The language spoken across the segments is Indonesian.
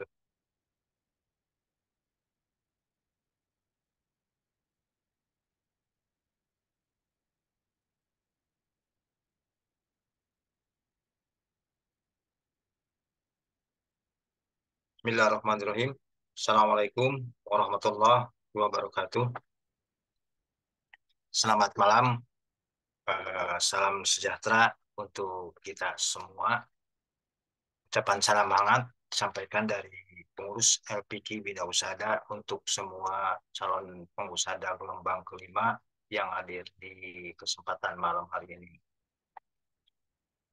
tuh Bismillahirrahmanirrahim. Assalamualaikum warahmatullahi wabarakatuh. Selamat malam. Eh, salam sejahtera untuk kita semua. Ucapan salam hangat sampaikan dari pengurus LPG Usada untuk semua calon pengusaha dan gelombang kelima yang hadir di kesempatan malam hari ini.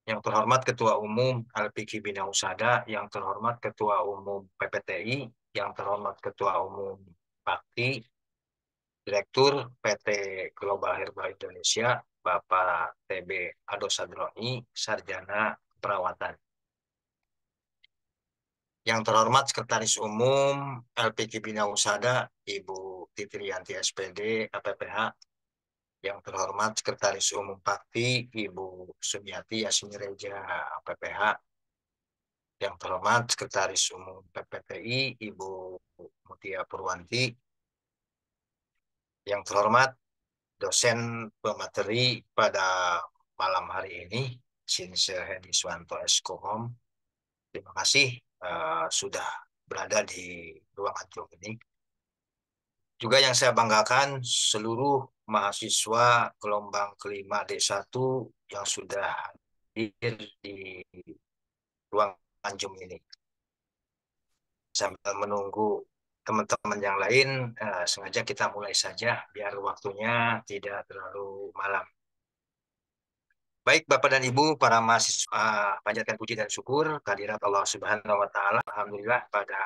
Yang terhormat Ketua Umum LPG Bina Usada, yang terhormat Ketua Umum PPTI, yang terhormat Ketua Umum Pakti, Direktur PT Global Herbal Indonesia, Bapak TB Adosadroni, Sarjana Perawatan. Yang terhormat Sekretaris Umum LPG Bina Usada, Ibu Yanti SPD, APPH. Yang terhormat Sekretaris Umum Pakti, Ibu Sumiati Yasmin Reja, APPH. Yang terhormat Sekretaris Umum PPPI, Ibu Mutia Purwanti. Yang terhormat dosen pemateri pada malam hari ini, Sinse Hedi Swanto Eskohom. Terima kasih Eh, sudah berada di ruang acung ini. Juga yang saya banggakan seluruh mahasiswa gelombang kelima D1 yang sudah hadir di ruang anjung ini. Sambil menunggu teman-teman yang lain, eh, sengaja kita mulai saja biar waktunya tidak terlalu malam. Baik Bapak dan Ibu, para mahasiswa, panjatkan puji dan syukur kehadirat Allah Subhanahu wa taala. Alhamdulillah pada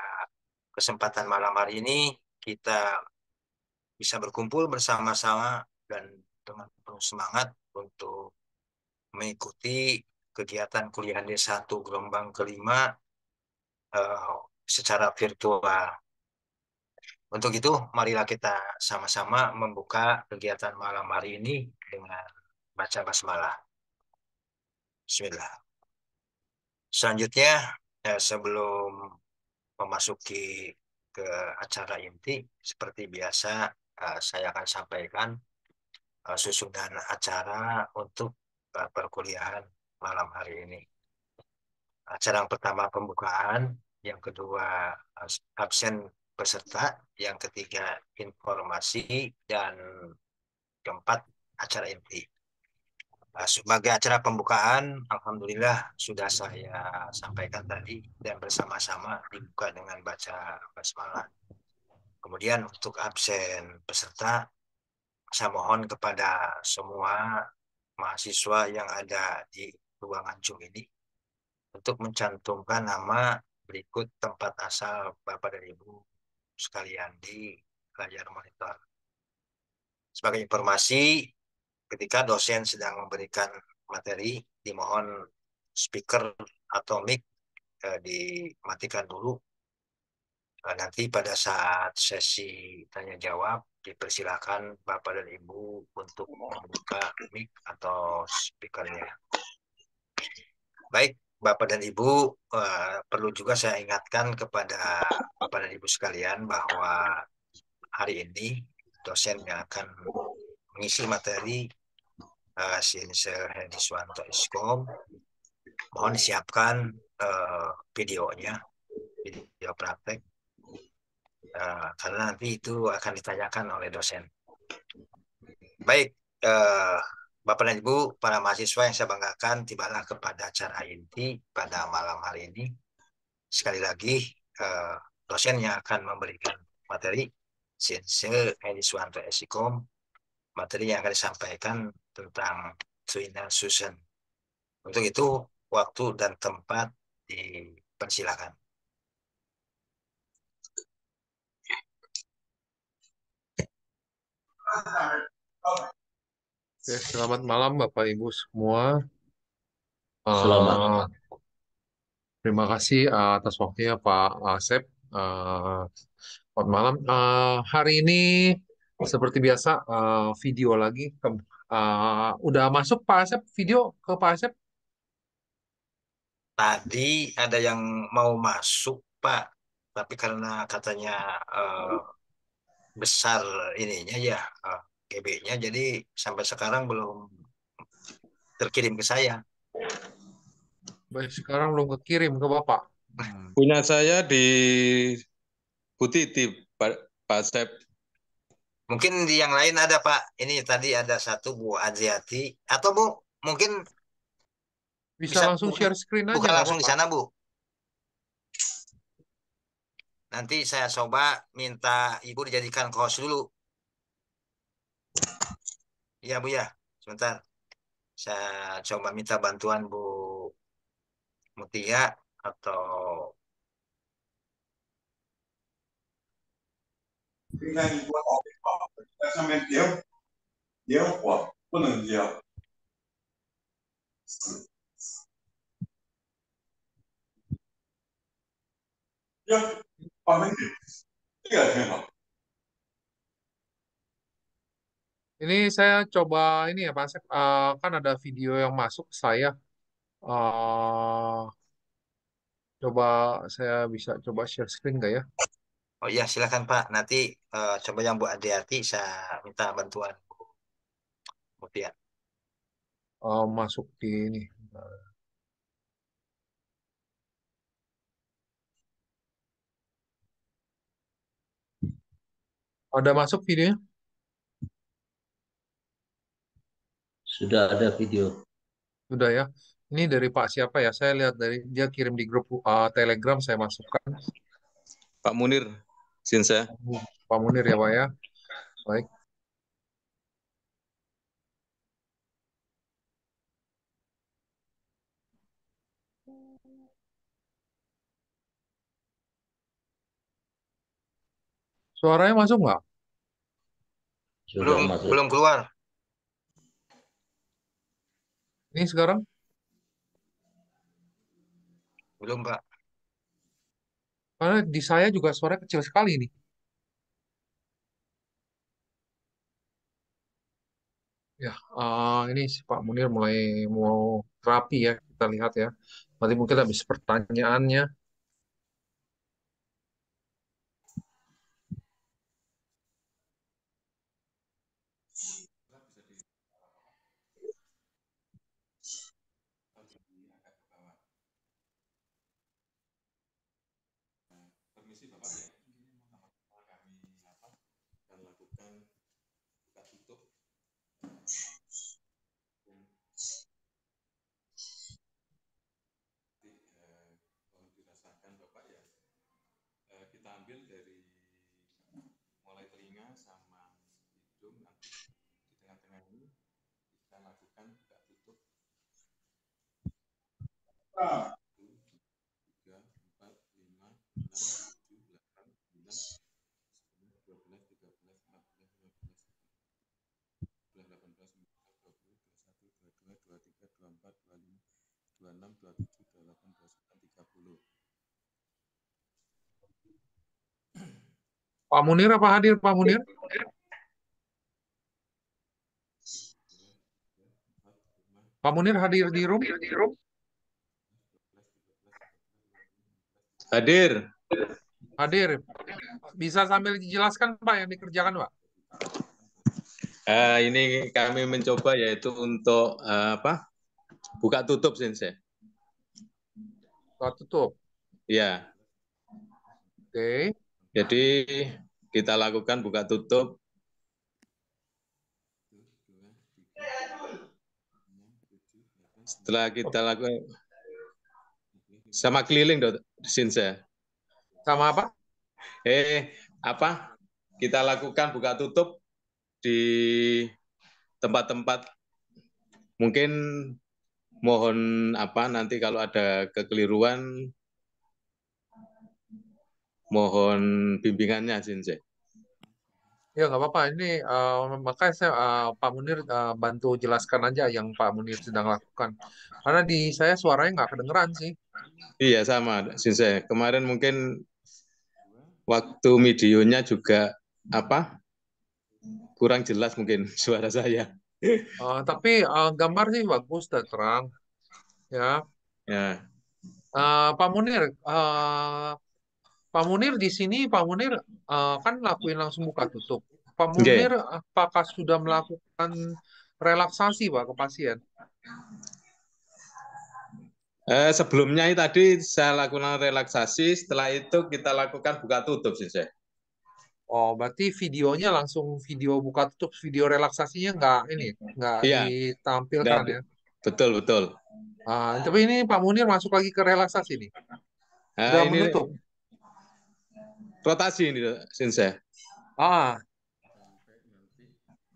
kesempatan malam hari ini kita bisa berkumpul bersama-sama dan dengan penuh semangat untuk mengikuti kegiatan kuliah D1 gelombang kelima uh, secara virtual. Untuk itu, marilah kita sama-sama membuka kegiatan malam hari ini dengan baca basmalah. Bismillah. Selanjutnya, ya, sebelum memasuki ke acara inti, seperti biasa eh, saya akan sampaikan eh, susunan acara untuk perkuliahan malam hari ini. Acara yang pertama pembukaan, yang kedua absen peserta, yang ketiga informasi, dan keempat acara inti. Nah, sebagai acara pembukaan, alhamdulillah sudah saya sampaikan tadi dan bersama-sama dibuka dengan baca basmalah. Kemudian untuk absen peserta, saya mohon kepada semua mahasiswa yang ada di ruangan Zoom ini untuk mencantumkan nama berikut tempat asal Bapak dan Ibu sekalian di layar monitor. Sebagai informasi, ketika dosen sedang memberikan materi dimohon speaker atau mic eh, dimatikan dulu eh, nanti pada saat sesi tanya jawab dipersilakan bapak dan ibu untuk membuka mic atau speakernya baik bapak dan ibu eh, perlu juga saya ingatkan kepada bapak dan ibu sekalian bahwa hari ini dosen yang akan mengisi materi uh, Sinsel Hedi Swanto Iskom. Mohon siapkan uh, eh, videonya, video praktek. Uh, karena nanti itu akan ditanyakan oleh dosen. Baik, uh, Bapak dan Ibu, para mahasiswa yang saya banggakan, tibalah kepada acara inti pada malam hari ini. Sekali lagi, uh, dosen yang akan memberikan materi, Sinsel Hedi Swanto Iskom, materi yang akan disampaikan tentang Suina Susan. Untuk itu, waktu dan tempat dipersilakan. Oke, selamat malam Bapak Ibu semua. Selamat. Uh, terima kasih uh, atas waktunya Pak Asep. Uh, selamat malam. Uh, hari ini seperti biasa uh, video lagi Uh, udah masuk Pak Asep video ke Pak Asep? Tadi ada yang mau masuk Pak, tapi karena katanya uh, besar ininya ya uh, eh, GB-nya, jadi sampai sekarang belum terkirim ke saya. Baik, Sekarang belum kekirim ke Bapak. Punya hmm. saya di Putih, Pak Asep Mungkin di yang lain ada Pak. Ini tadi ada satu Bu Aziati atau Bu mungkin bisa, bisa langsung bu, share screen aja. Bukan langsung di sana Bu. Nanti saya coba minta Ibu dijadikan host dulu. Iya Bu ya, sebentar. Saya coba minta bantuan Bu Mutia atau Ya, ini saya coba ini ya Pak Asep, uh, kan ada video yang masuk saya uh, coba saya bisa coba share screen nggak ya? Oh iya, silakan Pak. Nanti uh, coba yang Bu Adiati saya minta bantuan Bu Mutia. Oh, masuk di ini. Ada masuk videonya? Sudah ada video. Sudah ya. Ini dari Pak siapa ya? Saya lihat dari dia kirim di grup uh, Telegram saya masukkan. Pak Munir. Sinsa. Pak Munir ya Pak ya. Baik. Suaranya masuk nggak? Belum, masuk. belum keluar. Ini sekarang? Belum, Pak. Karena di saya juga suara kecil sekali ini. Ya, uh, ini si Pak Munir mulai mau rapi ya. Kita lihat ya. Nanti mungkin habis pertanyaannya Pak Munir apa hadir Pak Munir? Pak Munir hadir di room? Di room? Hadir. Hadir. Bisa sambil dijelaskan Pak yang dikerjakan Pak? Uh, ini kami mencoba yaitu untuk uh, apa? Buka tutup Sensei. Buka tutup. ya Oke. Okay. Jadi kita lakukan buka tutup setelah kita lakukan sama keliling dok Sinse. Ya. Sama apa? Eh, apa? Kita lakukan buka tutup di tempat-tempat mungkin mohon apa nanti kalau ada kekeliruan mohon bimbingannya Sinse. Ya. ya nggak apa-apa ini uh, makanya saya uh, Pak Munir uh, bantu jelaskan aja yang Pak Munir sedang lakukan karena di saya suaranya nggak kedengeran sih. Iya sama, Shinse. Kemarin mungkin waktu videonya juga apa kurang jelas mungkin suara saya. Uh, tapi uh, gambar sih bagus dan terang, ya. Ya. Uh, Pak Munir, uh, Pak Munir di sini Pak Munir uh, kan lakuin langsung buka tutup. Pak Munir okay. apakah sudah melakukan relaksasi Pak ke pasien? Eh, sebelumnya ini tadi saya lakukan relaksasi, setelah itu kita lakukan buka tutup sih ya. Oh, berarti videonya langsung video buka tutup, video relaksasinya nggak ini, nggak iya. ditampilkan Dan, ya? Betul betul. Ah, tapi ini Pak Munir masuk lagi ke relaksasi nih. Eh, sudah eh, menutup. Rotasi ini, Sensei. Ya. Ah,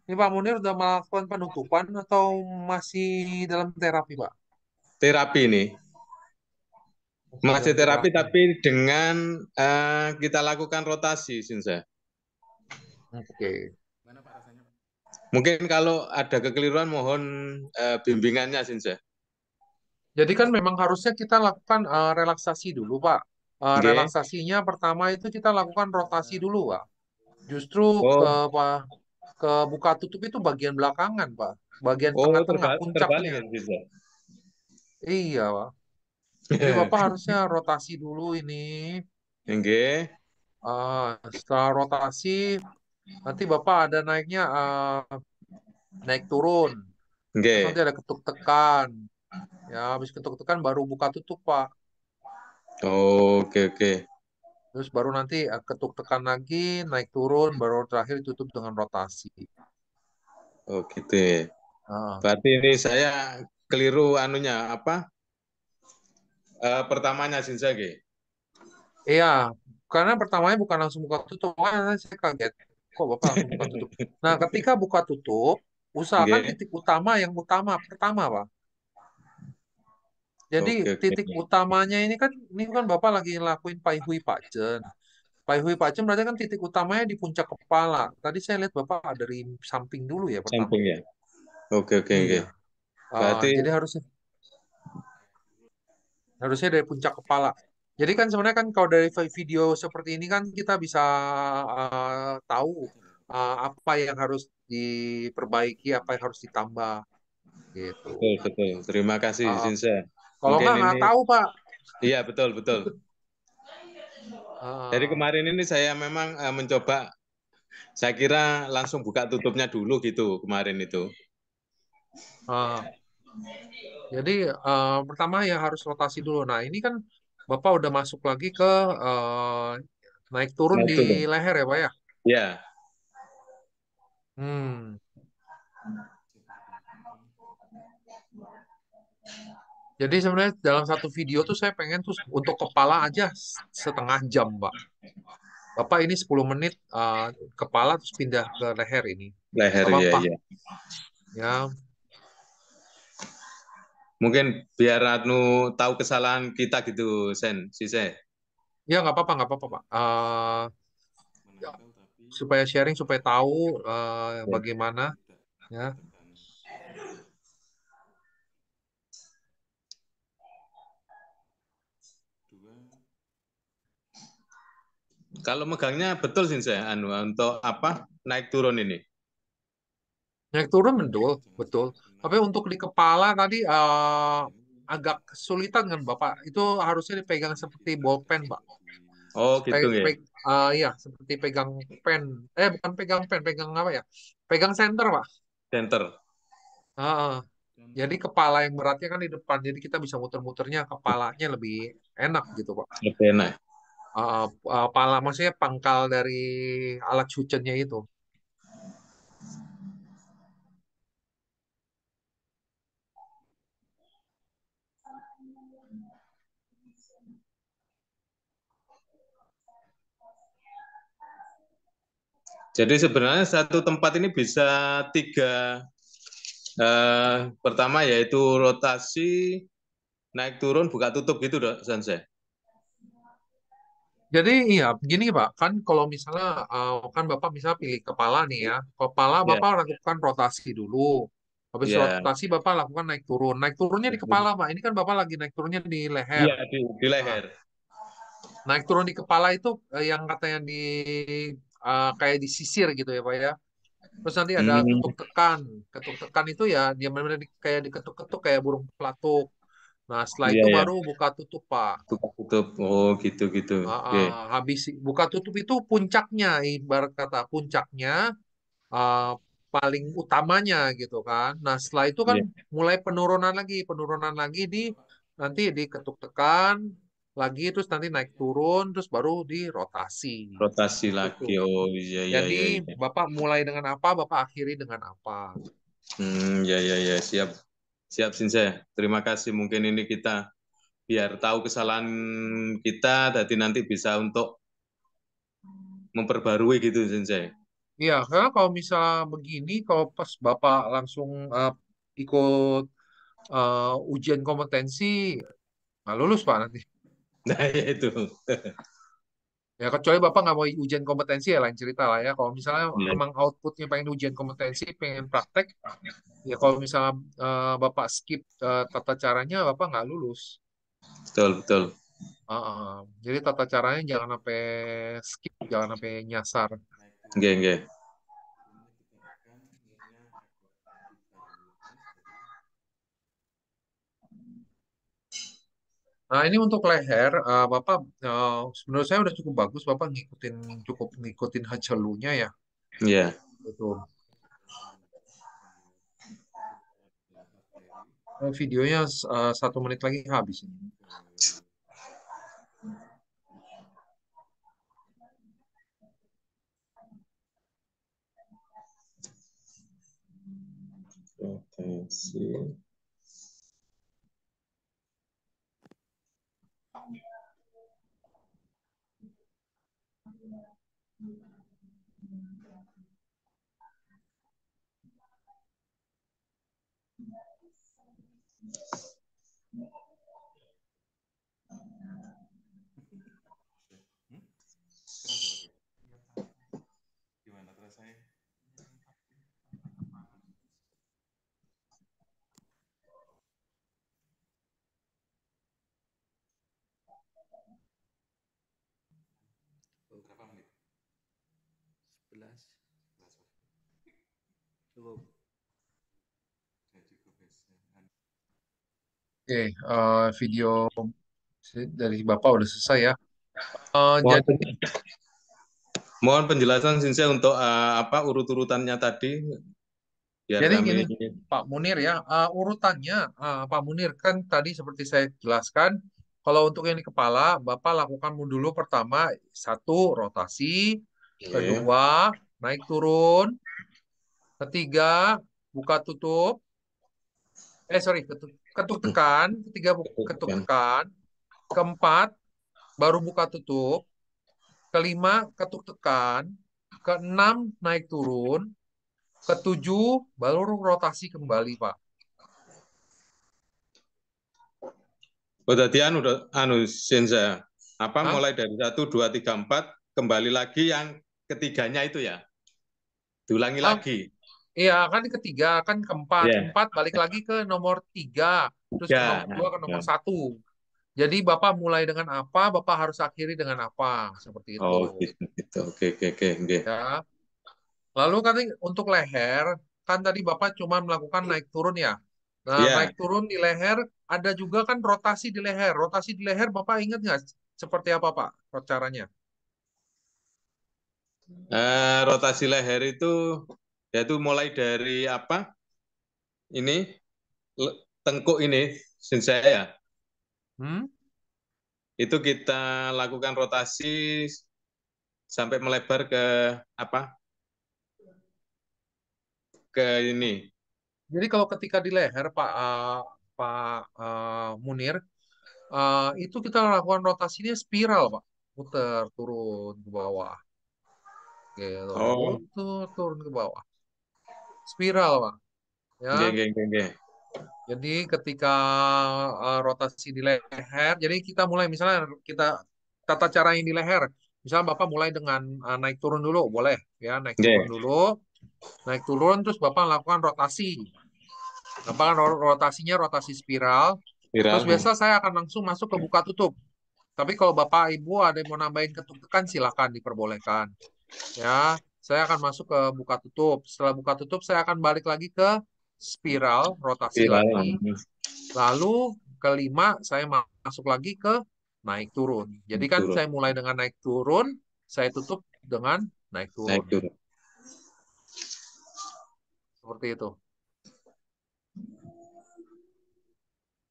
ini Pak Munir sudah melakukan penutupan atau masih dalam terapi, Pak? terapi ini. Masih terapi tapi dengan uh, kita lakukan rotasi, Sinsa. Oke. Okay. Mungkin kalau ada kekeliruan mohon uh, bimbingannya, Sinsa. Jadi kan memang harusnya kita lakukan uh, relaksasi dulu, Pak. Uh, okay. Relaksasinya pertama itu kita lakukan rotasi dulu, Pak. Justru oh. ke Pak ke buka tutup itu bagian belakangan, Pak. Bagian oh, tengah-tengah oh, puncaknya. Iya, Pak. Jadi Bapak harusnya rotasi dulu ini. Oke. Uh, setelah rotasi, nanti Bapak ada naiknya uh, naik turun. Oke. Nanti ada ketuk tekan. Ya, habis ketuk tekan baru buka tutup, Pak. oke, oke. Terus baru nanti uh, ah, ketuk tekan lagi, naik turun, baru terakhir tutup dengan rotasi. Oh, gitu ya. Berarti ini saya keliru anunya apa? pertamanya eh, pertamanya Shinsegae. Iya, karena pertamanya bukan langsung buka tutup, makanya saya kaget. Kok Bapak langsung buka tutup? Nah, ketika buka tutup, usahakan okay. titik utama yang utama pertama, Pak. Jadi okay, titik utamanya ini kan ini kan Bapak lagi lakuin pai hui pacen. Nah, pai hui pacen berarti kan titik utamanya di puncak kepala. Tadi saya lihat Bapak dari samping dulu ya pertama. Samping ya. Oke okay, oke okay, oke. Okay. Iya. Berarti ah, jadi harusnya harusnya dari puncak kepala. Jadi kan sebenarnya kan kalau dari video seperti ini kan kita bisa uh, tahu uh, apa yang harus diperbaiki, apa yang harus ditambah. Gitu. Betul betul. Terima kasih uh, Sinsa. Kalau nggak nggak ini... tahu pak. Iya betul betul. Jadi kemarin ini saya memang uh, mencoba. Saya kira langsung buka tutupnya dulu gitu kemarin itu. Uh, jadi uh, pertama ya harus rotasi dulu. Nah ini kan bapak udah masuk lagi ke uh, naik turun naik di turun. leher ya pak ya? Ya. Yeah. Hmm. Jadi sebenarnya dalam satu video tuh saya pengen tuh untuk kepala aja setengah jam, Pak. Bapak ini 10 menit uh, kepala terus pindah ke leher ini. Leher iya, iya, ya. Ya mungkin biar Ratnu tahu kesalahan kita gitu Sen Sen. ya nggak apa-apa nggak apa-apa Pak uh, supaya sharing supaya tahu uh, bagaimana ya Kalau megangnya betul sih saya anu untuk apa naik turun ini. Naik turun betul, betul. Tapi untuk di kepala tadi uh, agak kesulitan kan Bapak. Itu harusnya dipegang seperti bolpen, Pak. Oh, gitu pe ya. Pe uh, eh, iya, seperti pegang pen. Eh, bukan pegang pen, pegang apa ya? Pegang center, Pak. Center. Uh, jadi kepala yang beratnya kan di depan, jadi kita bisa muter-muternya kepalanya lebih enak gitu pak. Lebih enak. Uh, uh, pala maksudnya pangkal dari alat cucennya itu. Jadi sebenarnya satu tempat ini bisa tiga. Eh, pertama yaitu rotasi, naik turun, buka tutup gitu, dok, Sensei. Jadi iya, begini Pak, kan kalau misalnya uh, kan Bapak bisa pilih kepala nih ya. Kepala iya. Bapak yeah. lakukan rotasi dulu. Habis yeah. rotasi Bapak lakukan naik turun. Naik turunnya di kepala Pak. Ini kan Bapak lagi naik turunnya di leher. Iya, yeah, di, di leher. Nah, naik turun di kepala itu eh, yang katanya di uh, kayak disisir gitu ya pak ya terus nanti ada hmm. ketuk tekan ketuk tekan itu ya dia benar-benar di, kayak diketuk-ketuk kayak burung pelatuk nah setelah yeah, itu yeah. baru buka tutup pak tutup tutup oh gitu gitu uh, okay. habis buka tutup itu puncaknya ibarat kata puncaknya uh, paling utamanya gitu kan nah setelah itu kan yeah. mulai penurunan lagi penurunan lagi di nanti diketuk tekan lagi terus nanti naik iya. turun terus baru di Rotasi rotasi gitu. lagi. Oh iya iya. Jadi ya, ya. Bapak mulai dengan apa, Bapak akhiri dengan apa. Hmm ya ya ya siap. Siap saya Terima kasih mungkin ini kita biar tahu kesalahan kita jadi nanti bisa untuk memperbarui gitu saya Iya, karena kalau misal begini, kalau pas Bapak langsung uh, ikut uh, ujian kompetensi, nggak lulus Pak nanti. Nah, ya itu. Ya kecuali Bapak nggak mau ujian kompetensi ya lain cerita lah ya. Kalau misalnya hmm. emang outputnya pengen ujian kompetensi, pengen praktek, ya kalau misalnya uh, Bapak skip uh, tata caranya, Bapak nggak lulus. Betul, betul. Uh, uh, jadi tata caranya jangan sampai skip, jangan sampai nyasar. Oke, okay, oke. Okay. Nah, ini untuk leher, uh, Bapak, uh, menurut saya udah cukup bagus. Bapak ngikutin cukup ngikutin hajalunya ya. Iya. Yeah. Betul. Nah, videonya uh, satu menit lagi habis ini. Atensi. Oke, okay, uh, eh, video dari Bapak udah selesai ya. Uh, mohon, jadi mohon penjelasan Sinsia untuk uh, apa urut-urutannya tadi. Biar jadi kami... gini, Pak Munir ya, uh, urutannya uh, Pak Munir kan tadi seperti saya jelaskan, kalau untuk yang di kepala, Bapak lakukan dulu pertama satu rotasi, okay. Iya. kedua naik turun, Ketiga, buka tutup. Eh, sorry, hmm. ketuk, ketuk tekan. Ketiga, buka ketuk tekan. Keempat, baru buka tutup. Kelima, ketuk tekan. Keenam, naik turun. Ketujuh, baru rotasi kembali, Pak. Berarti oh, anu, anu senja apa Hah? mulai dari satu, dua, tiga, empat, kembali lagi yang ketiganya itu ya? Diulangi ah, lagi. Iya kan ketiga, kan keempat, yeah. keempat balik lagi ke nomor tiga, terus yeah. ke iya, nomor dua ke nomor yeah. satu. Jadi bapak mulai dengan apa, bapak harus akhiri dengan apa, seperti itu. Oh gitu, gitu. oke oke oke. oke. Ya. Lalu kan untuk leher, kan tadi bapak cuma melakukan naik turun ya. Nah yeah. naik turun di leher, ada juga kan rotasi di leher. Rotasi di leher bapak ingat nggak seperti apa pak caranya? Uh, rotasi leher itu yaitu mulai dari apa ini tengkuk ini saya ya hmm? itu kita lakukan rotasi sampai melebar ke apa ke ini jadi kalau ketika di leher pak uh, pak uh, Munir uh, itu kita lakukan rotasinya spiral pak putar turun ke bawah gitu oh. turun, turun ke bawah spiral, Bang. Ya. Geng, geng, geng, Jadi ketika uh, rotasi di leher, jadi kita mulai misalnya kita tata cara yang di leher. Misalnya Bapak mulai dengan uh, naik turun dulu, boleh ya, naik yeah. turun dulu. Naik turun terus Bapak lakukan rotasi. Bapak kan rotasinya rotasi spiral. spiral. Terus biasa saya akan langsung masuk ke buka tutup. Tapi kalau Bapak Ibu ada yang mau nambahin ketukan silahkan diperbolehkan. Ya. Saya akan masuk ke buka tutup. Setelah buka tutup, saya akan balik lagi ke spiral rotasi spiral. lagi. Ya. Lalu kelima, saya masuk lagi ke naik turun. Jadi kan turun. saya mulai dengan naik turun, saya tutup dengan naik turun. Naik turun. Seperti itu.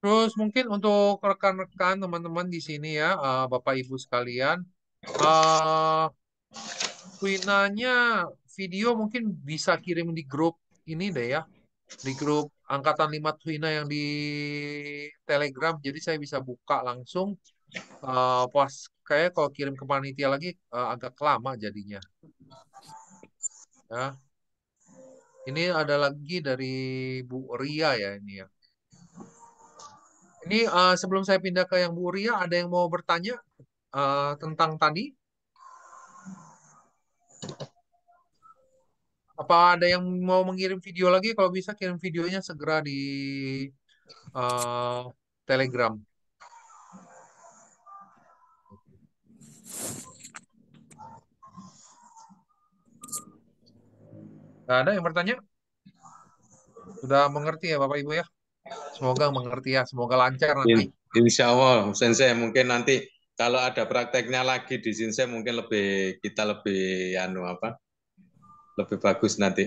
Terus mungkin untuk rekan-rekan teman-teman di sini ya, uh, Bapak Ibu sekalian, uh, finalnya video mungkin bisa kirim di grup ini deh ya di grup angkatan 5 Twina yang di Telegram jadi saya bisa buka langsung uh, pas kayak kalau kirim ke panitia lagi uh, agak lama jadinya ya ini ada lagi dari Bu Ria ya ini ya ini uh, sebelum saya pindah ke yang Bu Ria ada yang mau bertanya uh, tentang tadi Apa ada yang mau mengirim video lagi? Kalau bisa kirim videonya segera di uh, Telegram. Gak ada yang bertanya? Sudah mengerti ya Bapak Ibu ya? Semoga mengerti ya, semoga lancar nanti. Insya Allah, Sensei mungkin nanti kalau ada prakteknya lagi di Sensei mungkin lebih kita lebih anu apa lebih bagus nanti.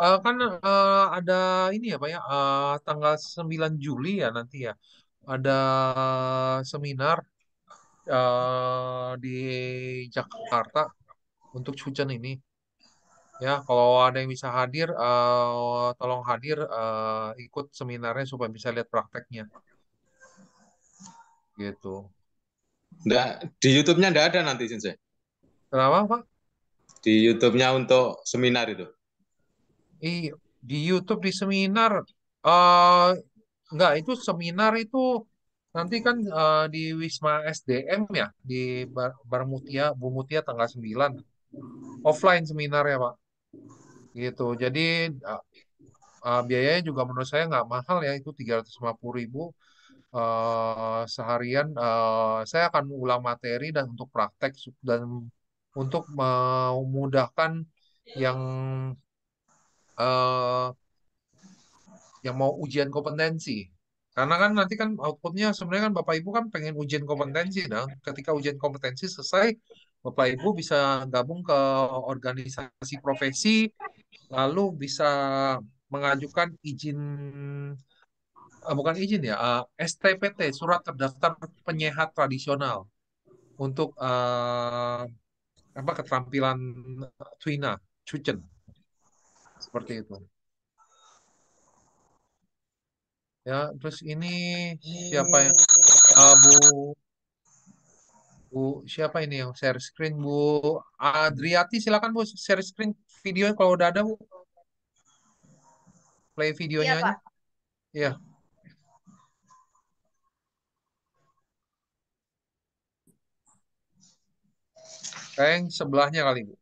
uh, kan uh, ada ini ya Pak ya, uh, tanggal 9 Juli ya nanti ya. Ada seminar uh, di Jakarta untuk Cucen ini. Ya, kalau ada yang bisa hadir, uh, tolong hadir uh, ikut seminarnya supaya bisa lihat prakteknya. Gitu. Nggak, di YouTube-nya nggak ada nanti, Sensei. Kenapa, Pak? di YouTube-nya untuk seminar itu? Iya, di YouTube di seminar uh, enggak itu seminar itu nanti kan uh, di Wisma SDM ya di Bar, Bar Mutia Bu tanggal 9 offline seminar ya Pak gitu jadi uh, uh, biayanya juga menurut saya nggak mahal ya itu puluh ribu uh, seharian uh, saya akan ulang materi dan untuk praktek dan untuk memudahkan yang uh, yang mau ujian kompetensi. Karena kan nanti kan outputnya sebenarnya kan Bapak Ibu kan pengen ujian kompetensi, dan nah, ketika ujian kompetensi selesai, Bapak Ibu bisa gabung ke organisasi profesi, lalu bisa mengajukan izin uh, bukan izin ya uh, eh, STPT surat terdaftar penyehat tradisional untuk uh, apa keterampilan Twina, Chuchen. Seperti itu. Ya, terus ini siapa yang uh, Bu Bu siapa ini yang share screen Bu Adriati silakan Bu share screen video kalau udah ada Bu. Play videonya. ya Pak. Iya. Kayak sebelahnya kali, Bu.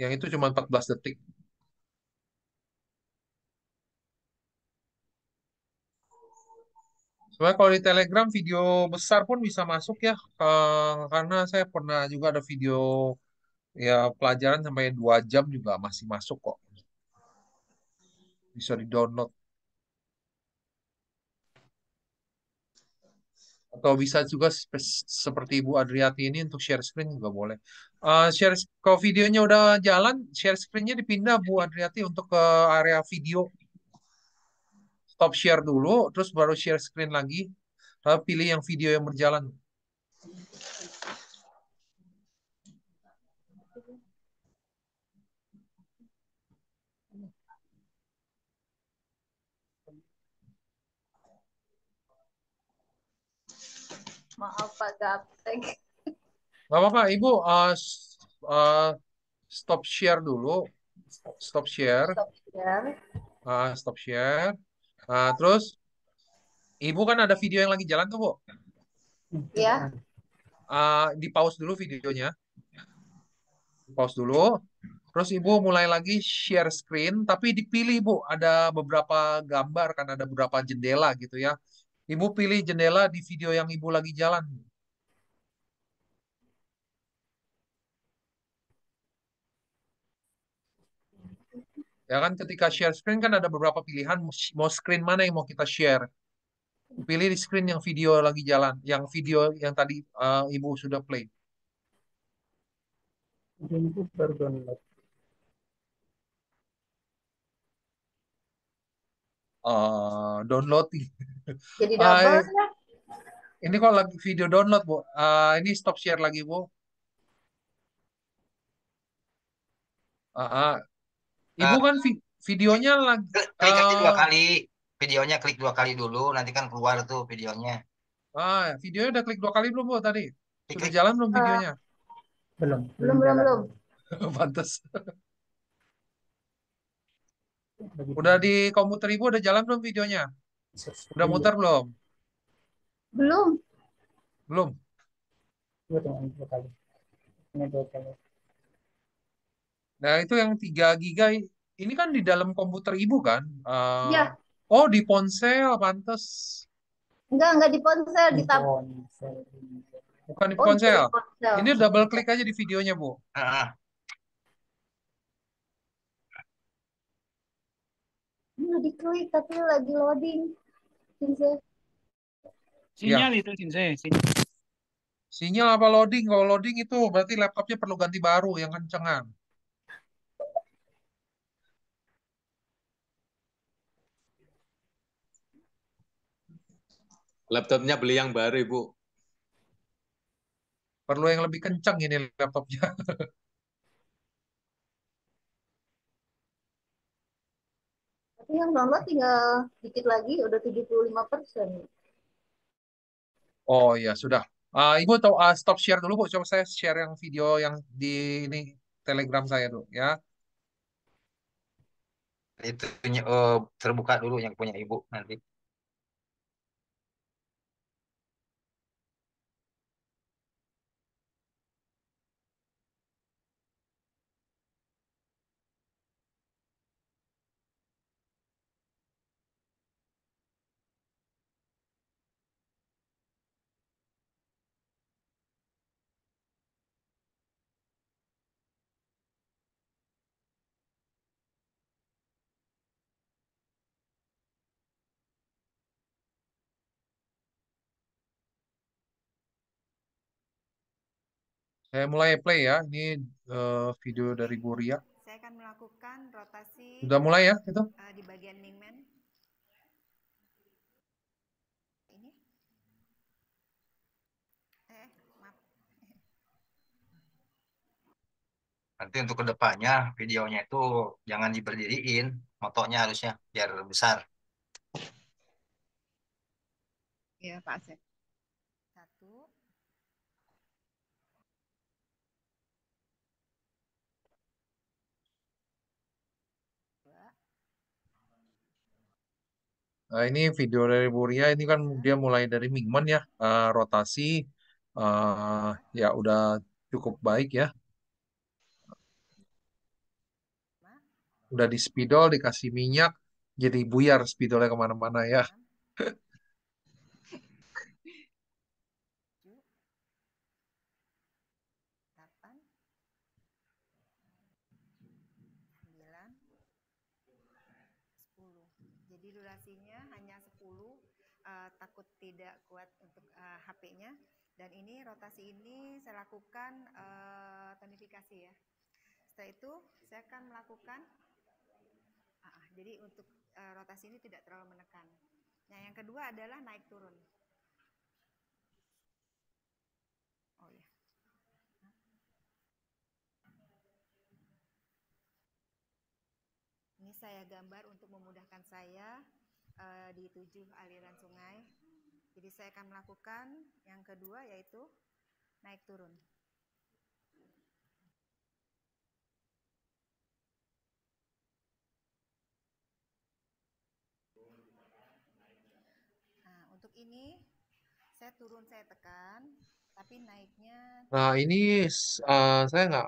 Yang itu cuma 14 detik. Sebenarnya kalau di Telegram video besar pun bisa masuk ya, eh, karena saya pernah juga ada video ya pelajaran sampai dua jam juga masih masuk kok. Bisa di download. atau bisa juga seperti Ibu Adriati ini untuk share screen juga boleh. Uh, share kalau videonya udah jalan, share screennya dipindah Bu Adriati untuk ke area video. Stop share dulu, terus baru share screen lagi. Lalu pilih yang video yang berjalan. Maaf Pak Gaptek. Gak apa-apa, Ibu uh, uh, stop share dulu. Stop share. Stop share. Uh, stop share. Uh, terus, Ibu kan ada video yang lagi jalan tuh, Bu? Iya. Uh, di pause dulu videonya. Pause dulu. Terus Ibu mulai lagi share screen, tapi dipilih Bu, ada beberapa gambar kan, ada beberapa jendela gitu ya. Ibu pilih jendela di video yang ibu lagi jalan. Ya kan ketika share screen kan ada beberapa pilihan mau screen mana yang mau kita share. Pilih di screen yang video lagi jalan, yang video yang tadi uh, ibu sudah play. Ibu uh, eh, downloading. Jadi ah, eh, ya? Ini kok lagi video download, Bu. Uh, ini stop share lagi, Bu. Uh, Ibu uh, kan vi videonya lagi klik dua eh, kali. Videonya klik dua kali dulu, nanti kan keluar tuh videonya. Ah, videonya udah klik dua kali belum, Bu, tadi? Sudah jalan belum videonya? Uh, belum. Belum, belum, belum. Pantes. Udah di komputer ibu udah jalan belum videonya? Udah iya. muter belum? Belum. Belum. Iya, nah itu yang 3 giga ini kan di dalam komputer ibu kan? Uh, Oh di ponsel pantes. Enggak enggak di ponsel di tab. Bukan di ponsel. Oh, di ponsel. Ini double klik aja di videonya bu. Ah. ah. udah diklik tapi lagi loading. Shinse. Sinyal ya. itu Shinse. Sinyal. Sinyal apa loading? Kalau loading itu berarti laptopnya perlu ganti baru yang kencengan. Laptopnya beli yang baru, Ibu. Perlu yang lebih kencang ini laptopnya. yang download tinggal dikit lagi, udah 75 persen. Oh iya, sudah. Uh, Ibu tahu uh, stop share dulu, Bu. Coba saya share yang video yang di ini Telegram saya dulu ya. Itu uh, oh, terbuka dulu yang punya Ibu nanti. Saya mulai play ya. Ini uh, video dari Buria. Saya akan melakukan rotasi. Sudah mulai ya itu? Eh, di bagian wingman. Ini. Eh, maaf. Nanti untuk kedepannya videonya itu jangan diberdiriin, motonya harusnya biar besar. Iya Pak Asep. uh, ini video dari Buria ini kan dia mulai dari Mingman ya uh, rotasi uh, ya udah cukup baik ya. Udah di spidol dikasih minyak jadi buyar spidolnya kemana-mana ya. Iya. tidak kuat untuk uh, eh, HP-nya. Dan ini rotasi ini saya lakukan uh, tonifikasi ya. Setelah itu saya akan melakukan, uh, jadi untuk uh, rotasi ini tidak terlalu menekan. Nah yang kedua adalah naik turun. Oh ya. Ini saya gambar untuk memudahkan saya uh, di tujuh aliran sungai. Jadi saya akan melakukan yang kedua yaitu naik turun. Nah, untuk ini saya turun saya tekan, tapi naiknya. Nah, ini uh, saya nggak,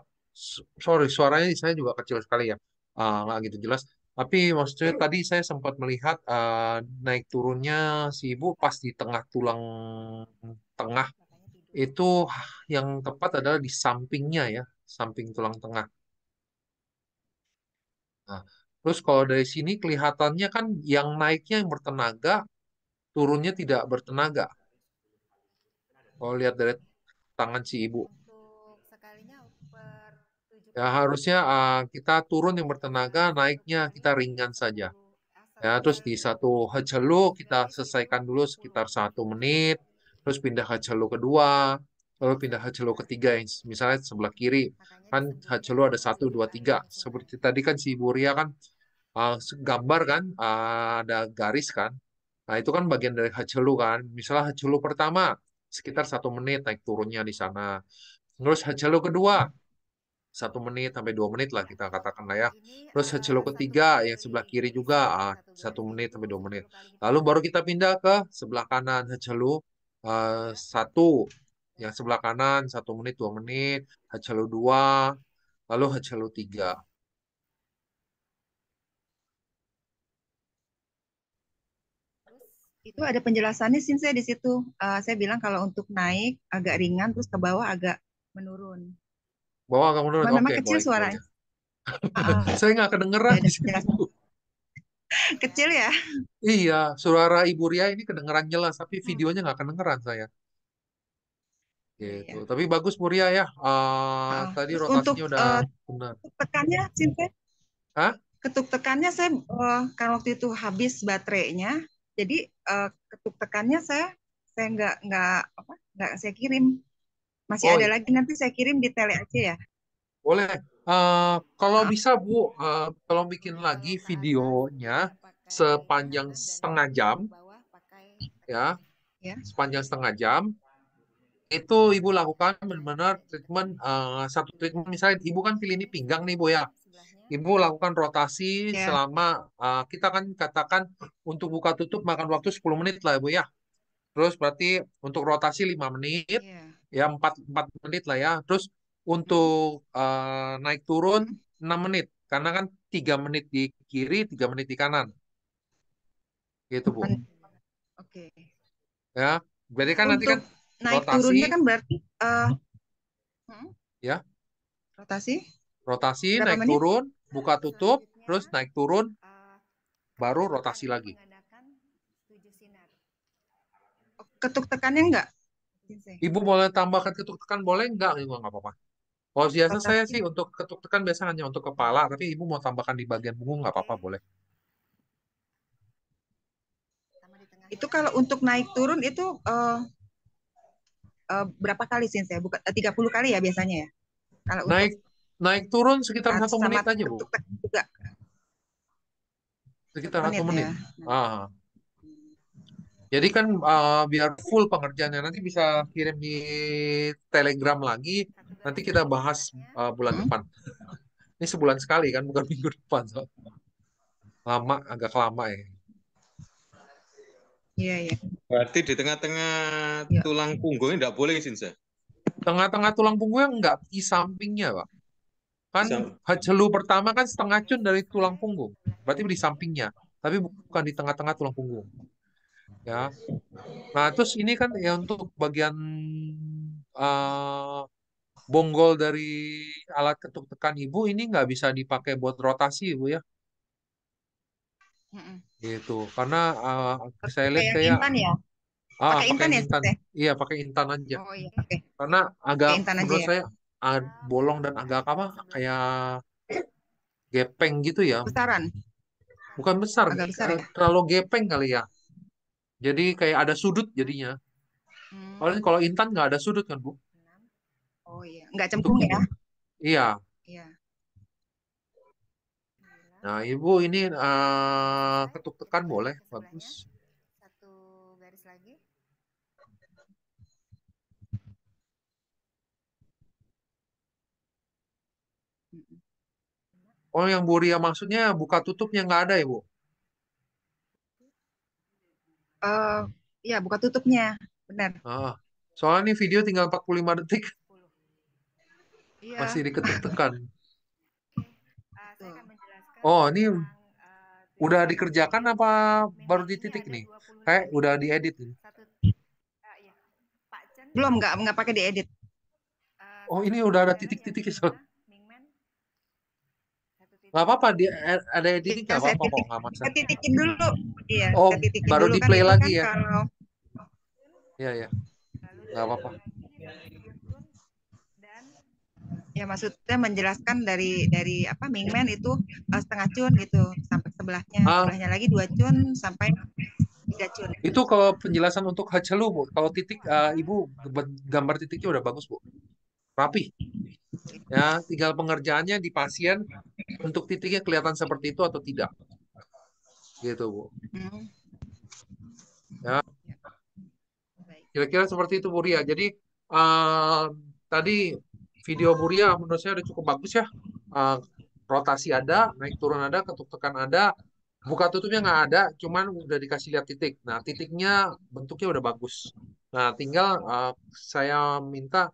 sorry suaranya saya juga kecil sekali ya, ah, nggak gitu jelas. Tapi maksudnya tadi saya sempat melihat uh, naik turunnya si ibu pas di tengah tulang tengah itu ah, yang tepat adalah di sampingnya ya, samping tulang tengah. Nah, terus kalau dari sini kelihatannya kan yang naiknya yang bertenaga, turunnya tidak bertenaga. Kalau lihat dari tangan si ibu. Ya, harusnya uh, kita turun yang bertenaga, naiknya kita ringan saja. Ya, terus di satu hajalo kita selesaikan dulu sekitar satu menit, terus pindah hajalo kedua, lalu pindah hajalo ketiga yang misalnya sebelah kiri. Kan hajalo ada satu, dua, tiga. Seperti tadi kan si Buria kan uh, gambar kan, uh, ada garis kan. Nah, itu kan bagian dari hajalo kan. Misalnya hajalo pertama, sekitar satu menit naik turunnya di sana. Terus hajalo kedua, satu menit sampai dua menit lah kita katakan lah ya. Terus celok eh, ketiga yang sebelah kiri juga satu ah, menit sampai dua menit. Lalu baru kita pindah ke sebelah kanan uh, satu yang sebelah kanan satu menit dua menit hecelu dua lalu hecelu tiga. itu ada penjelasannya sih saya di situ. Uh, saya bilang kalau untuk naik agak ringan, terus ke bawah agak menurun bawa kamu dulu. oke okay, kecil suaranya ah, ah. saya nggak kedengeran di sini kecil ya iya suara ibu Ria ini kedengeran jelas tapi hmm. videonya nggak kedengeran saya gitu iya. tapi bagus Bu Ria ya uh, uh, tadi rotasinya untuk, udah uh, benar tekannya Cinta Hah? ketuk tekannya saya uh, kan waktu itu habis baterainya jadi uh, eh, ketuk tekannya saya saya nggak nggak apa nggak saya kirim masih oh, ada iya. lagi nanti saya kirim di tele aja ya. Boleh. Uh, kalau bisa Bu, uh, eh, kalau bikin lagi videonya sepanjang setengah jam, ya. ya, sepanjang setengah jam, itu Ibu lakukan benar-benar treatment uh, satu treatment misalnya Ibu kan pilih ini pinggang nih Bu ya. Ibu lakukan rotasi ya. selama uh, kita kan katakan untuk buka tutup makan waktu 10 menit lah Ibu ya. Terus berarti untuk rotasi 5 menit. Yeah ya 4 4 menit lah ya. Terus untuk uh, naik turun 6 menit karena kan 3 menit di kiri, 3 menit di kanan. Gitu, Bu. Oke. Okay. Ya, berarti kan untuk nanti kan naik rotasi, turunnya kan berarti uh, hmm? ya. Rotasi? Rotasi Berapa naik menit? turun, buka tutup, Selanjutnya, terus naik turun uh, baru rotasi lagi. Ketuk tekannya enggak? Ibu boleh tambahkan ketuk tekan boleh nggak? Ibu nggak apa-apa. Kalau biasa saya sih untuk ketuk tekan biasa hanya untuk kepala, tapi ibu mau tambahkan di bagian punggung nggak apa-apa boleh. Itu kalau untuk naik turun itu uh, uh, berapa kali sih saya? Bukan eh, tiga puluh kali ya biasanya ya. Kalau naik untuk, naik turun sekitar nah, satu menit aja bu. Sekitar satu menit. menit. Ya. Ah. ah. Jadi kan uh, biar full pengerjaannya nanti bisa kirim di Telegram lagi. Nanti kita bahas uh, bulan hmm? depan. Ini sebulan sekali kan, bukan minggu depan. So. Lama, agak lama ya. Iya, iya. Berarti di tengah-tengah ya. tulang punggungnya tidak boleh, Sinse? Tengah-tengah tulang punggungnya enggak di sampingnya, Pak. Kan celu pertama kan setengah cun dari tulang punggung. Berarti di sampingnya. Tapi bukan di tengah-tengah tulang punggung ya nah terus ini kan ya untuk bagian uh, bonggol dari alat ketuk tekan ibu ini nggak bisa dipakai buat rotasi ibu ya mm -mm. gitu karena uh, saya lihat kayak ya ah, ah pakai intan, ya, intan ya iya pakai intan aja oh, iya. okay. karena agak intan menurut aja, ya? saya ya? bolong dan agak apa kayak gepeng gitu ya besaran bukan besar, besar ya? Eh, terlalu gepeng kali ya jadi kayak ada sudut jadinya. Hmm. Kalau Intan nggak ada sudut kan bu? Oh iya, nggak cembung ya? Iya. Iya. Nah ibu ini uh, eh, iya. ketuk tekan boleh, bagus. Satu garis lagi. Oh yang Buria maksudnya buka tutupnya nggak ada ya uh, ya buka tutupnya, benar. Ah, soalnya nih video tinggal 45 detik. Iya. Masih diketuk tekan eh, oh, ini eh, udah dikerjakan apa baru di titik nih? Kayak udah diedit nih. Ah, iya. Belum nggak nggak pakai diedit. Oh, ini udah ada titik-titiknya soalnya. Gak apa-apa dia eh, ada editing gak apa-apa kok nggak masalah. Saya titikin dulu, iya. Oh, titikin baru dulu di play kan, lagi kan ya? Kalau... Iya ya, apa-apa. Dan ya maksudnya menjelaskan dari dari apa Mingman itu uh, setengah cun gitu sampai sebelahnya, ah. sebelahnya lagi dua cun sampai tiga cun. Itu kalau penjelasan untuk hacelu bu, kalau titik uh, ibu gambar titiknya udah bagus bu rapi. Ya, tinggal pengerjaannya di pasien untuk titiknya kelihatan seperti itu atau tidak. Gitu, Bu. Hmm. Ya. Kira-kira seperti itu, Bu Ria. Jadi uh, tadi video Bu Ria menurut saya udah cukup bagus ya. Uh, rotasi ada, naik turun ada, ketuk tekan ada, buka tutupnya nggak ada, cuman udah dikasih lihat titik. Nah, titiknya bentuknya udah bagus. Nah, tinggal uh, saya minta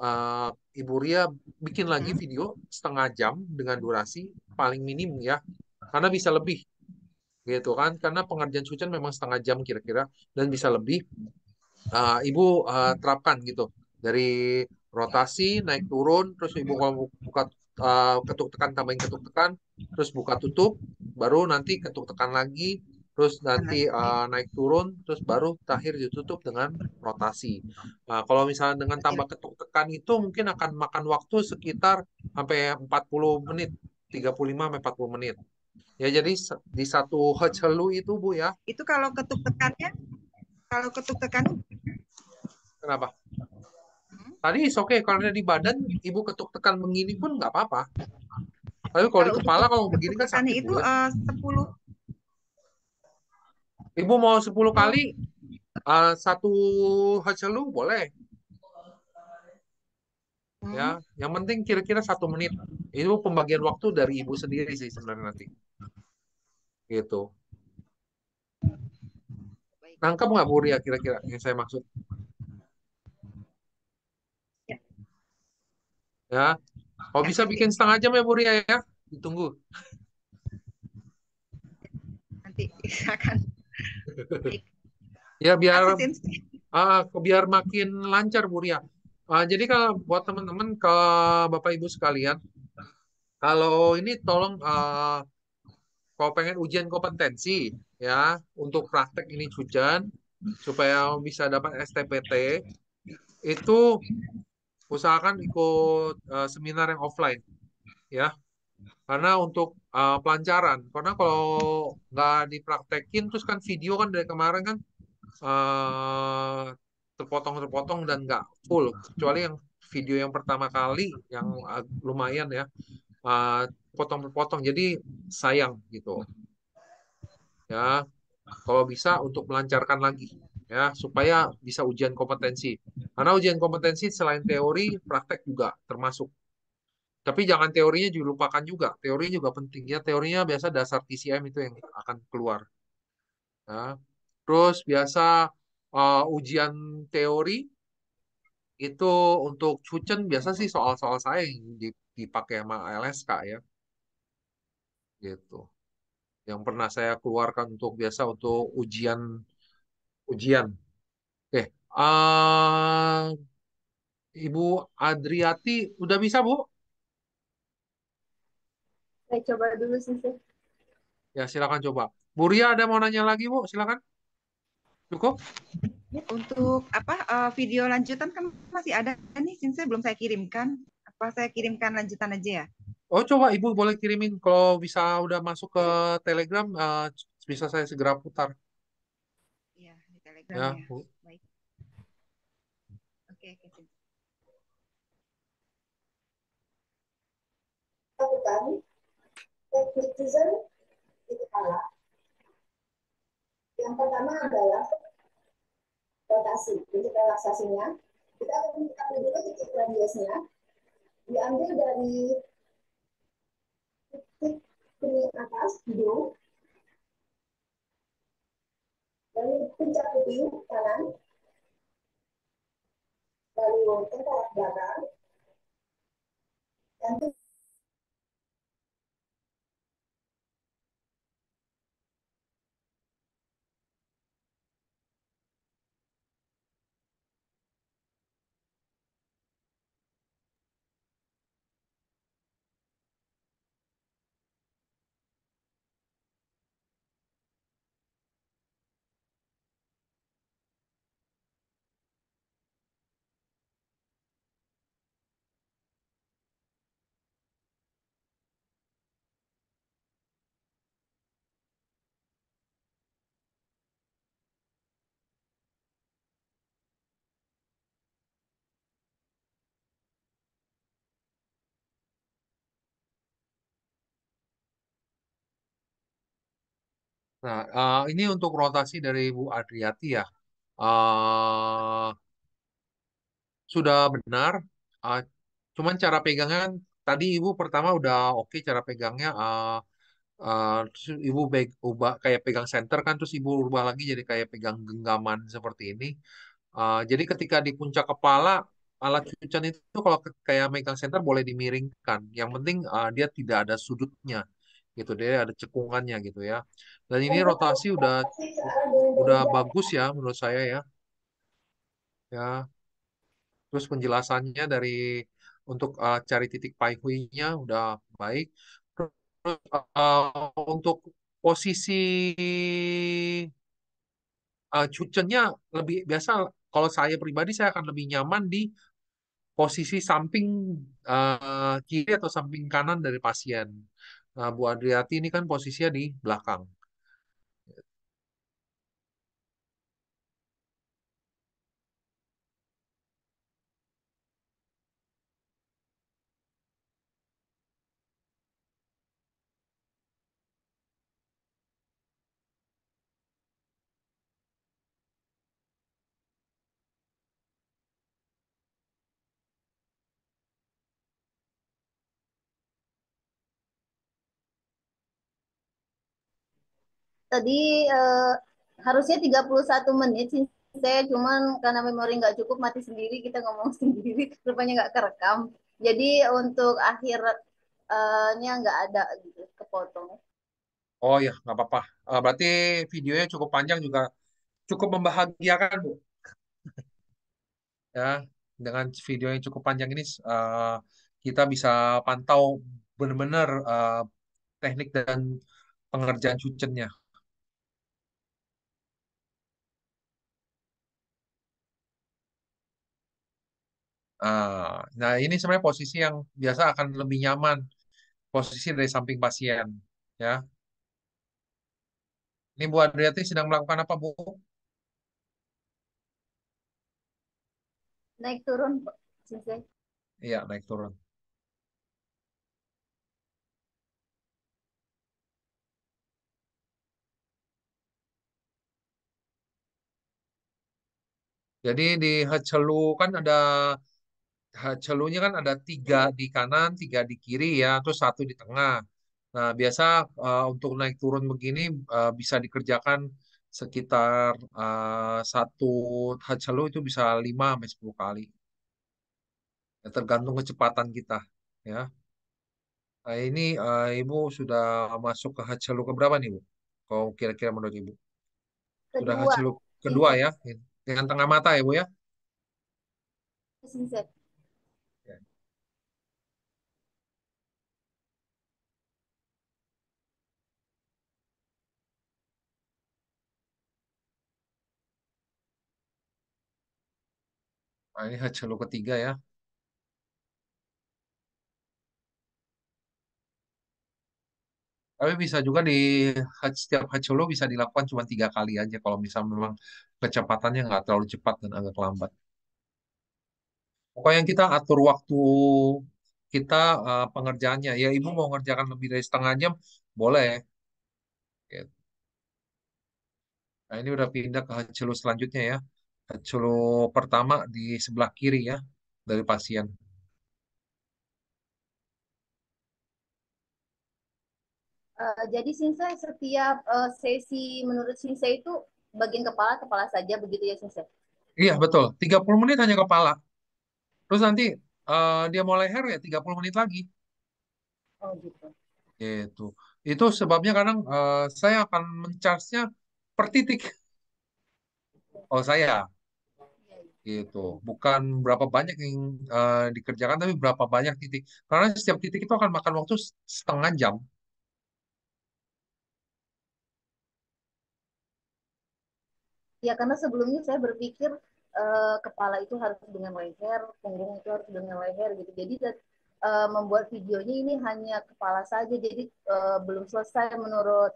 uh, Ibu Ria bikin lagi video setengah jam dengan durasi paling minim ya, karena bisa lebih gitu kan, karena pengerjaan cucian memang setengah jam kira-kira dan bisa lebih. Uh, Ibu uh, terapkan gitu dari rotasi naik turun, terus Ibu kalau buka uh, ketuk tekan tambahin ketuk tekan, terus buka tutup, baru nanti ketuk tekan lagi, terus nanti uh, naik turun, terus baru terakhir ditutup dengan rotasi. Nah, kalau misalnya dengan tambah ketuk tekan itu mungkin akan makan waktu sekitar sampai 40 menit, 35 sampai 40 menit. Ya jadi di satu hecelu itu Bu ya. Itu kalau ketuk tekannya kalau ketuk tekan Kenapa? Hmm? Tadi oke okay. kalau di badan ibu ketuk tekan begini pun nggak apa-apa. Tapi kalau, kalau di kepala kalau begini kan sakit. Itu ya. eh, uh, 10 Ibu mau 10 kali uh, satu hajalu boleh. Ya, yang penting kira-kira satu menit. Itu pembagian waktu dari ibu sendiri sih sebenarnya nanti. Gitu. Nangkap nggak Bu Ria kira-kira yang saya maksud? Ya. ya. Kalau bisa bikin setengah jam ya Bu Ria ya. Ditunggu. Nanti akan ya biar uh, biar makin lancar Bu Ria. Uh, jadi kalau buat teman-teman ke Bapak Ibu sekalian, kalau ini tolong uh, kalau pengen ujian kompetensi ya untuk praktek ini hujan supaya bisa dapat STPT itu usahakan ikut uh, seminar yang offline ya karena untuk uh, pelancaran karena kalau nggak dipraktekin terus kan video kan dari kemarin kan uh, terpotong-terpotong dan nggak full kecuali yang video yang pertama kali yang lumayan ya uh, potong-potong jadi sayang gitu ya kalau bisa untuk melancarkan lagi ya supaya bisa ujian kompetensi karena ujian kompetensi selain teori praktek juga termasuk tapi jangan teorinya dilupakan juga. teorinya juga penting ya. Teorinya biasa dasar TCM itu yang akan keluar. Ya. Terus biasa uh, ujian teori itu untuk cucen biasa sih soal-soal saya yang dipakai sama LSK ya. Gitu. Yang pernah saya keluarkan untuk biasa untuk ujian ujian. Oke. Uh, eh, Ibu Adriati udah bisa, Bu? Saya coba dulu sih. Ya, silakan coba. Buria ada mau nanya lagi, Bu? Silakan. Cukup? Ya, untuk apa eh, video lanjutan kan masih ada nih, Sensei belum saya kirimkan. Apa saya kirimkan lanjutan aja ya? Oh, coba Ibu boleh kirimin kalau bisa udah masuk ke Telegram eh, bisa saya segera putar. Iya, di Telegram ya. ya. Bu. Baik. Oke, oke favoritism di kepala. Yang pertama adalah rotasi, untuk relaksasinya. Kita akan mengikuti dulu titik radiusnya, diambil dari titik kuning atas, hidung lalu puncak kuping kanan, lalu tengkorak belakang, dan Nah, uh, ini untuk rotasi dari Bu Adriati ya. Uh, sudah benar, Uh, cuman cara pegangnya kan, tadi Ibu pertama udah oke cara pegangnya, Uh, uh, Ibu beg, ubah kayak pegang center kan, terus Ibu ubah lagi jadi kayak pegang genggaman seperti ini. Uh, jadi ketika di puncak kepala, alat cucian itu kalau kayak megang center boleh dimiringkan. Yang penting uh, dia tidak ada sudutnya gitu dia ada cekungannya gitu ya dan ini iya, rotasi udah udah bagus ya menurut saya ya ya terus penjelasannya dari untuk uh, cari titik paihuinya udah baik terus uh, untuk posisi uh, eh, cucennya lebih biasa kalau saya pribadi saya akan lebih nyaman di posisi samping uh, kiri atau samping kanan dari pasien Nah, Bu Adriati ini kan posisinya di belakang. tadi uh, harusnya 31 menit sih saya cuman karena memori nggak cukup mati sendiri kita ngomong sendiri rupanya nggak kerekam jadi untuk akhirnya eh, nggak ada gitu kepotong oh ya nggak apa-apa eh, berarti videonya cukup panjang juga cukup membahagiakan bu ya dengan video yang cukup panjang ini kita bisa pantau benar-benar teknik dan pengerjaan cucennya Uh, nah ini sebenarnya posisi yang biasa akan lebih nyaman posisi dari samping pasien ya. Ini Bu Adriati sedang melakukan apa Bu? Naik turun Pak Iya naik turun. Jadi di Hecelu kan ada celunya kan ada tiga hmm. di kanan, tiga di kiri ya, terus satu di tengah. Nah, biasa uh, untuk naik turun begini uh, bisa dikerjakan sekitar uh, satu hachalu itu bisa lima sampai sepuluh kali. Ya, tergantung kecepatan kita, ya. Nah, ini uh, Ibu sudah masuk ke hachalu ke berapa nih, Bu? Kalau kira-kira menurut Ibu? Sudah kedua. Iya. kedua ya, dengan tengah mata ya, Bu ya. Sensei. Nah, ini HCLO ketiga ya. Tapi bisa juga di setiap hatch bisa dilakukan cuma tiga kali aja kalau misal memang kecepatannya nggak terlalu cepat dan agak lambat. Pokoknya kita atur waktu kita uh, pengerjaannya. Ya ibu mau ngerjakan lebih dari setengah jam, boleh. Gitu. Nah, ini udah pindah ke HCLO selanjutnya ya celup pertama di sebelah kiri ya dari pasien. Uh, jadi Sinsei setiap uh, sesi menurut Sinsei itu bagian kepala kepala saja begitu ya Sinsei? Iya betul, 30 menit hanya kepala. Terus nanti uh, dia mau leher ya 30 menit lagi. Oh gitu. Itu. Itu sebabnya kadang uh, saya akan mencarinya nya per titik. Oh saya, gitu. Bukan berapa banyak yang uh, dikerjakan, tapi berapa banyak titik. Karena setiap titik itu akan makan waktu setengah jam. Ya, karena sebelumnya saya berpikir uh, kepala itu harus dengan leher, punggung itu harus dengan leher gitu. Jadi uh, membuat videonya ini hanya kepala saja, jadi uh, belum selesai menurut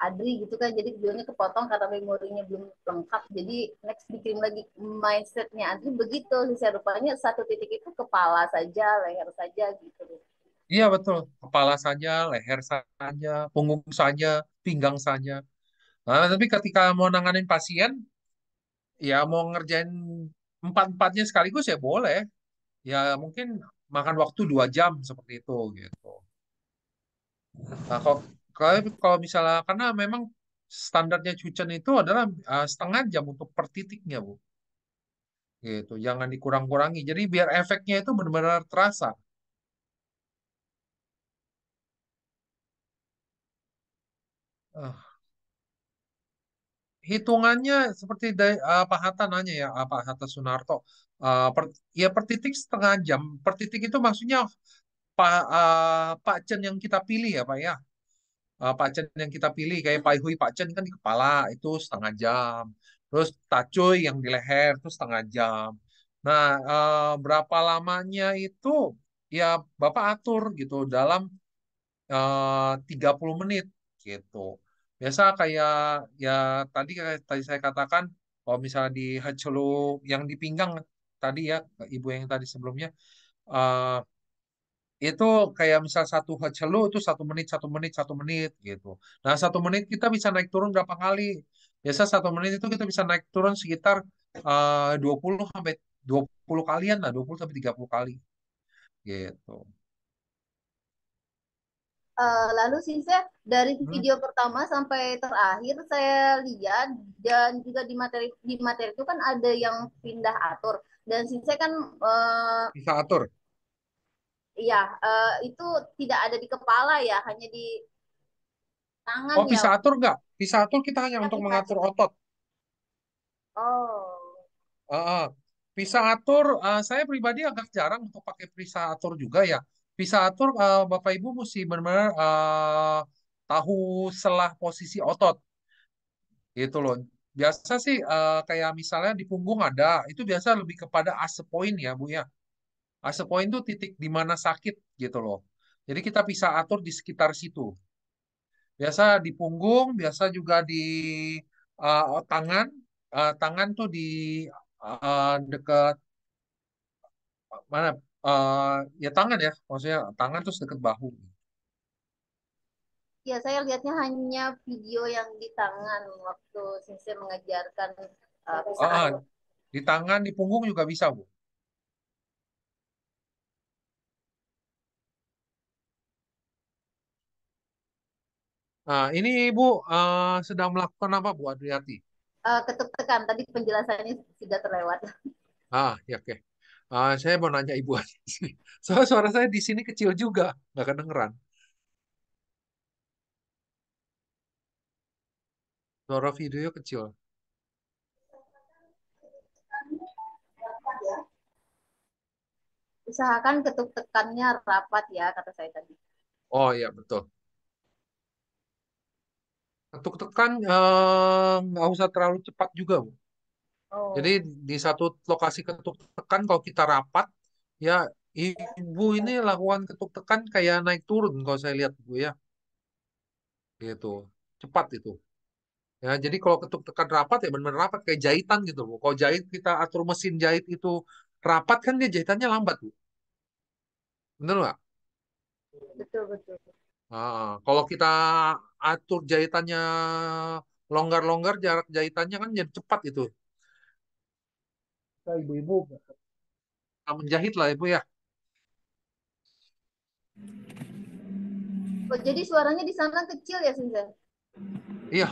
Adri gitu kan jadi videonya kepotong karena memorinya belum lengkap jadi next dikirim lagi mindsetnya Adri begitu sih rupanya satu titik itu kepala saja leher saja gitu iya betul kepala saja leher saja punggung saja pinggang saja nah, tapi ketika mau nanganin pasien ya mau ngerjain empat empatnya sekaligus ya boleh ya mungkin makan waktu dua jam seperti itu gitu nah, kalau kalau, misalnya karena memang standarnya cucen itu adalah uh, setengah jam untuk per titiknya, Bu. Gitu, jangan dikurang-kurangi. Jadi biar efeknya itu benar-benar terasa. Uh hitungannya seperti dari, uh, eh, Pak Hatta nanya ya uh, Pak Hatta Sunarto uh, per, ya per titik setengah jam per titik itu maksudnya Pak uh, Pak Chen yang kita pilih ya Pak ya uh, Pak Chen yang kita pilih kayak Pak Hui Pak Chen kan di kepala itu setengah jam terus Tacoy yang di leher itu setengah jam nah uh, berapa lamanya itu ya Bapak atur gitu dalam eh, uh, 30 menit gitu biasa kayak ya tadi tadi saya katakan kalau misalnya di hacelu yang di pinggang tadi ya ibu yang tadi sebelumnya uh, itu kayak misal satu hello itu satu menit satu menit satu menit gitu. Nah satu menit kita bisa naik turun berapa kali? Biasa satu menit itu kita bisa naik turun sekitar dua puluh sampai dua puluh kalian lah, dua puluh sampai tiga puluh kali, gitu. Eh, lalu Sinse, dari hmm. video pertama sampai terakhir saya lihat dan juga di materi di materi itu kan ada yang pindah atur dan Sinse kan uh, bisa atur Iya, uh, itu tidak ada di kepala ya, hanya di tangan Oh, ya. bisa atur nggak? Bisa atur kita hanya iya, untuk mengatur atur. otot. Oh, Uh, Bisa atur, eh, saya pribadi agak jarang untuk pakai bisa atur juga ya. Bisa atur, eh, Bapak Ibu mesti benar-benar eh, tahu selah posisi otot. Gitu loh. Biasa sih eh, kayak misalnya di punggung ada, itu biasa lebih kepada as point ya Bu ya. Access point itu titik di mana sakit gitu loh. Jadi kita bisa atur di sekitar situ. Biasa di punggung, biasa juga di uh, tangan. Uh, tangan tuh di uh, dekat mana? Uh, ya tangan ya, maksudnya tangan tuh dekat bahu. Ya saya lihatnya hanya video yang di tangan waktu Sensei mengajarkan uh, uh, ah, ah. di tangan, di punggung juga bisa bu. Nah, ini Ibu uh, sedang melakukan apa, Bu Adriati? Uh, eh, tekan. tadi penjelasannya sudah terlewat. Ah, ya oke. Okay. Uh, saya mau nanya Ibu aja suara saya di sini kecil juga, nggak kedengeran. Suara video kecil. Usahakan ketuk tekannya rapat ya, kata saya tadi. Oh iya, betul. Ketuk tekan eh, nggak usah terlalu cepat juga, Bu. Oh. Jadi di satu lokasi ketuk tekan kalau kita rapat ya ibu ini lakukan ketuk tekan kayak naik turun kalau saya lihat Bu ya. Gitu. Cepat itu. Ya, jadi kalau ketuk tekan rapat ya benar-benar rapat kayak jahitan gitu, Bu. Kalau jahit kita atur mesin jahit itu rapat kan dia jahitannya lambat, Bu. Benar nggak? Betul, betul. Nah, kalau kita atur jahitannya longgar-longgar, jarak jahitannya kan jadi cepat itu. Kita ibu-ibu menjahit lah ibu ya. Oh, jadi suaranya di sana kecil ya Sinza? Iya.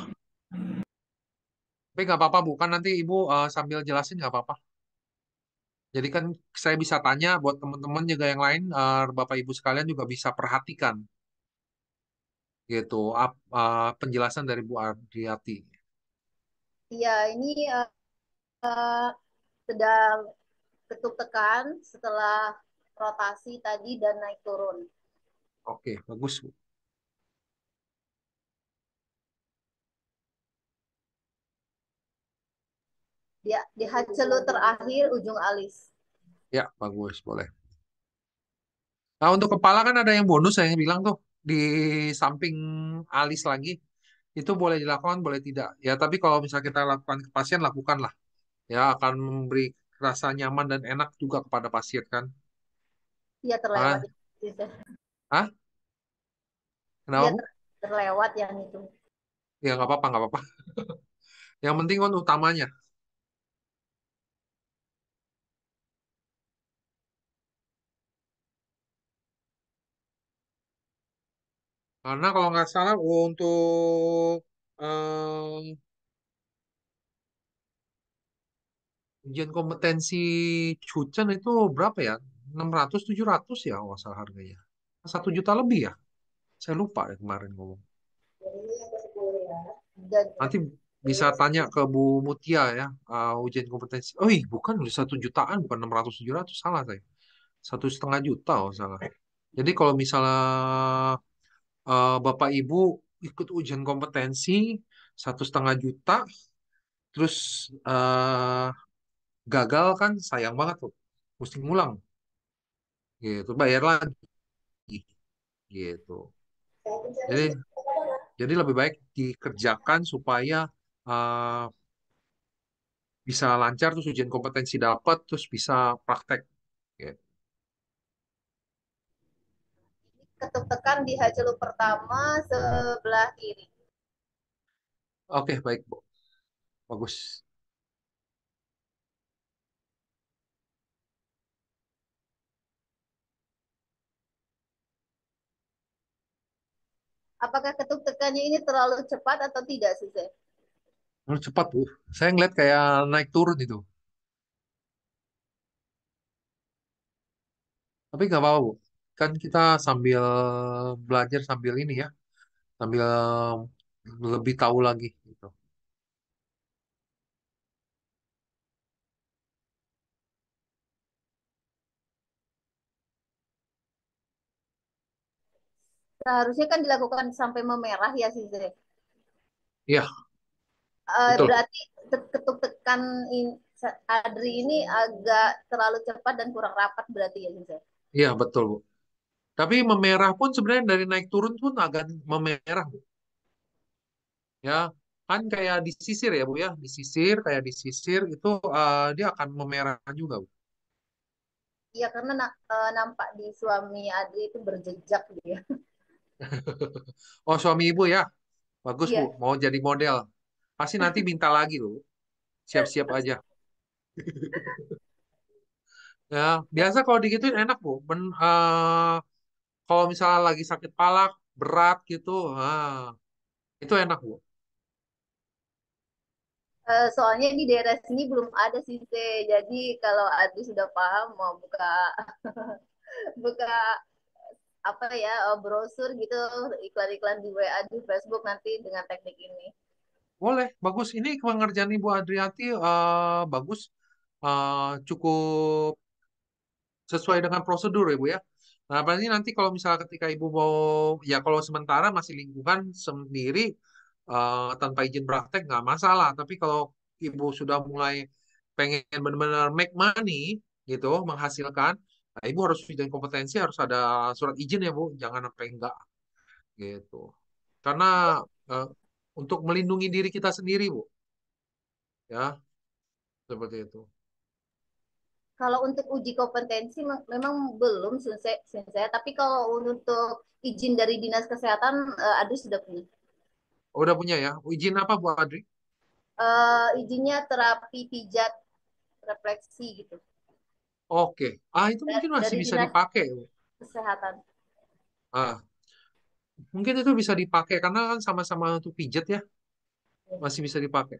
Tapi nggak apa-apa bukan nanti ibu uh, sambil jelasin nggak apa-apa. Jadi kan saya bisa tanya buat teman-teman juga yang lain, uh, bapak ibu sekalian juga bisa perhatikan gitu ap, uh, penjelasan dari Bu Ardiati. Iya, ini uh, uh, sedang ketuk tekan setelah rotasi tadi dan naik turun. Oke, bagus Bu. Ya, di hacelu terakhir ujung alis. Ya, bagus, boleh. Nah, untuk kepala kan ada yang bonus saya bilang tuh di samping alis lagi itu boleh dilakukan boleh tidak ya tapi kalau misalnya kita lakukan ke pasien lakukanlah ya akan memberi rasa nyaman dan enak juga kepada pasien kan iya terlewat ah kenapa ya, terlewat yang itu ya nggak apa-apa nggak apa-apa yang penting kan utamanya Karena kalau nggak salah untuk um, ujian kompetensi Cucen itu berapa ya? 600 700 ya kalau salah harganya. Satu juta lebih ya? Saya lupa ya kemarin ngomong. Nanti bisa tanya ke Bu Mutia ya uh, ujian kompetensi. Oh, iya, bukan udah satu jutaan bukan 600 700 salah saya. Satu setengah juta kalau salah. Jadi kalau misalnya uh, Bapak Ibu ikut ujian kompetensi satu setengah juta, terus uh, gagal kan sayang banget tuh, mesti ngulang, gitu bayar lagi, gitu. Jadi jadi lebih baik dikerjakan supaya uh, bisa lancar terus ujian kompetensi dapat terus bisa praktek. Gitu. ketuk-tekan di Hajelup pertama sebelah kiri. Oke, okay, baik, Bu. Bagus. Apakah ketuk-tekannya ini terlalu cepat atau tidak, Suze? Terlalu cepat, Bu. Saya ngeliat kayak naik turun itu. Tapi nggak apa-apa, Bu kan kita sambil belajar sambil ini ya sambil lebih tahu lagi gitu Seharusnya kan dilakukan sampai memerah ya sih Zek? Iya. Eh, berarti ketuk tekan in, Adri ini agak terlalu cepat dan kurang rapat berarti ya Zek? Iya betul Bu. Tapi memerah pun sebenarnya dari naik turun pun agak memerah. Ya, kan kayak disisir ya Bu ya, disisir kayak disisir itu uh, dia akan memerah juga Bu. Iya karena na eh, nampak di suami Adi itu berjejak dia. Gitu ya. oh suami ibu ya, bagus iya. Bu, mau jadi model. Pasti nanti minta lagi Bu. siap-siap aja. ya biasa kalau digituin enak Bu, Men, uh, eh, kalau misalnya lagi sakit palak berat gitu ah itu enak bu eh, soalnya di daerah sini belum ada sih jadi kalau Adi sudah paham mau buka buka apa ya eh, brosur gitu iklan-iklan di WA di Facebook nanti dengan teknik ini boleh bagus ini pengerjaan Ibu Adriati uh, bagus uh, cukup sesuai dengan prosedur ya Bu ya Nah, berarti nanti kalau misalnya ketika ibu mau, ya kalau sementara masih lingkungan sendiri uh, tanpa izin praktek nggak masalah. Tapi kalau ibu sudah mulai pengen benar-benar make money gitu, menghasilkan, nah, ibu harus izin kompetensi harus ada surat izin ya bu, jangan sampai enggak gitu. Karena uh, untuk melindungi diri kita sendiri bu, ya seperti itu kalau untuk uji kompetensi memang belum selesai, selesai. tapi kalau untuk izin dari dinas kesehatan uh, Adri sudah punya. Oh, udah punya ya. Izin apa Bu Adri? Uh, izinnya terapi pijat refleksi gitu. Oke. Ah, itu mungkin masih bisa dipakai. Kesehatan. Ah. Mungkin itu bisa dipakai karena kan sama-sama untuk pijat ya. Masih bisa dipakai.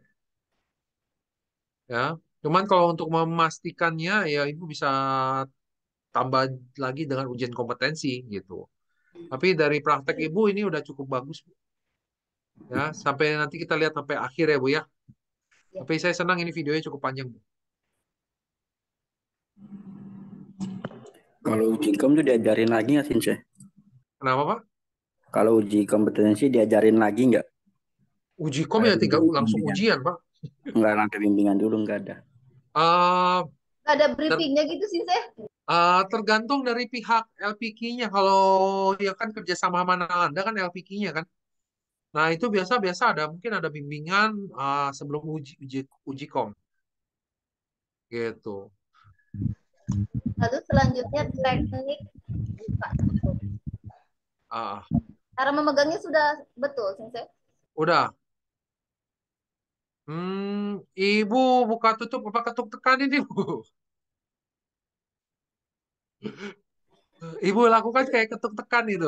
Ya. Cuman kalau untuk memastikannya ya ibu bisa tambah lagi dengan ujian kompetensi gitu. Tapi dari praktek iya. ibu ini udah cukup bagus. Ya, sampai nanti kita lihat sampai akhir ya Bu ya. Iya. Tapi saya senang ini videonya cukup panjang Bu. Kalau uji kom tuh diajarin lagi nggak sih? Kenapa Pak? Kalau uji kompetensi diajarin lagi nggak? Uji kom ya tiga langsung ujian Pak. Enggak, nanti bimbingan dulu enggak ada. Uh, ada briefingnya gitu sih teh? Uh, eh, tergantung dari pihak LPK-nya. Kalau ya kan kerjasama mana Anda kan LPK-nya kan. Nah itu biasa-biasa ada mungkin ada bimbingan uh, sebelum uji uji uji kom. Gitu. Lalu selanjutnya teknik buka tutup. Ah. Cara memegangnya sudah betul, Sensei? Udah. Hmm, ibu buka tutup apa ketuk tekan ini, Bu? Ibu lakukan kayak ketuk tekan itu.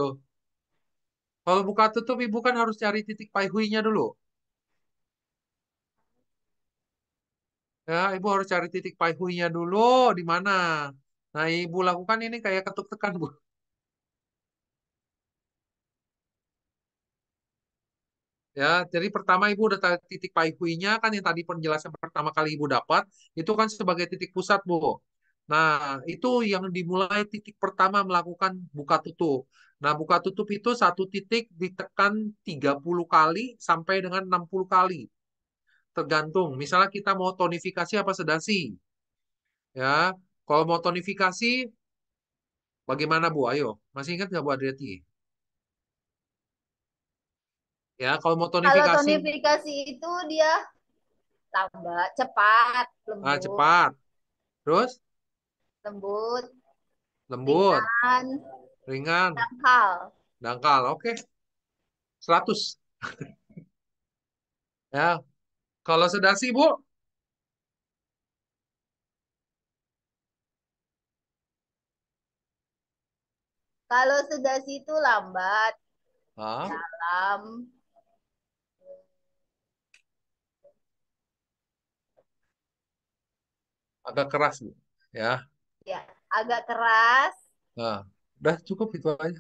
Kalau buka tutup ibu kan harus cari titik paihuinya dulu. Ya, ibu harus cari titik paihuinya dulu di mana. Nah, ibu lakukan ini kayak ketuk tekan, Bu. Ya, jadi pertama ibu udah titik paihuinya kan yang tadi penjelasan pertama kali ibu dapat itu kan sebagai titik pusat bu. Nah itu yang dimulai titik pertama melakukan buka tutup. Nah buka tutup itu satu titik ditekan 30 kali sampai dengan 60 kali. Tergantung, misalnya kita mau tonifikasi apa sedasi. Ya, kalau mau tonifikasi, bagaimana Bu? Ayo, masih ingat nggak Bu Adriati? Ya, kalau mau tonifikasi. Kalau tonifikasi itu dia tambah cepat, lembut. Ah, cepat. Terus? Lembut. Lembut. Ringan. Ringan. Dangkal. Dangkal, oke. Okay. 100. ya. Kalau sedasi, Bu? Kalau sedasi itu lambat. Hah? Dalam. agak keras bu ya ya agak keras nah udah cukup itu aja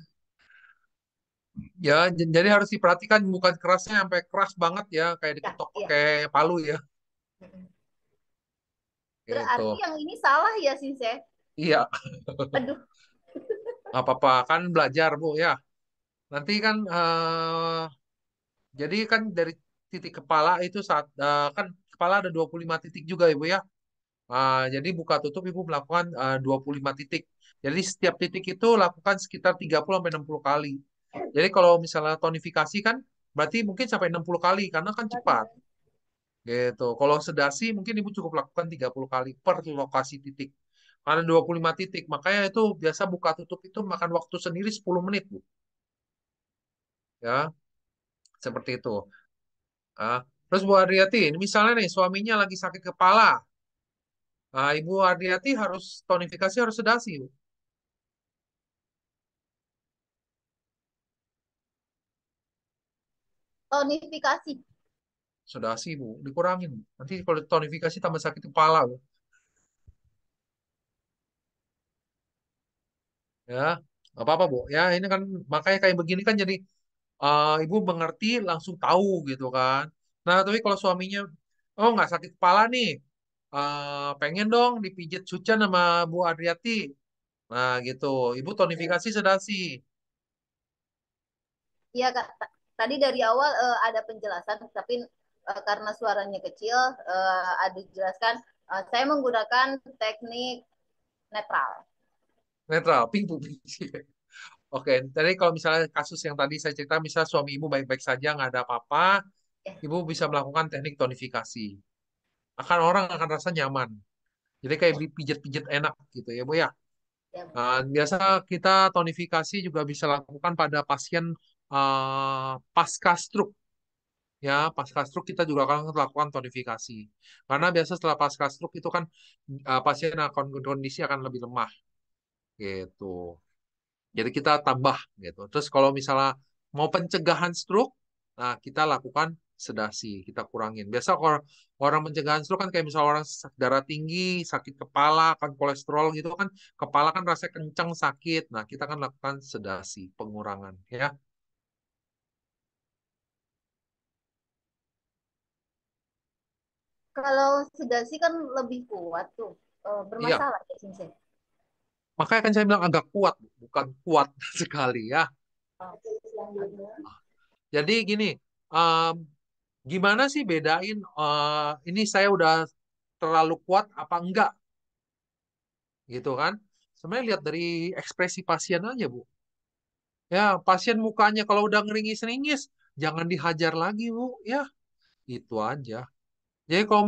ya jadi harus diperhatikan bukan kerasnya sampai keras banget ya kayak ya, diketok ya, ya. pakai palu ya gitu. berarti gitu. yang ini salah ya sih Sinse iya aduh Gak apa-apa kan belajar bu ya nanti kan uh, jadi kan dari titik kepala itu saat uh, kan kepala ada 25 titik juga ibu ya Ah, jadi buka tutup ibu melakukan eh, uh, 25 titik. Jadi setiap titik itu lakukan sekitar 30 sampai 60 kali. Jadi kalau misalnya tonifikasi kan berarti mungkin sampai 60 kali karena kan cepat. Gitu. Kalau sedasi mungkin ibu cukup lakukan 30 kali per lokasi titik. Karena 25 titik, makanya itu biasa buka tutup itu makan waktu sendiri 10 menit, Bu. Ya. Seperti itu. Uh, terus Bu Ariati, misalnya nih suaminya lagi sakit kepala, Uh, Ibu Ardiati harus tonifikasi harus sedasi, Bu. Tonifikasi. Sedasi, Bu. Dikurangin. Nanti kalau tonifikasi tambah sakit kepala, Bu. Ya, apa-apa, Bu. Ya, ini kan makanya kayak begini kan jadi uh, Ibu mengerti langsung tahu gitu kan. Nah, tapi kalau suaminya, oh nggak sakit kepala nih, uh, pengen dong dipijit Suca sama Bu Adriati. Nah gitu, Ibu tonifikasi sedasi. Iya Kak, tadi dari awal uh, ada penjelasan, tapi uh, karena suaranya kecil, uh, ada dijelaskan, uh, saya menggunakan teknik netral. Netral, ping ping. Oke, tadi kalau misalnya kasus yang tadi saya cerita, misalnya suami ibu baik-baik saja, nggak ada apa-apa, iya. ibu bisa melakukan teknik tonifikasi akan orang akan rasa nyaman. Jadi kayak ya. pijat-pijat enak gitu ya, Bu ya. Nah, biasa kita tonifikasi juga bisa lakukan pada pasien uh, pasca stroke. Ya, pasca stroke kita juga akan lakukan tonifikasi. Karena biasa setelah pasca stroke itu kan uh, pasien akan kondisi akan lebih lemah. Gitu. Jadi kita tambah gitu. Terus kalau misalnya mau pencegahan stroke, nah kita lakukan sedasi kita kurangin. Biasa orang orang pencegahan stroke kan kayak misalnya orang darah tinggi, sakit kepala, kan kolesterol gitu kan, kepala kan rasanya kencang sakit. Nah, kita kan lakukan sedasi, pengurangan ya. Kalau sedasi kan lebih kuat tuh, eh, iya. bermasalah ya, Sensei. Makanya kan saya bilang agak kuat, bukan kuat sekali ya. Jadi gini, um, gimana sih bedain uh, ini saya udah terlalu kuat apa enggak gitu kan sebenarnya lihat dari ekspresi pasien aja bu ya pasien mukanya kalau udah ngeringis-ringis jangan dihajar lagi bu ya itu aja jadi kalau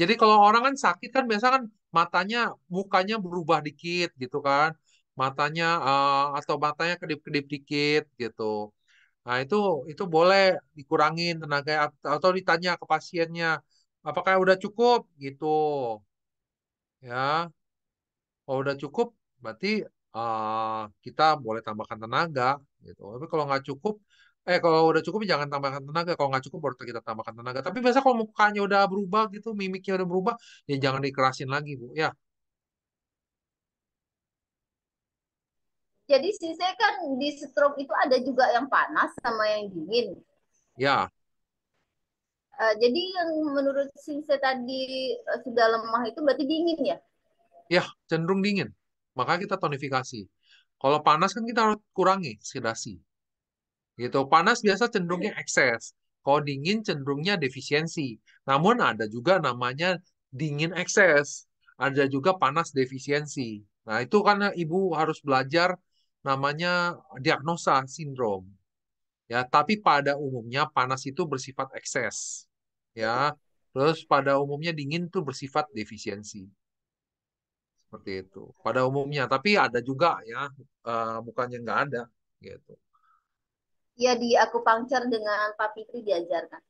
jadi kalau orang kan sakit kan biasa kan matanya mukanya berubah dikit gitu kan matanya uh, atau matanya kedip-kedip dikit gitu Nah, itu itu boleh dikurangin tenaga atau ditanya ke pasiennya, apakah udah cukup gitu. Ya. Kalau udah cukup berarti uh, kita boleh tambahkan tenaga gitu. Tapi kalau nggak cukup eh kalau udah cukup jangan tambahkan tenaga kalau nggak cukup baru kita tambahkan tenaga tapi biasa kalau mukanya udah berubah gitu mimiknya udah berubah ya jangan dikerasin lagi bu ya jadi sisa kan di stroke itu ada juga yang panas sama yang dingin. Ya. Uh, jadi yang menurut sisa tadi uh, sudah lemah itu berarti dingin ya? Ya, cenderung dingin. Maka kita tonifikasi. Kalau panas kan kita harus kurangi sedasi. Gitu. Panas biasa cenderungnya ekses. Kalau dingin cenderungnya defisiensi. Namun ada juga namanya dingin ekses. Ada juga panas defisiensi. Nah, itu karena ibu harus belajar namanya diagnosa sindrom. Ya, tapi pada umumnya panas itu bersifat ekses. Ya. Terus pada umumnya dingin itu bersifat defisiensi. Seperti itu. Pada umumnya, tapi ada juga ya uh, bukannya nggak ada gitu. Ya di aku pangcer dengan Pak fitri diajarkan.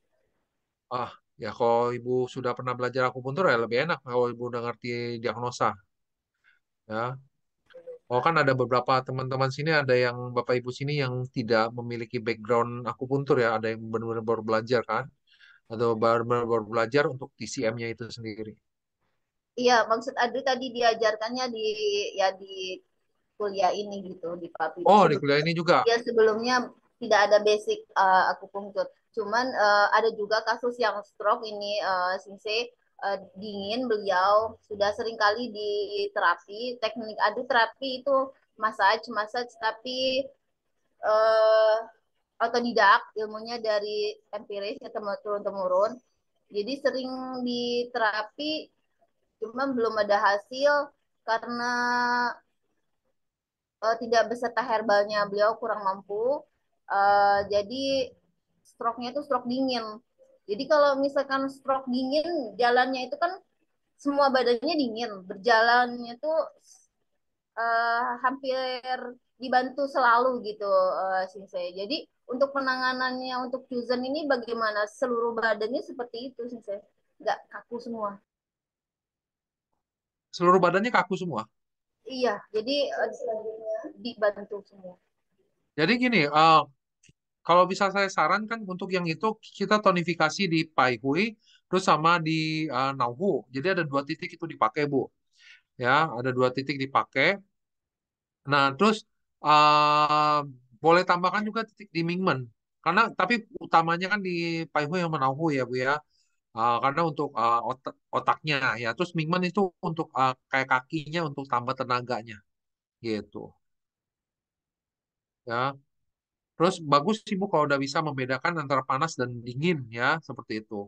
Ah, ya kalau ibu sudah pernah belajar akupuntur ya lebih enak kalau ibu udah ngerti diagnosa. Ya, Oh kan ada beberapa teman-teman sini ada yang bapak ibu sini yang tidak memiliki background akupuntur ya, ada yang benar-benar baru belajar kan, atau baru baru baru belajar untuk TCM-nya itu sendiri. Iya, maksud Adri tadi diajarkannya di ya di kuliah ini gitu di PAPI. Oh, di kuliah ini juga. Iya sebelumnya tidak ada basic uh, akupuntur. Cuman uh, ada juga kasus yang stroke ini uh, eh, Sensei uh, dingin beliau sudah sering kali di terapi teknik adu terapi itu massage massage tapi uh, otodidak ilmunya dari empiris ya turun temurun jadi sering di terapi cuma belum ada hasil karena uh, tidak beserta herbalnya beliau kurang mampu uh, jadi stroke-nya itu stroke dingin jadi kalau misalkan stroke dingin, jalannya itu kan semua badannya dingin, berjalannya itu uh, hampir dibantu selalu gitu uh, eh, saya. Jadi untuk penanganannya untuk Juzen ini bagaimana seluruh badannya seperti itu saya, nggak kaku semua. Seluruh badannya kaku semua. Iya, jadi uh, dibantu semua. Jadi gini, uh, kalau bisa saya sarankan untuk yang itu kita tonifikasi di Paihui, terus sama di uh, eh, Nauhu. Jadi ada dua titik itu dipakai, Bu. Ya, ada dua titik dipakai. Nah, terus uh, boleh tambahkan juga titik di Mingmen. Karena tapi utamanya kan di Paihui Hui yang Nauhu ya, Bu ya. Uh, karena untuk uh, otak, otaknya ya, terus Mingmen itu untuk uh, kayak kakinya untuk tambah tenaganya gitu ya Terus bagus sih Bu kalau udah bisa membedakan antara panas dan dingin ya, seperti itu.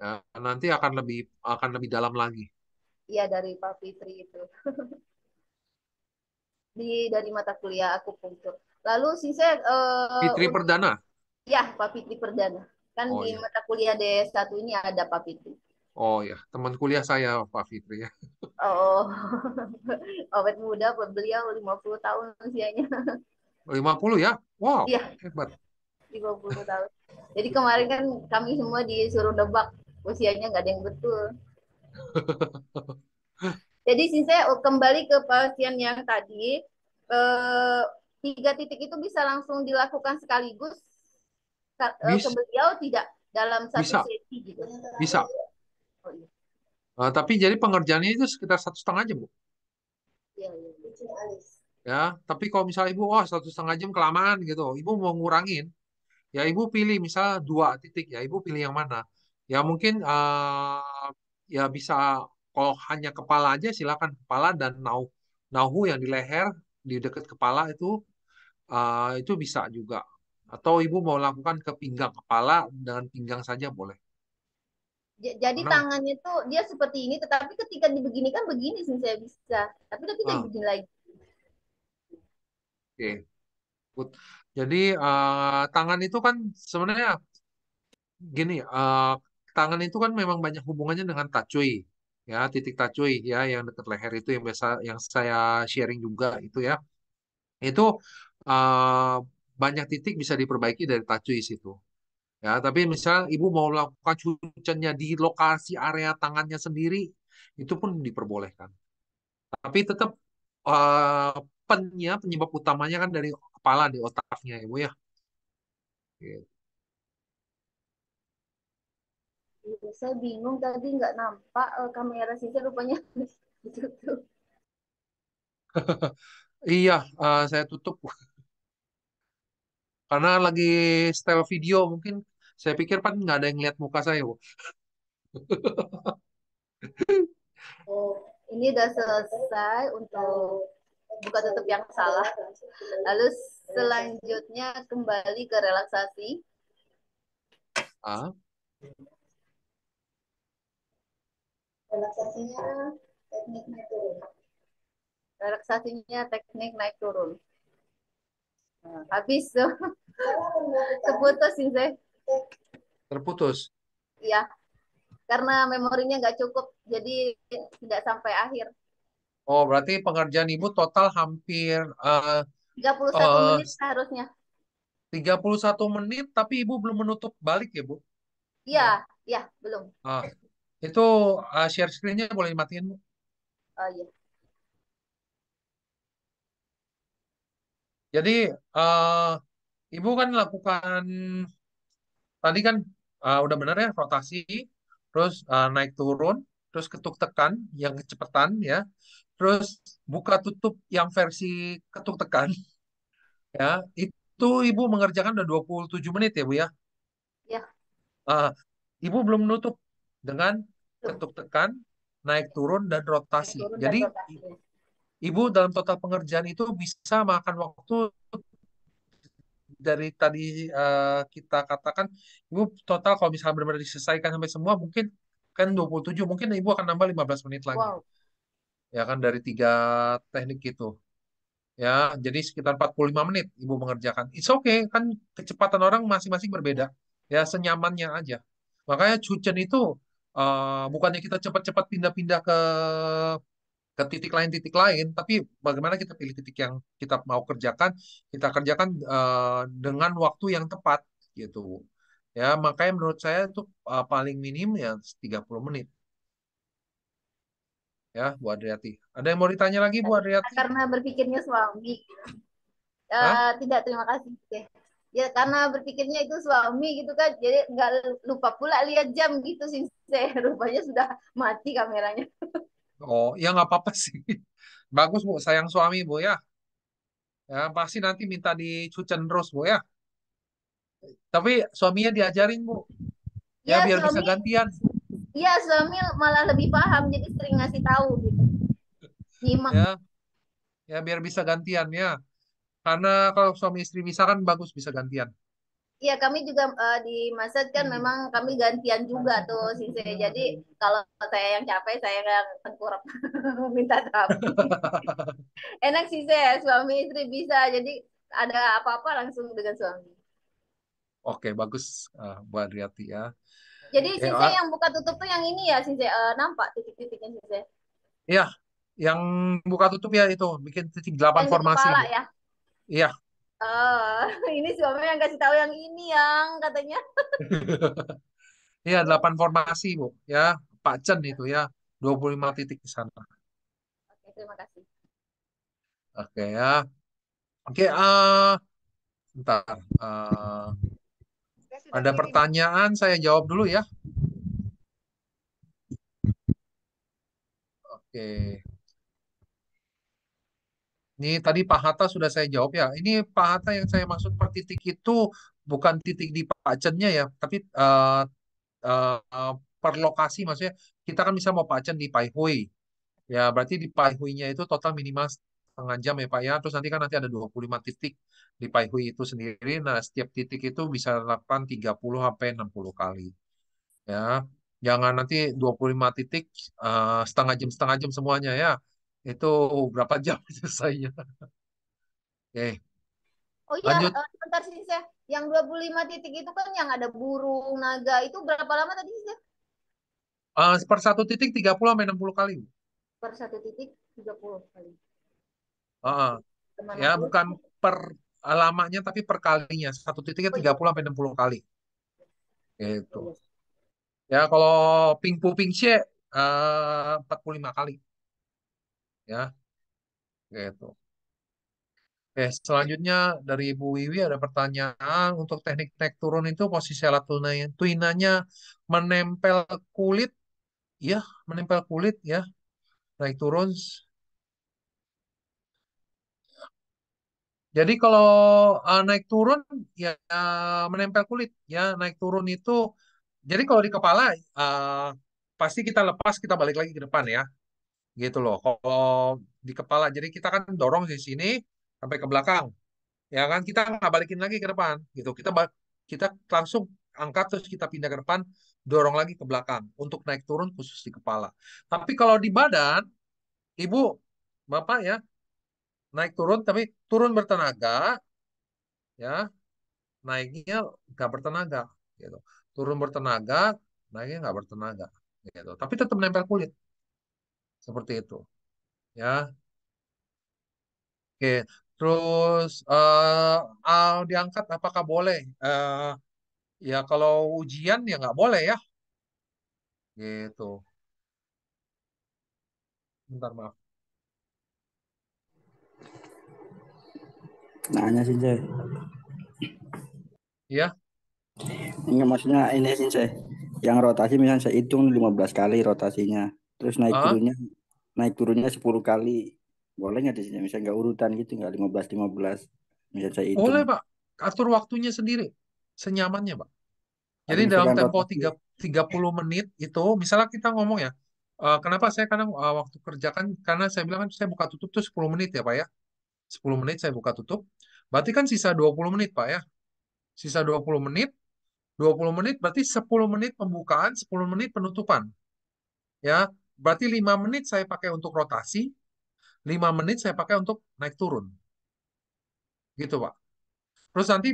Ya, nanti akan lebih akan lebih dalam lagi. Iya dari Pak Fitri itu. Di dari mata kuliah aku punktur. Lalu sih saya uh, eh, Fitri Perdana. Iya Pak Fitri Perdana. Kan oh, di iya. mata kuliah D1 ini ada Pak Fitri. Oh ya, teman kuliah saya Pak Fitri ya. Oh, awet muda beliau 50 tahun usianya. 50 ya? Wow, iya. hebat. 50 tahun. Jadi kemarin kan kami semua disuruh debak usianya nggak ada yang betul. Jadi sih saya kembali ke pasien yang tadi eh, tiga titik itu bisa langsung dilakukan sekaligus ke eh, beliau tidak dalam satu bisa. sesi gitu. Bisa. Oh, iya. Nah, tapi jadi pengerjaannya itu sekitar satu setengah jam bu. Iya, iya. iya ya tapi kalau misalnya ibu wah oh, satu setengah jam kelamaan gitu ibu mau ngurangin ya ibu pilih misal dua titik ya ibu pilih yang mana ya mungkin uh, ya bisa kalau hanya kepala aja silakan kepala dan nau nauhu yang di leher di dekat kepala itu uh, itu bisa juga atau ibu mau lakukan ke pinggang kepala dan pinggang saja boleh jadi Karena, tangannya tuh dia seperti ini tetapi ketika dibegini kan begini sih saya bisa tapi ketika nah. begini lagi Oke. Good. Jadi uh, tangan itu kan sebenarnya gini, uh, tangan itu kan memang banyak hubungannya dengan tacui, ya titik tacui ya yang dekat leher itu yang biasa yang saya sharing juga itu ya. Itu uh, banyak titik bisa diperbaiki dari tacui situ. Ya, tapi misalnya ibu mau melakukan cuciannya di lokasi area tangannya sendiri, itu pun diperbolehkan. Tapi tetap uh, penya penyebab utamanya kan dari kepala di otaknya ibu ya gitu. saya bingung tadi nggak nampak uh, kamera sisi rupanya ditutup. iya, uh, saya tutup. Karena lagi style video mungkin saya pikir pan nggak ada yang lihat muka saya, Bu. oh, ini udah selesai untuk buka tutup yang salah. Lalu selanjutnya kembali ke relaksasi. Ah. Relaksasinya teknik naik turun. Relaksasinya teknik naik turun. Nah, habis tuh. Terputus sih, Terputus? Iya. Karena memorinya nggak cukup, jadi tidak sampai akhir. Oh, berarti pengerjaan Ibu total hampir uh, 31 uh, menit seharusnya. 31 menit, tapi Ibu belum menutup balik ya, Bu? Iya, iya, belum. Uh, itu uh, share screen-nya boleh dimatiin, Bu? Oh, iya. Jadi, uh, Ibu kan lakukan, tadi kan uh, udah benar ya, rotasi, terus uh, naik turun, terus ketuk tekan yang kecepatan ya terus buka tutup yang versi ketuk tekan ya itu ibu mengerjakan udah 27 menit ya bu ya ya uh, ibu belum nutup dengan ketuk tekan naik turun dan rotasi turun jadi dan rotasi. ibu dalam total pengerjaan itu bisa makan waktu dari tadi uh, kita katakan ibu total kalau misalnya benar-benar diselesaikan sampai semua mungkin kan 27 mungkin ibu akan nambah 15 menit lagi wow ya kan dari tiga teknik itu ya jadi sekitar 45 menit ibu mengerjakan it's okay kan kecepatan orang masing-masing berbeda ya senyamannya aja makanya cucen itu uh, bukannya kita cepat-cepat pindah-pindah ke ke titik lain titik lain tapi bagaimana kita pilih titik yang kita mau kerjakan kita kerjakan uh, dengan waktu yang tepat gitu ya makanya menurut saya itu uh, paling minim ya 30 menit ya Bu Adriati. Ada yang mau ditanya lagi Bu Adriati? Karena berpikirnya suami. Uh, tidak terima kasih. Ya karena berpikirnya itu suami gitu kan, jadi nggak lupa pula lihat jam gitu sih. Saya Rupanya sudah mati kameranya. Oh ya nggak apa-apa sih. Bagus Bu, sayang suami Bu ya. Ya pasti nanti minta dicucen terus Bu ya. Tapi suaminya diajarin Bu. Ya, ya biar suami... bisa gantian. Iya, suami malah lebih paham jadi sering ngasih tahu gitu. Ya. Ya biar bisa gantian ya. Karena kalau suami istri bisa kan bagus bisa gantian. Iya, kami juga uh, di Masjid kan hmm. memang kami gantian juga tuh sih. Jadi kalau saya yang capek, saya yang tengkurap minta tahu. Enak sih saya suami istri bisa. Jadi ada apa-apa langsung dengan suami. Oke, bagus uh, Bu Adriati ya. Jadi Sinse ya. yang buka tutup tuh yang ini ya Sinse uh, eh, nampak titik-titiknya Sinse. Iya, yang buka tutup ya itu bikin titik delapan yang formasi. Kepala, gitu. ya. Iya. Uh, ini suami yang kasih tahu yang ini yang katanya. Iya, delapan formasi, Bu. Ya, Pak Chen itu ya, dua puluh lima titik di sana. Oke, terima kasih. Oke ya. Oke, uh, eh, ntar. Uh, ada pertanyaan, saya jawab dulu ya. Oke. Ini tadi Pak Hatta sudah saya jawab ya. Ini Pak Hatta yang saya maksud per titik itu bukan titik di pacennya ya, tapi uh, uh, per lokasi maksudnya kita kan bisa mau pacen di Paihui. Ya, berarti di Paihui-nya itu total minimal setengah jam ya Pak ya. Terus nanti kan nanti ada 25 titik di Paihui itu sendiri. Nah, setiap titik itu bisa lakukan 30 sampai 60 kali. Ya. Jangan nanti 25 titik uh, setengah jam setengah jam semuanya ya. Itu berapa jam selesainya. Oke. Okay. Oh iya, Lanjut. Uh, eh, bentar sih saya. Yang 25 titik itu kan yang ada burung, naga itu berapa lama tadi sih? Uh, eh, per satu titik 30 sampai 60 kali. Per satu titik 30 kali. Uh, -uh. ya, bukan per eh, lamanya tapi per kalinya. Satu titiknya 30 iya. sampai 60 kali. Gitu. Oh, iya. Ya, kalau ping pu ping she eh, uh, 45 kali. Ya. Gitu. Oke, selanjutnya dari Bu Wiwi ada pertanyaan untuk teknik naik turun itu posisi alat tunanya, tuinanya menempel kulit, ya, menempel kulit, ya, naik turun Jadi kalau uh, naik turun ya uh, menempel kulit ya naik turun itu. Jadi kalau di kepala uh, pasti kita lepas kita balik lagi ke depan ya, gitu loh. Kalau di kepala jadi kita kan dorong di sini sampai ke belakang, ya kan kita nggak balikin lagi ke depan, gitu. Kita kita langsung angkat terus kita pindah ke depan, dorong lagi ke belakang untuk naik turun khusus di kepala. Tapi kalau di badan, ibu, bapak ya naik turun tapi turun bertenaga ya naiknya nggak bertenaga gitu turun bertenaga naiknya nggak bertenaga gitu tapi tetap nempel kulit seperti itu ya oke terus uh, diangkat apakah boleh uh, ya kalau ujian ya nggak boleh ya gitu bentar maaf Nanya sih saya. Iya. Ini maksudnya ini sih saya. Yang rotasi misalnya saya hitung 15 kali rotasinya. Terus naik ah? turunnya naik turunnya 10 kali. Boleh nggak di sini? Misalnya nggak urutan gitu, nggak 15 15. Misalnya saya hitung. Boleh, Pak. Atur waktunya sendiri. Senyamannya, Pak. Jadi dalam kan tempo tiga puluh menit itu, misalnya kita ngomong ya, uh, kenapa saya kadang uh, waktu kerjakan? karena saya bilang kan saya buka tutup tuh sepuluh menit ya Pak ya. 10 menit saya buka tutup. Berarti kan sisa 20 menit Pak ya. Sisa 20 menit. 20 menit berarti 10 menit pembukaan, 10 menit penutupan. Ya, berarti 5 menit saya pakai untuk rotasi, 5 menit saya pakai untuk naik turun. Gitu Pak. Terus nanti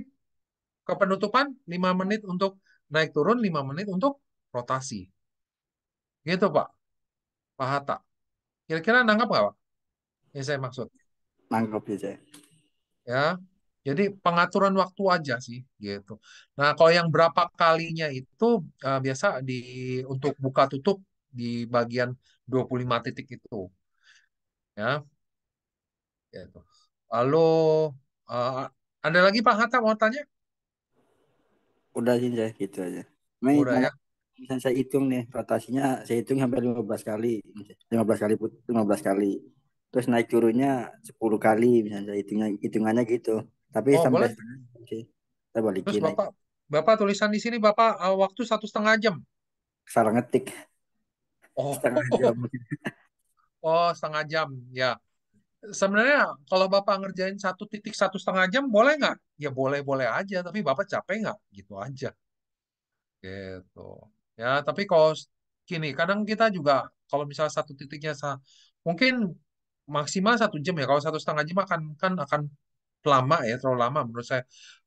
ke penutupan 5 menit untuk naik turun, 5 menit untuk rotasi. Gitu Pak. Pak Hatta. Kira-kira nangkap nggak Pak? ini saya maksud nangkep aja. Ya, ya, jadi pengaturan waktu aja sih gitu. Nah kalau yang berapa kalinya itu uh, biasa di untuk buka tutup di bagian 25 titik itu. Ya, gitu. Lalu uh, ada lagi Pak Hatta mau tanya? Udah sih saya gitu aja. Main, Udah ya misalnya saya hitung nih rotasinya saya hitung hampir 15 kali 15 kali 15 kali terus naik turunnya 10 kali misalnya hitungnya hitungannya gitu tapi oh, sampai Oke, kita balikin terus bapak lagi. bapak tulisan di sini bapak eh, waktu satu setengah jam salah ngetik oh setengah jam oh setengah jam ya sebenarnya kalau bapak ngerjain satu titik satu setengah jam boleh nggak ya boleh boleh aja tapi bapak capek nggak gitu aja gitu ya tapi kalau kini kadang kita juga kalau misalnya satu titiknya mungkin maksimal satu jam ya kalau satu setengah jam akan kan akan lama ya terlalu lama menurut saya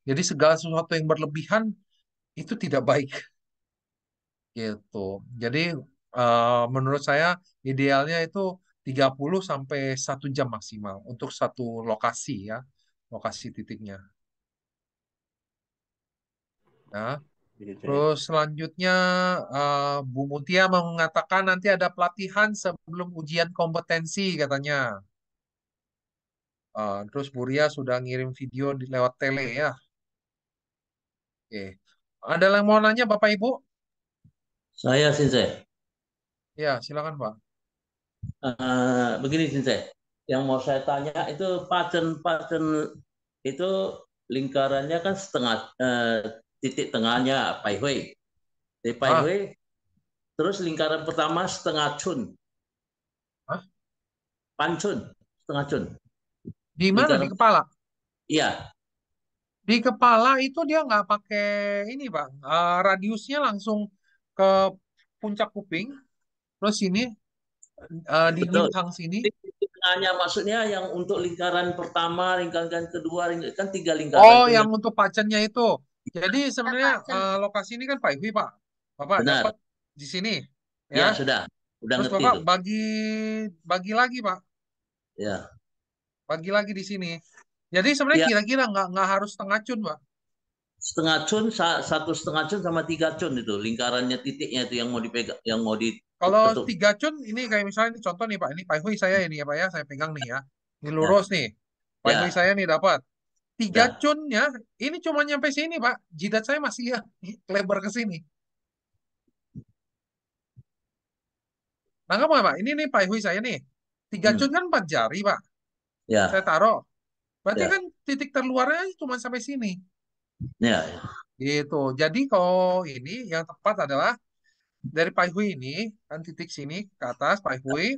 jadi segala sesuatu yang berlebihan itu tidak baik gitu jadi uh, menurut saya idealnya itu 30 sampai satu jam maksimal untuk satu lokasi ya lokasi titiknya nah Ya. Terus selanjutnya uh, Bu Mutia mengatakan nanti ada pelatihan sebelum ujian kompetensi katanya. Uh, terus Bu Ria sudah ngirim video di lewat tele ya. Oke. Ada yang mau nanya Bapak Ibu? Saya Sensei. Ya, silakan Pak. Uh, begini Sensei, yang mau saya tanya itu pattern-pattern itu lingkarannya kan setengah uh, titik tengahnya Pai Hui. Dari Pai ah. Hui, terus lingkaran pertama setengah cun. Hah? Pancun, setengah cun. Di mana? Lingkaran... Di kepala? Iya. Di kepala itu dia nggak pakai ini pak, uh, eh, radiusnya langsung ke puncak kuping, terus ini uh, di belakang sini. Titik tengahnya maksudnya yang untuk lingkaran pertama, lingkaran kedua, lingkaran, kan tiga lingkaran. Oh, yang ya. untuk pacennya itu. Jadi sebenarnya uh, lokasi ini kan Pak Iwi Pak, Bapak Benar. dapat di sini ya. ya sudah, Udah Terus Bapak itu. bagi bagi lagi Pak. Ya. Bagi lagi di sini. Jadi sebenarnya ya. kira-kira nggak nggak harus setengah cun Pak. Setengah cun, satu setengah cun sama tiga cun itu lingkarannya titiknya itu yang mau dipegang, yang mau di. Kalau tiga cun ini kayak misalnya ini contoh nih Pak, ini Pak Iwi saya ini ya Pak ya, saya pegang nih ya, ini lurus ya. nih. Pak ya. Iwi saya nih dapat tiga ya. cun ya ini cuma nyampe sini pak jidat saya masih ya lebar ke sini nggak pak ini nih paihui saya nih tiga hmm. cun kan empat jari pak ya. saya taruh berarti ya. kan titik terluarnya cuma sampai sini ya, ya. gitu jadi kalau ini yang tepat adalah dari paihui ini kan titik sini ke atas paihui ya.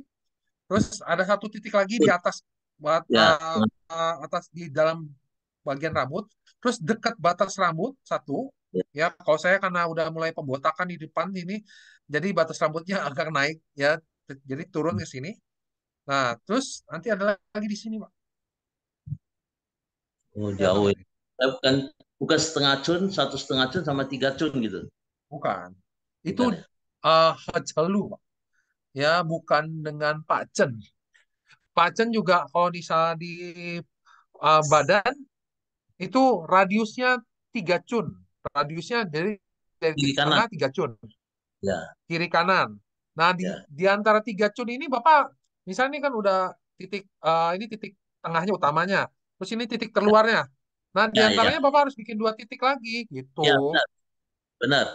terus ada satu titik lagi di atas buat ya. uh, atas di dalam bagian rambut, terus dekat batas rambut satu, ya kalau saya karena udah mulai pembotakan di depan ini, jadi batas rambutnya agak naik ya, jadi turun ke sini. Nah, terus nanti ada lagi di sini, Pak. Oh, ya, jauh. Ya, bukan bukan setengah cun, satu setengah cun sama tiga cun gitu. Bukan. Iya. Itu uh, eh, lu, Pak. Ya, bukan dengan Pak Pak Pacen juga kalau di di uh, badan itu radiusnya tiga cun radiusnya dari dari kiri kanan tiga cun ya. kiri kanan nah di, ya. di antara tiga cun ini bapak misalnya kan udah titik uh, ini titik tengahnya utamanya terus ini titik ya. keluarnya. nah di ya, ya. antaranya ya. bapak harus bikin dua titik lagi gitu ya, benar benar,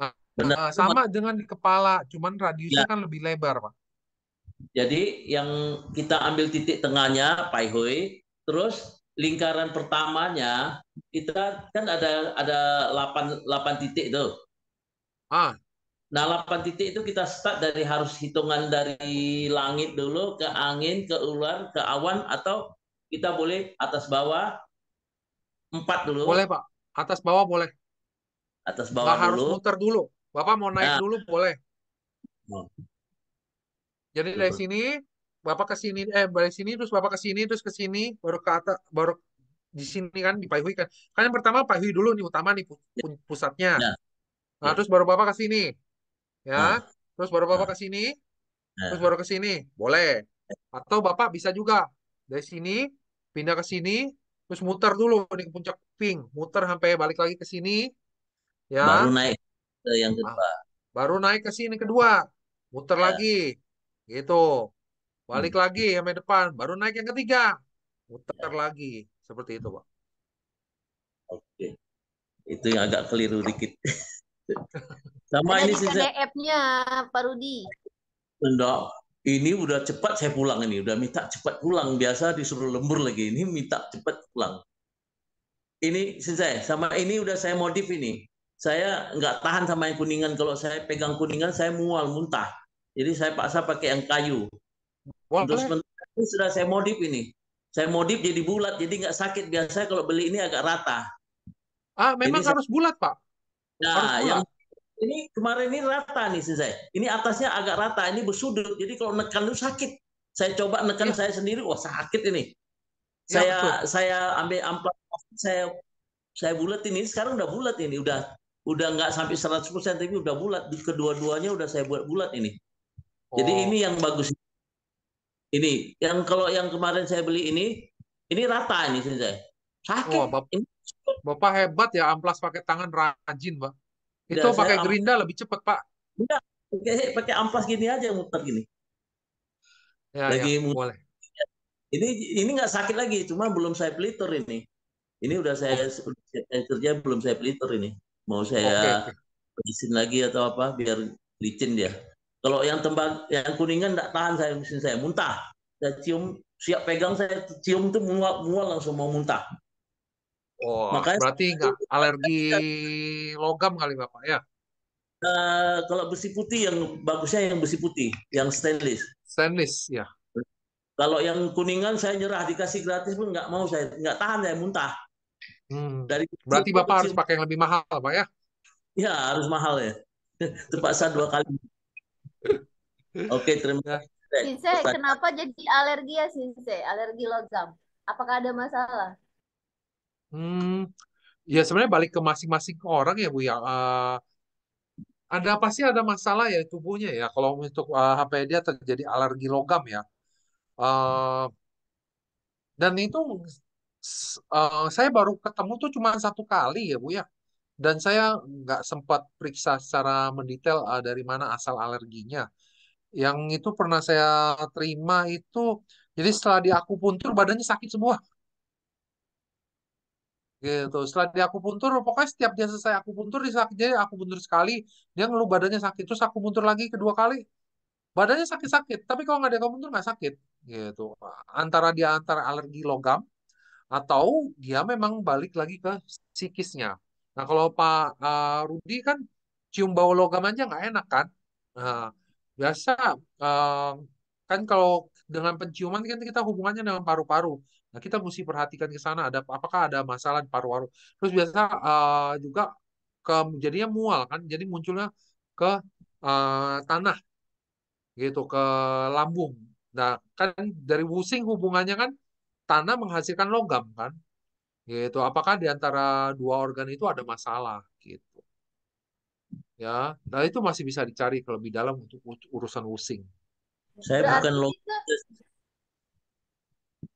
nah, benar. Nah, sama dengan di kepala cuman radiusnya ya. kan lebih lebar pak jadi yang kita ambil titik tengahnya pai terus lingkaran pertamanya kita kan, kan ada ada 8 8 titik tuh. Ah. Nah, 8 titik itu kita start dari harus hitungan dari langit dulu ke angin, ke ular, ke awan atau kita boleh atas bawah 4 dulu. Boleh, Pak. Atas bawah boleh. Atas bawah Nggak dulu. harus muter dulu. Bapak mau naik nah. dulu boleh. Nah. Jadi dari sini bapak ke sini eh balik sini terus bapak ke sini terus ke sini baru ke atas baru di sini kan di Paihui kan kan yang pertama paihui dulu nih utama nih pusatnya ya. nah ya. terus baru bapak ke sini ya ya. terus baru bapak ya. ke sini ya. terus baru ke sini boleh atau bapak bisa juga dari sini pindah ke sini terus muter dulu nih ke puncak pink muter sampai balik lagi ke sini ya baru naik ke yang ah, kedua baru naik ke sini kedua muter ya. lagi gitu balik hmm. lagi yang depan, baru naik yang ketiga, muter ya. lagi, seperti itu, Pak. Oke, itu yang agak keliru dikit. Sama Karena ini sih. Ada Pak Rudi. tidak ini udah cepat saya pulang ini, udah minta cepat pulang biasa disuruh lembur lagi, ini minta cepat pulang. Ini selesai, ya, sama ini udah saya modif ini. Saya nggak tahan sama yang kuningan, kalau saya pegang kuningan saya mual muntah. Jadi saya paksa pakai yang kayu. Boleh. Ini sudah saya modif ini. Saya modif jadi bulat, jadi nggak sakit. Biasanya kalau beli ini agak rata. Ah, memang jadi harus saya... bulat, Pak. Nah, ya, yang ini kemarin ini rata nih sih saya. Ini atasnya agak rata, ini bersudut. Jadi kalau nekan itu sakit. Saya coba nekan ya. saya sendiri, wah sakit ini. Ya, saya betul. saya ambil amplas, saya saya bulat ini. Sekarang udah bulat ini, udah udah nggak sampai 100% tapi udah bulat. Kedua-duanya udah saya buat bulat ini. Oh. Jadi ini yang bagus ini yang kalau yang kemarin saya beli ini ini rata ini saya sakit Wah, bapak, bapak hebat ya amplas pakai tangan rajin pak itu ya, pakai gerinda lebih cepat pak enggak iya, pakai pakai amplas gini aja muter gini ya, ya lagi ya, muter. boleh ini ini nggak sakit lagi cuma belum saya peliter ini ini udah saya, oh. kerja belum saya peliter ini mau saya okay, okay. lagi atau apa biar licin dia kalau yang tembak yang kuningan tidak tahan saya mesin saya muntah. Saya cium siap pegang saya cium tuh mual mual langsung mau muntah. Oh, Makanya berarti nggak alergi logam kali bapak ya? Uh, kalau besi putih yang bagusnya yang besi putih, yang stainless. Stainless ya. Kalau yang kuningan saya nyerah dikasih gratis pun nggak mau saya nggak tahan saya muntah. Hmm. Dari berarti bapak harus pakai yang lebih mahal pak ya? Ya harus mahal ya. Terpaksa dua kali. Oke, terima kasih. Sinse, kenapa jadi alergi ya Sinse? Alergi logam. Apakah ada masalah? Hmm, ya sebenarnya balik ke masing-masing orang ya Bu ya. Uh, ada pasti ada masalah ya tubuhnya ya. Kalau untuk uh, ah, HP dia terjadi alergi logam ya. Uh, dan itu uh, saya baru ketemu tuh cuma satu kali ya Bu ya dan saya nggak sempat periksa secara mendetail uh, dari mana asal alerginya. Yang itu pernah saya terima itu, jadi setelah diakupuntur badannya sakit semua. Gitu. Setelah diakupuntur, pokoknya setiap dia selesai akupuntur, dia sakit. Jadi akupuntur sekali, dia ngeluh badannya sakit. Terus akupuntur lagi kedua kali, badannya sakit-sakit. Tapi kalau nggak diakupuntur nggak sakit. Gitu. Antara dia antara alergi logam, atau dia memang balik lagi ke psikisnya Nah kalau Pak uh, Rudi kan cium bau logam aja nggak enak kan? Nah, biasa uh, kan kalau dengan penciuman kan kita hubungannya dengan paru-paru. Nah kita mesti perhatikan ke sana ada apakah ada masalah di paru-paru. Terus biasa uh, juga ke jadinya mual kan, jadi munculnya ke uh, tanah gitu ke lambung. Nah kan dari pusing hubungannya kan tanah menghasilkan logam kan gitu apakah di antara dua organ itu ada masalah gitu ya nah itu masih bisa dicari ke lebih dalam untuk urusan wusing saya Berarti bukan logam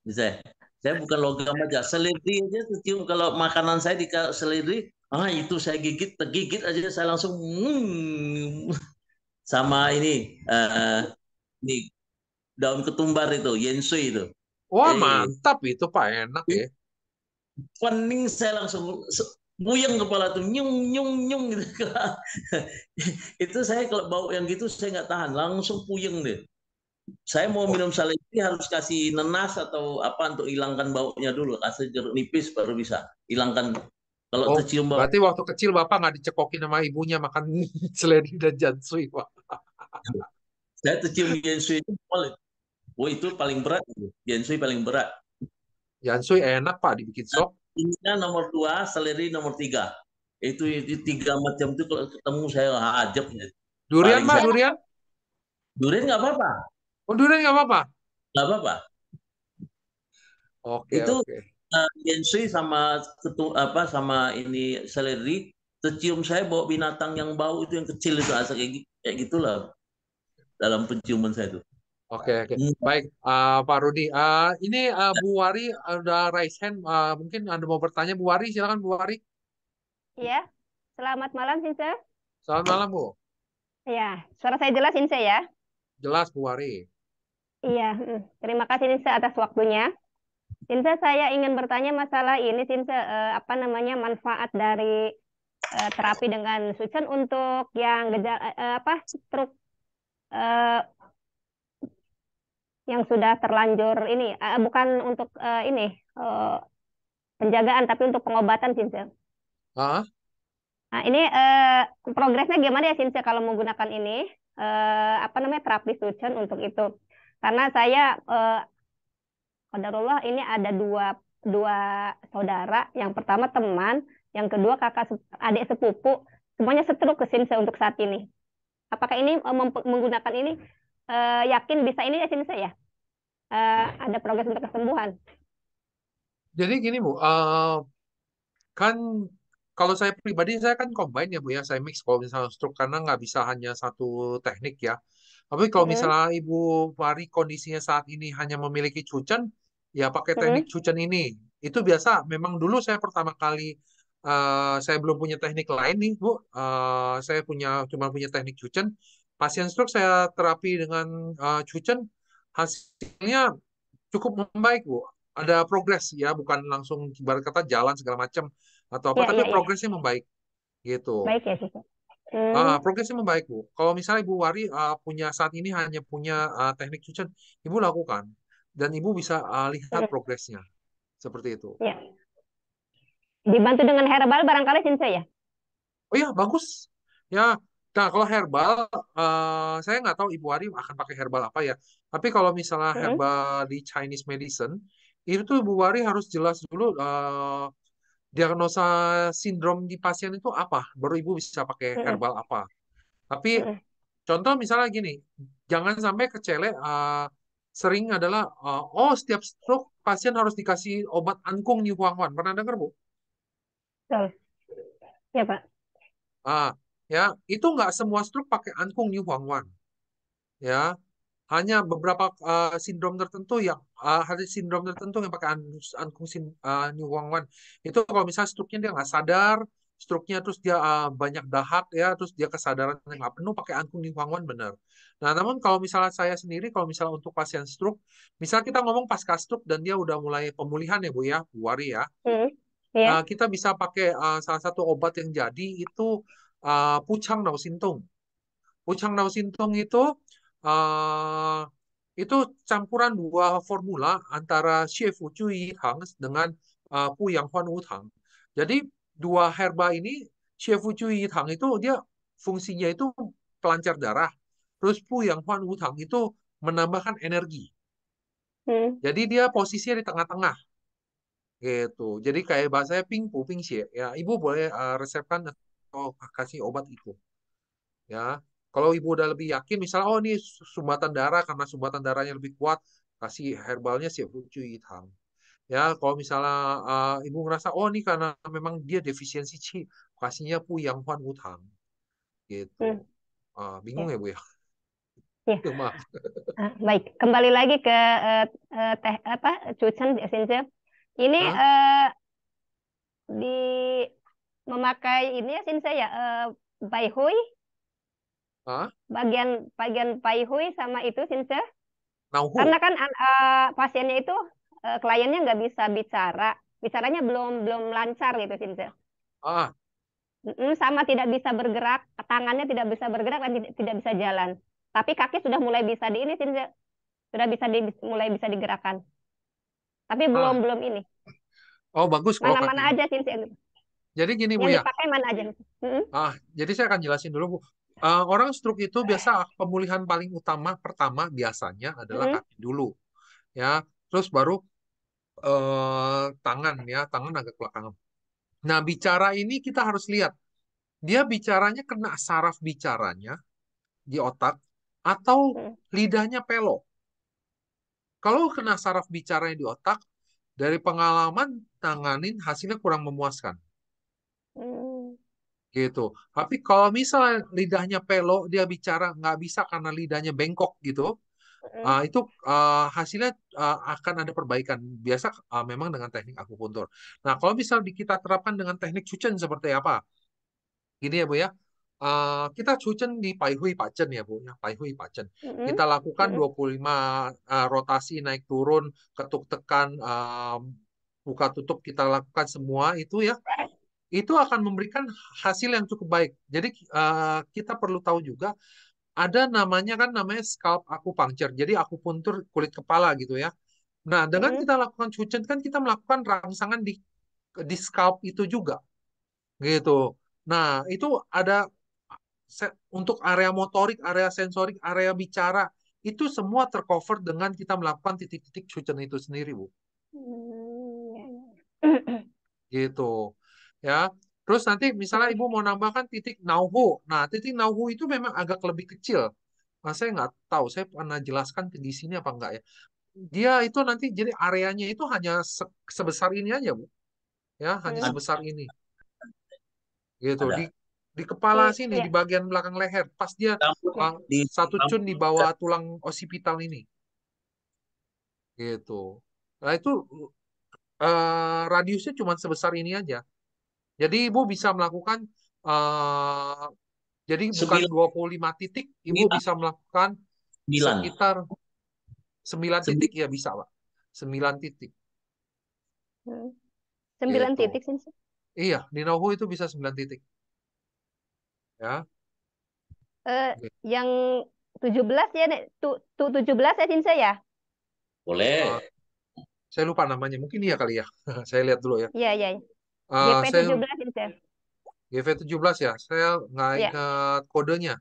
bisa ya? saya bukan logam aja seledri aja tercium kalau makanan saya di seledri ah itu saya gigit tergigit aja saya langsung mmm. sama ini uh, ini daun ketumbar itu yensui itu Wah, Jadi, mantap itu Pak, enak ya pening saya langsung buyang kepala tuh nyung nyung nyung gitu kan. itu saya kalau bau yang gitu saya nggak tahan langsung puyeng deh saya mau minum sale ini harus kasih nenas atau apa untuk hilangkan baunya dulu kasih jeruk nipis baru bisa hilangkan kalau oh, tercium bau berarti waktu kecil bapak nggak dicekokin sama ibunya makan seledri dan jansui pak saya tercium jansui itu boleh Wah itu paling berat jansui paling berat Yansui enak Pak dibikin nah, sop. Ininya nomor dua, seleri nomor tiga. Itu, itu tiga macam itu kalau ketemu saya ajak. Durian Pak, durian? Durian nggak apa-apa. Oh durian nggak apa-apa? Nggak apa-apa. Oke. itu okay. Uh, eh, Yansui sama ketu apa sama ini seleri tercium saya bawa binatang yang bau itu yang kecil itu asal kayak, kayak gitulah dalam penciuman saya itu. Oke, oke. Iya. Baik, uh, Pak Rudi. Uh, ini uh, Bu Wari ada raise hand. Uh, mungkin Anda mau bertanya, Bu Wari. Silakan, Bu Wari. Iya. Selamat malam, Sinse. Selamat malam, Bu. Iya. Suara saya jelas, Sinse, ya? Jelas, Bu Wari. Iya. Hmm. Terima kasih, Sinse, atas waktunya. Sinse, saya ingin bertanya masalah ini, Sinse. Uh, apa namanya, manfaat dari uh, terapi dengan Sucen untuk yang gejala, uh, apa, struk? yang sudah terlanjur ini uh, bukan untuk uh, ini uh, penjagaan tapi untuk pengobatan sih Uh Nah, ini uh, progresnya gimana ya Sinsel kalau menggunakan ini uh, apa namanya terapi sucen untuk itu? Karena saya uh, allah ini ada dua dua saudara, yang pertama teman, yang kedua kakak adik sepupu, semuanya setruk ke Sinsel untuk saat ini. Apakah ini menggunakan ini uh, yakin bisa ini ya Sinsel ya? uh, ada progres untuk kesembuhan. Jadi gini Bu, uh, kan kalau saya pribadi saya kan combine ya Bu ya, saya mix kalau misalnya stroke karena nggak bisa hanya satu teknik ya. Tapi kalau hmm. misalnya Ibu Mari kondisinya saat ini hanya memiliki cucen, ya pakai hmm. teknik cucen ini. Itu biasa, memang dulu saya pertama kali uh, saya belum punya teknik lain nih Bu, uh, saya punya cuma punya teknik cucen. Pasien stroke saya terapi dengan uh, cucen, hasilnya cukup membaik bu ada progres ya bukan langsung ibarat kata jalan segala macam atau apa ya, tapi ya, ya. progresnya ya. membaik gitu baik ya sih Hmm. Uh, progresnya membaik bu. Kalau misalnya ibu Wari uh, punya saat ini hanya punya uh, teknik cucian, ibu lakukan dan ibu bisa uh, lihat hmm. progresnya seperti itu. Ya. Dibantu dengan herbal barangkali Cincai ya? Oh ya bagus. Ya, Nah, kalau herbal, uh, saya nggak tahu Ibu Wari akan pakai herbal apa ya. Tapi kalau misalnya hmm. herbal di Chinese medicine, itu tuh Bu Wari harus jelas dulu uh, diagnosa sindrom di pasien itu apa, baru Ibu bisa pakai herbal hmm. apa. Tapi hmm. contoh misalnya gini, jangan sampai kecele uh, eh, sering adalah uh, oh setiap stroke pasien harus dikasih obat angkung nih Huang Wan. Pernah dengar, Bu? Betul. Ya, Pak. Ah, ya, itu nggak semua stroke pakai angkung new Huang Wan. Ya, hanya beberapa uh, sindrom tertentu yang uh, eh, ada sindrom tertentu yang pakai Ankung sin, uh, eh, New Wang Wan itu kalau misalnya struknya dia nggak sadar struknya terus dia uh, banyak dahak ya terus dia kesadaran yang nggak penuh pakai Ankung New Wang Wan benar nah namun kalau misalnya saya sendiri kalau misalnya untuk pasien struk misal kita ngomong pasca struk dan dia udah mulai pemulihan ya bu ya buari ya hmm, yeah. Iya. uh, kita bisa pakai uh, salah satu obat yang jadi itu uh, pucang nausintung pucang nausintung itu uh, itu campuran dua formula antara Xie Fu Cui Hang dengan uh, Pu Yang Huan Wu Tang. Jadi dua herba ini Xie Fu Cui Hang itu dia fungsinya itu pelancar darah. Terus Pu Yang Huan Wu Tang itu menambahkan energi. Hmm. Jadi dia posisinya di tengah-tengah. Gitu. Jadi kayak bahasanya Ping Pu Ping Xie. Ya, Ibu boleh uh, resepkan atau kasih obat itu. Ya, kalau ibu udah lebih yakin, misalnya oh ini sumbatan darah karena sumbatan darahnya lebih kuat, kasih herbalnya si fucu oh, hitam. Ya, kalau misalnya uh, ibu ngerasa oh ini karena memang dia defisiensi qi, kasihnya pu yang huan utang. Gitu. Hmm. Uh, bingung hmm. ya, Bu ya? Hmm. Ya. Ah, baik, kembali lagi ke uh, teh apa cucen Sinje. Ini uh, di memakai ini ya Sinje ya uh, hui Bagian bagian Pai sama itu Sinse? Nauhu. Karena kan uh, pasiennya itu uh, kliennya nggak bisa bicara, bicaranya belum belum lancar gitu Sinse. Ah. Sama tidak bisa bergerak, tangannya tidak bisa bergerak dan tidak bisa jalan. Tapi kaki sudah mulai bisa di ini Sinse. Sudah bisa di, mulai bisa digerakkan. Tapi ah. belum ah. belum ini. Oh bagus Mana-mana aja Sinse. Jadi gini Bu ya. pakai mana aja. -hmm. Ah, jadi saya akan jelasin dulu Bu. Uh, orang stroke itu biasa pemulihan paling utama pertama biasanya adalah hmm. kaki dulu, ya. Terus baru uh, tangan ya, tangan agak ke belakang. Nah bicara ini kita harus lihat dia bicaranya kena saraf bicaranya di otak atau mm-hmm. lidahnya pelo. Kalau kena saraf bicaranya di otak, dari pengalaman tanganin hasilnya kurang memuaskan gitu. Tapi kalau misal lidahnya pelo, dia bicara nggak bisa karena lidahnya bengkok gitu, uh, itu uh, hasilnya uh, akan ada perbaikan. Biasa uh, memang dengan teknik akupuntur. Nah, kalau misal kita terapkan dengan teknik cucen seperti apa? Gini ya Bu ya, uh, kita cucen di paihui pacen ya Bu, ya, paihui pacen. Mm-hmm. Kita lakukan mm-hmm. 25 uh, rotasi naik turun, ketuk tekan, uh, buka tutup kita lakukan semua itu ya itu akan memberikan hasil yang cukup baik. Jadi uh, kita perlu tahu juga ada namanya kan namanya scalp acupuncture. Jadi aku puntur kulit kepala gitu ya. Nah, dengan mm-hmm. kita lakukan cucian kan kita melakukan rangsangan di di scalp itu juga. Gitu. Nah, itu ada untuk area motorik, area sensorik, area bicara itu semua tercover dengan kita melakukan titik-titik cucen itu sendiri, Bu. Hmm, iya, iya. Gitu ya. Terus nanti misalnya ibu mau nambahkan titik nauhu. Nah, titik nauhu itu memang agak lebih kecil. Nah, saya nggak tahu, saya pernah jelaskan ke di sini apa enggak ya. Dia itu nanti jadi areanya itu hanya sebesar ini aja, Bu. Ya, hanya ya. sebesar ini. Gitu. Di di kepala sini, di bagian belakang leher. Pas dia Lampun, di, satu cun di bawah tulang osipital ini. Gitu. Nah, itu uh, radiusnya cuma sebesar ini aja. Jadi Ibu bisa melakukan uh, jadi bukan 25 titik, Ibu 9. bisa melakukan 9. sekitar 9 titik ya bisa, Pak. 9 titik. 9 gitu. titik sih. Iya, di Nohu itu bisa 9 titik. Ya. Eh, okay. Gitu. yang 17 ya, tu, tu 17 ya Sinse ya? Boleh. Uh, saya lupa namanya, mungkin iya kali ya. saya lihat dulu ya. Iya, iya. iya. Uh, GP17 saya, ya, Chef. GV17 ya, saya nggak yeah. kodenya,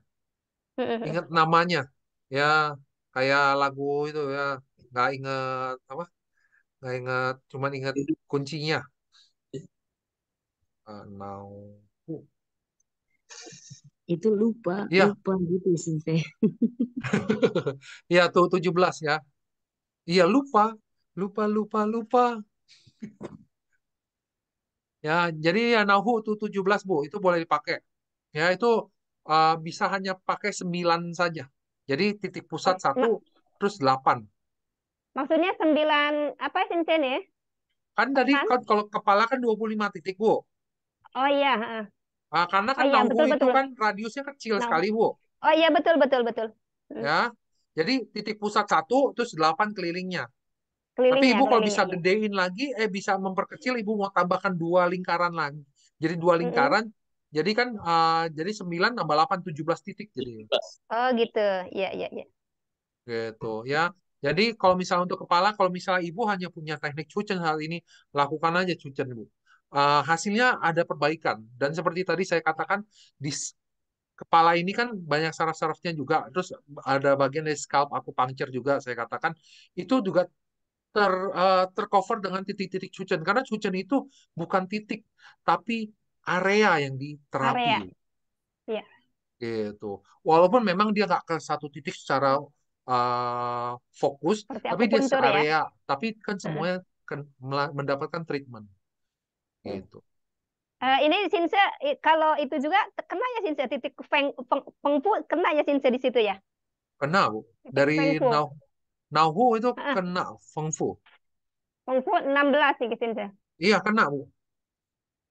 ingat namanya, ya kayak lagu itu ya, nggak ingat apa, nggak ingat, cuman ingat kuncinya. Uh, now. Itu lupa, ya. lupa gitu sih Iya tuh 17 ya. Iya lupa, lupa, lupa, lupa. Ya, jadi ya nahu tujuh belas Bu. Itu boleh dipakai. Ya, itu uh, bisa hanya pakai sembilan saja. Jadi titik pusat satu terus delapan. Maksudnya sembilan apa cincin ya? Kan tadi kan kalau kepala kan 25 titik, Bu. Oh iya, Nah, karena kan oh, iya, betul, itu betul. kan radiusnya kecil nah. sekali, Bu. Oh iya, betul, betul, betul. Hmm. Ya, jadi titik pusat satu, terus delapan kelilingnya. Tapi ibu kalau bisa gedein lagi, eh bisa memperkecil, ibu mau tambahkan dua lingkaran lagi. Jadi dua lingkaran, mm -hmm. jadi kan uh, jadi 9 tambah 8, 17 titik jadi. Oh gitu, ya ya ya. Gitu ya. Jadi kalau misalnya untuk kepala, kalau misalnya ibu hanya punya teknik cucen hal ini, lakukan aja cucen ibu. Uh, eh, hasilnya ada perbaikan. Dan seperti tadi saya katakan, di kepala ini kan banyak saraf-sarafnya juga. Terus ada bagian dari scalp aku pangcer juga saya katakan. Itu juga ter uh, tercover dengan titik-titik cucen karena cucen itu bukan titik tapi area yang diterapi. Area. Iya. Gitu. Walaupun memang dia nggak ke satu titik secara uh, fokus, Seperti tapi dia area. ya? tapi kan semuanya kan mendapatkan treatment. Gitu. Uh, ini Sinse kalau itu juga kena ya Sinse titik peng, peng, kena ya Sinse di situ ya? Kena Bu. Dari Nah, Nauhu itu ah. kena Fengfu. enam 16 dikitin saya. Iya, kena, Bu.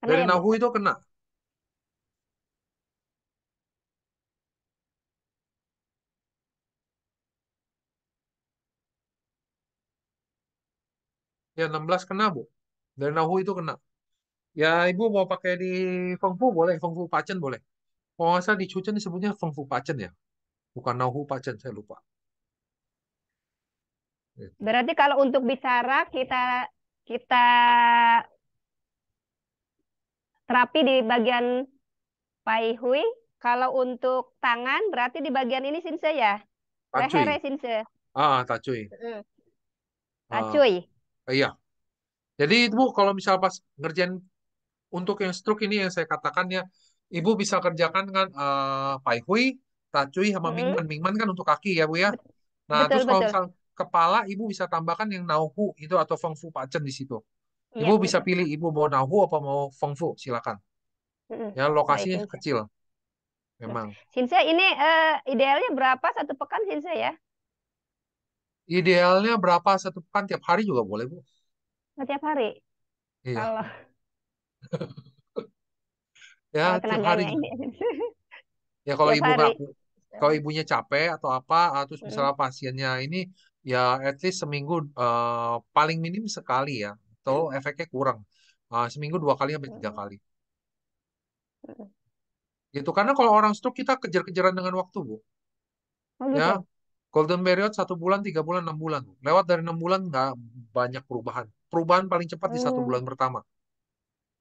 Kena Dari ya, Nauhu itu kena. Ya, 16 kena, Bu. Dari Nauhu itu kena. Ya, Ibu mau pakai di Fengfu boleh, Fengfu Pacen boleh. Kalau nggak salah di Cucen disebutnya Fengfu Pacen ya. Bukan Nauhu Pacen, saya lupa. Berarti kalau untuk bicara kita kita terapi di bagian paihui. Kalau untuk tangan berarti di bagian ini sinse ya. Tacui. sinse. Ah, tacui. Mm. Tacui. Ah, iya. Jadi Ibu kalau misal pas ngerjain untuk yang stroke ini yang saya katakan ya, Ibu bisa kerjakan dengan uh, eh, paihui, tacui sama mm. mingman. Mingman kan untuk kaki ya, Bu ya. Nah, betul, terus betul. kalau misal kepala ibu bisa tambahkan yang nauhu itu atau fengfu pacen di situ. Iya, ibu ya, ibu bisa iya. pilih ibu mau nauhu apa mau fengfu silakan. hmm Ya lokasinya Baik, kecil. Memang. Iya. Sinse ini uh, idealnya berapa satu pekan Sinse ya? Idealnya berapa satu pekan tiap hari juga boleh Bu. Nah, tiap hari. Iya. Kalau ya tiap hari. ya kalau tiap ibu hari. Gak, kalau ibunya capek atau apa, ah, terus misalnya pasiennya ini Ya, at least seminggu uh, paling minim sekali ya. Atau hmm. efeknya kurang. uh, seminggu dua kali sampai tiga hmm. kali. Hmm. Gitu. Karena kalau orang stroke kita kejar-kejaran dengan waktu, Bu. Oh, gitu? Ya, golden period satu bulan, tiga bulan, enam bulan. Lewat dari enam bulan nggak banyak perubahan. Perubahan paling cepat di satu bulan pertama.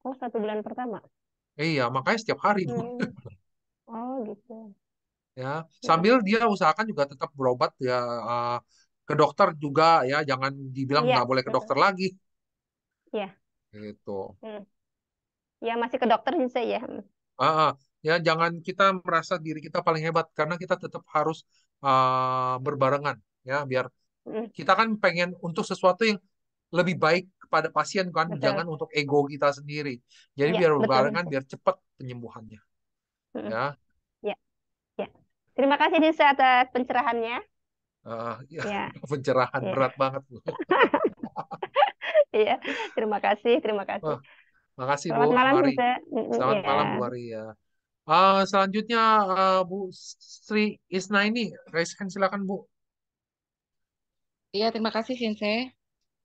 Oh, satu bulan pertama? Iya, makanya setiap hari, Bu. Oh, gitu. Ya, sambil dia usahakan juga tetap berobat ya uh, ke dokter juga ya jangan dibilang iya, nggak boleh ke dokter lagi Iya. gitu hmm. ya masih ke dokter bisa ya ah hmm. ah ya jangan kita merasa diri kita paling hebat karena kita tetap harus uh, berbarengan ya biar hmm. kita kan pengen untuk sesuatu yang lebih baik kepada pasien kan betul. jangan untuk ego kita sendiri jadi ya, biar berbarengan biar cepat penyembuhannya hmm. ya Iya. ya terima kasih Nisa atas pencerahannya Uh, ya, ya. pencerahan ya. berat banget Bu. Iya, terima kasih, terima kasih. Uh, makasih Selamat Bu malam, Mari. Selamat ya. malam Bu Ari ya. Uh, selanjutnya uh, Bu Sri Isna ini, raise silakan Bu. Iya, terima kasih Sinse.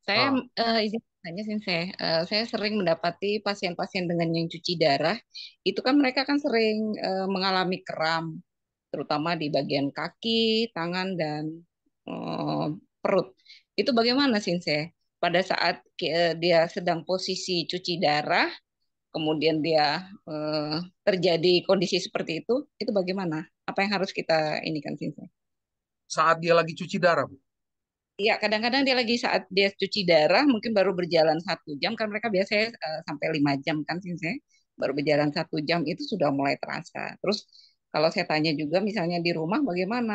Saya uh. uh, izin tanya Sinse, uh, saya sering mendapati pasien-pasien dengan yang cuci darah, itu kan mereka kan sering uh, mengalami kram terutama di bagian kaki, tangan dan eh, perut. Itu bagaimana Sinse? Pada saat eh, dia sedang posisi cuci darah, kemudian dia eh, terjadi kondisi seperti itu, itu bagaimana? Apa yang harus kita ini kan Sinse? Saat dia lagi cuci darah, Bu. Iya, kadang-kadang dia lagi saat dia cuci darah mungkin baru berjalan satu jam kan mereka biasanya sampai lima jam kan Sinse baru berjalan satu jam itu sudah mulai terasa. Terus kalau saya tanya juga misalnya di rumah bagaimana?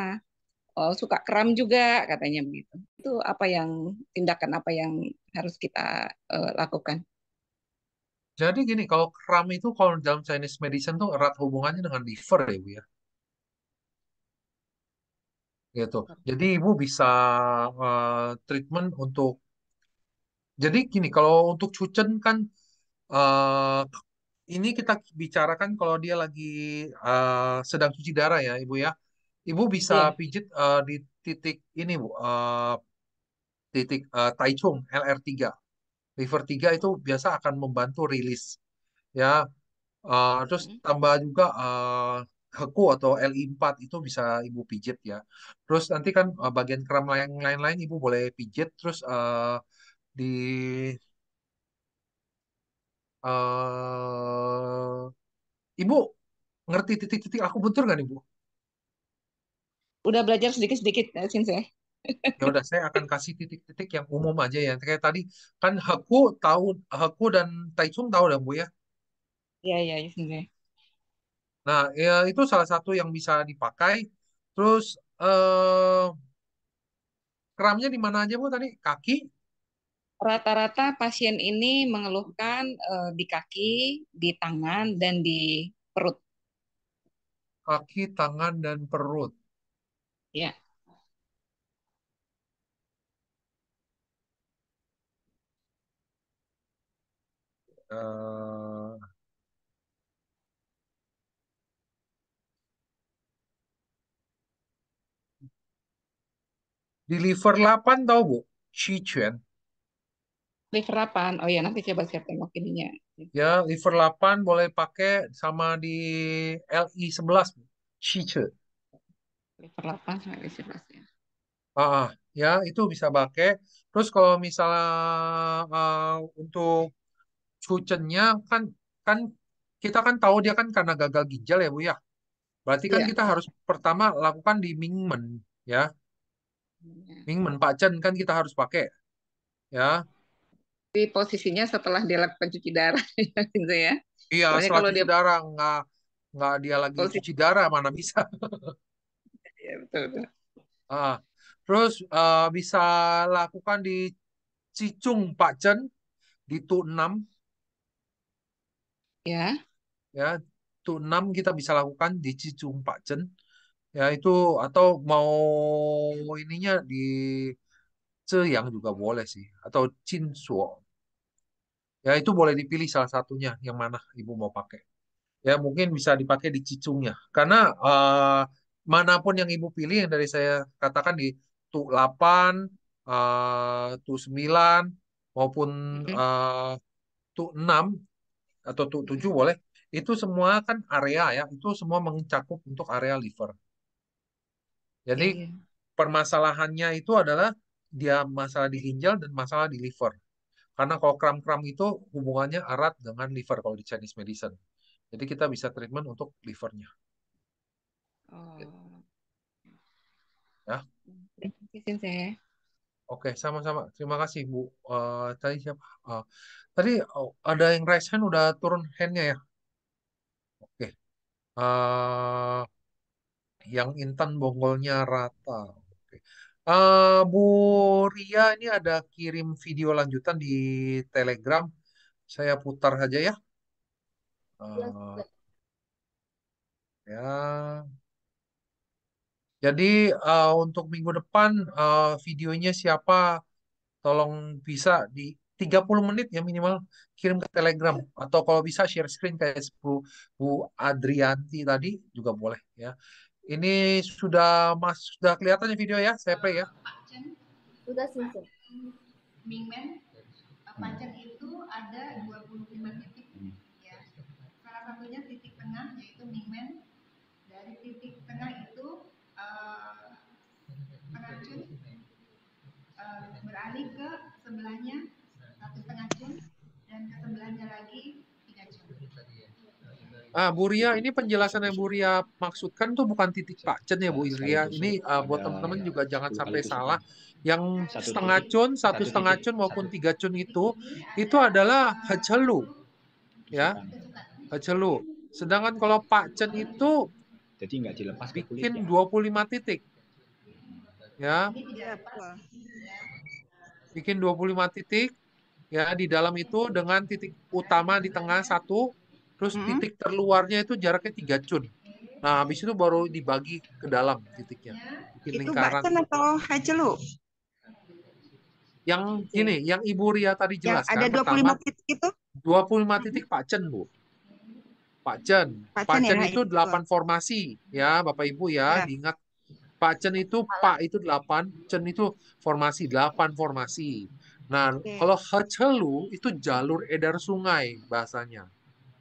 Oh, suka kram juga katanya begitu. Itu apa yang tindakan apa yang harus kita uh, lakukan? Jadi gini, kalau kram itu kalau dalam Chinese medicine tuh erat hubungannya dengan liver ya, Bu ya. Gitu. Jadi Ibu bisa uh, treatment untuk jadi gini, kalau untuk cucen kan uh, ini kita bicarakan kalau dia lagi uh, sedang cuci darah ya, Ibu ya. Ibu bisa yeah. pijit uh, di titik ini, Bu. Uh, titik uh, Taichung LR3. Liver 3 itu biasa akan membantu rilis. Ya. Uh, terus tambah juga uh, Heku atau LI4 itu bisa Ibu pijit ya. Terus nanti kan uh, bagian kram lain-lain Ibu boleh pijit terus uh, di Uh, Ibu ngerti titik-titik aku bentur nggak nih Bu? Udah belajar sedikit-sedikit eh, ya, Sensei. Ya udah saya akan kasih titik-titik yang umum aja ya. Kayak tadi kan Haku tahu Haku dan Taichung tahu dah Bu ya. Iya iya, iya Sensei. Nah, ya itu salah satu yang bisa dipakai. Terus eh keramnya di mana aja Bu tadi? Kaki, rata-rata pasien ini mengeluhkan uh, di kaki, di tangan, dan di perut. Kaki, tangan, dan perut. Ya. Uh... Di liver 8 tahu Bu? Qi liver 8. Oh iya nanti coba siapkan ininya. Ya, liver 8 boleh pakai sama di LI 11. Cice. Liver 8 sama LI 11 ya. Ah, ya itu bisa pakai. Terus kalau misalnya uh, untuk cucennya kan kan kita kan tahu dia kan karena gagal ginjal ya Bu ya. Berarti kan yeah. kita harus pertama lakukan di Mingmen ya. Iya. Mingmen Pak Chen kan kita harus pakai. Ya di posisinya setelah dia lakukan cuci darah gitu ya. Iya, Soalnya setelah kalau cuci dia... darah nggak nggak dia lagi Posisi. cuci darah mana bisa. Iya betul. Ah, terus uh, bisa lakukan di Cicung Pak Chen di Tu 6. Ya. Ya, Tu 6 kita bisa lakukan di Cicung Pak Chen. Ya itu atau mau ininya di yang juga boleh sih atau Chin Ya itu boleh dipilih salah satunya yang mana ibu mau pakai. Ya mungkin bisa dipakai di cicungnya karena uh, manapun yang ibu pilih yang dari saya katakan di tu 8, uh, eh, tu 9 maupun mm -hmm. uh, tu 6 atau tu 7 boleh. Itu semua kan area ya, itu semua mencakup untuk area liver. Jadi yeah. Iya. permasalahannya itu adalah dia masalah di ginjal dan masalah di liver. Karena kalau kram-kram itu hubungannya erat dengan liver kalau di Chinese medicine. Jadi kita bisa treatment untuk livernya. Oh. Ya. Oke, Oke, sama-sama. Terima kasih Bu. Uh, tadi siapa? Uh, tadi oh, ada yang raise hand udah turun handnya ya. Oke. Uh, yang Intan bonggolnya rata. Uh, Bu Ria ini ada kirim video lanjutan di Telegram. Saya putar saja ya. Uh, ya. Jadi uh, untuk minggu depan uh, videonya siapa tolong bisa di 30 menit ya minimal kirim ke Telegram atau kalau bisa share screen kayak Bu Adrianti tadi juga boleh ya. Ini sudah mas sudah kelihatan ya video ya, saya play ya. Sudah sih. Mingmen, eh, Pancen itu ada 25 titik ya. Salah satunya titik tengah yaitu Mingmen. Dari titik tengah itu uh, eh, pengacun uh, eh, beralih ke sebelahnya satu setengah dan ke sebelahnya lagi Ah, Buria ini penjelasan yang Buria maksudkan tuh bukan titik pacen ya Bu Iria. Ini uh, buat ya, teman-teman ya, juga jangan sampai salah. Yang setengah cun, satu setengah cun maupun tiga cun itu itu adalah hecelu. Ya. hecelu. Sedangkan kalau pacen itu jadi nggak dilepas Bikin 25 ya? titik. Ya. Bikin 25 titik ya di dalam itu dengan titik utama di tengah satu terus mm -hmm. titik terluarnya itu jaraknya tiga cun nah habis itu baru dibagi ke dalam titiknya bikin itu lingkaran itu atau lu yang ini yang Ibu Ria tadi jelas. yang ada 25 pertama, titik itu 25 titik Pak Chen Bu Pak Chen Pak Pak Chen ya, itu delapan formasi ya Bapak Ibu ya, ya. diingat Pak Chen itu Pak itu 8, Chen itu formasi 8 formasi. Nah, okay. kalau Hachelu itu jalur edar sungai bahasanya.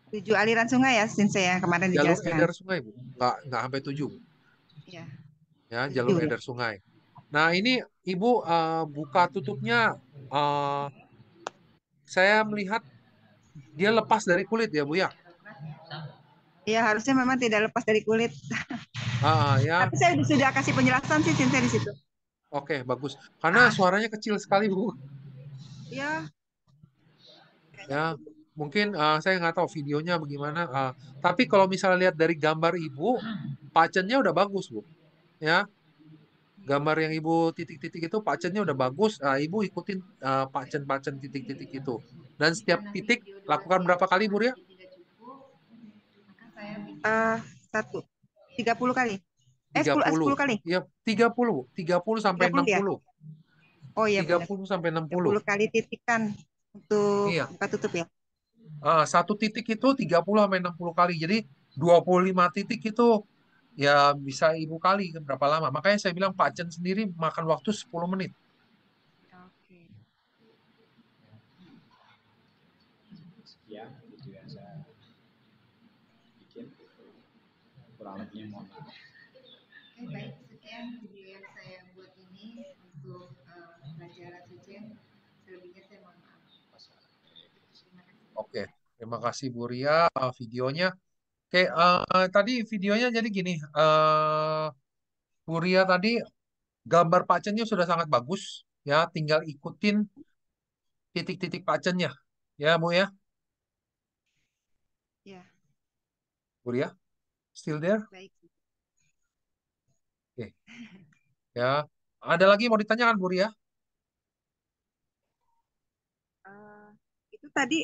Tujuh aliran sungai ya, Sinse ya kemarin jalur dijelaskan. Jalur edar sungai, Bu. Nggak, nggak sampai tujuh. Ya. Ya, jalur tujuh. edar sungai. Nah, ini Ibu uh, buka tutupnya uh, saya melihat dia lepas dari kulit ya, Bu ya. Iya, harusnya memang tidak lepas dari kulit. Ah, ah, ya. Tapi saya sudah kasih penjelasan sih Sinse di situ. Oke, bagus. Karena ah. suaranya kecil sekali, Bu. Iya. Ya. Ya mungkin uh, saya nggak tahu videonya bagaimana uh, tapi kalau misalnya lihat dari gambar ibu pacennya udah bagus bu ya gambar yang ibu titik-titik itu pacennya udah bagus uh, ibu ikutin uh, pacen-pacen titik-titik itu dan setiap iya, titik lakukan berapa kali bu Ya. Uh, satu tiga puluh kali Tiga puluh kali ya tiga puluh tiga puluh sampai ya? enam puluh ya? oh iya tiga puluh sampai enam puluh kali titikan untuk iya. buka tutup ya uh, satu titik itu 30 sampai 60 kali. Jadi 25 titik itu ya bisa ibu kali berapa lama. Makanya saya bilang Pak Chen sendiri makan waktu 10 menit. Oke. Gitu ya, itu yang saya bikin. Kurang lebihnya mohon maaf. Baik, sekian. Oke, terima kasih Bu Ria eh, videonya. Oke, uh, tadi videonya jadi gini, uh, Bu Ria tadi gambar pacennya sudah sangat bagus, ya tinggal ikutin titik-titik pacennya, ya Bu ya. Ya. Bu Ria, still there? Baik. Oke, okay. ya. Ada lagi mau ditanyakan Bu Ria? Uh, itu tadi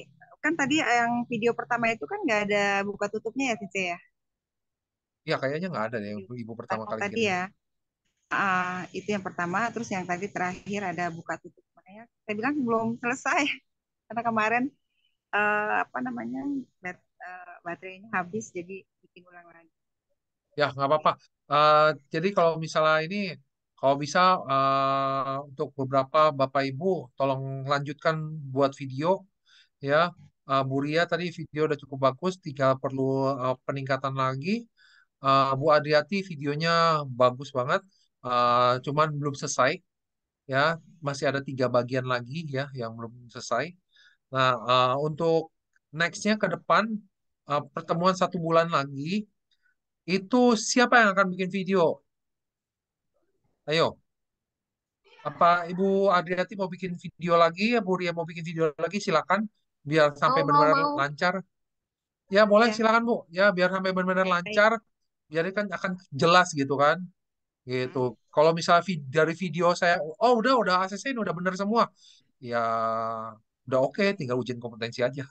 kan tadi yang video pertama itu kan nggak ada buka tutupnya ya Cici ya? Iya kayaknya nggak ada deh yang ibu pertama kali tadi ya. Uh, itu yang pertama, terus yang tadi terakhir ada buka tutup. Makanya saya bilang belum selesai karena kemarin uh, apa namanya bat, uh, baterainya habis jadi bikin ulang lagi. Ya nggak apa-apa. Uh, jadi kalau misalnya ini kalau bisa uh, untuk beberapa bapak ibu tolong lanjutkan buat video ya Uh, eh, Ria tadi video udah cukup bagus, tinggal perlu uh, peningkatan lagi. Uh, Bu Adriati videonya bagus banget, uh, cuman belum selesai. Ya, masih ada tiga bagian lagi ya yang belum selesai. Nah, uh, untuk nextnya ke depan uh, pertemuan satu bulan lagi itu siapa yang akan bikin video? Ayo. Apa Ibu Adriati mau bikin video lagi? Ibu Ria mau bikin video lagi? Silakan biar sampai Mau, benar-benar mau. lancar. Ya, boleh Ya. silakan, Bu. Ya, biar sampai benar-benar lancar, biar kan akan jelas gitu kan. Gitu. Hmm. Kalau misalnya vid- dari video saya, oh udah udah ACC ini udah benar semua. Ya, udah oke, tinggal ujian kompetensi aja.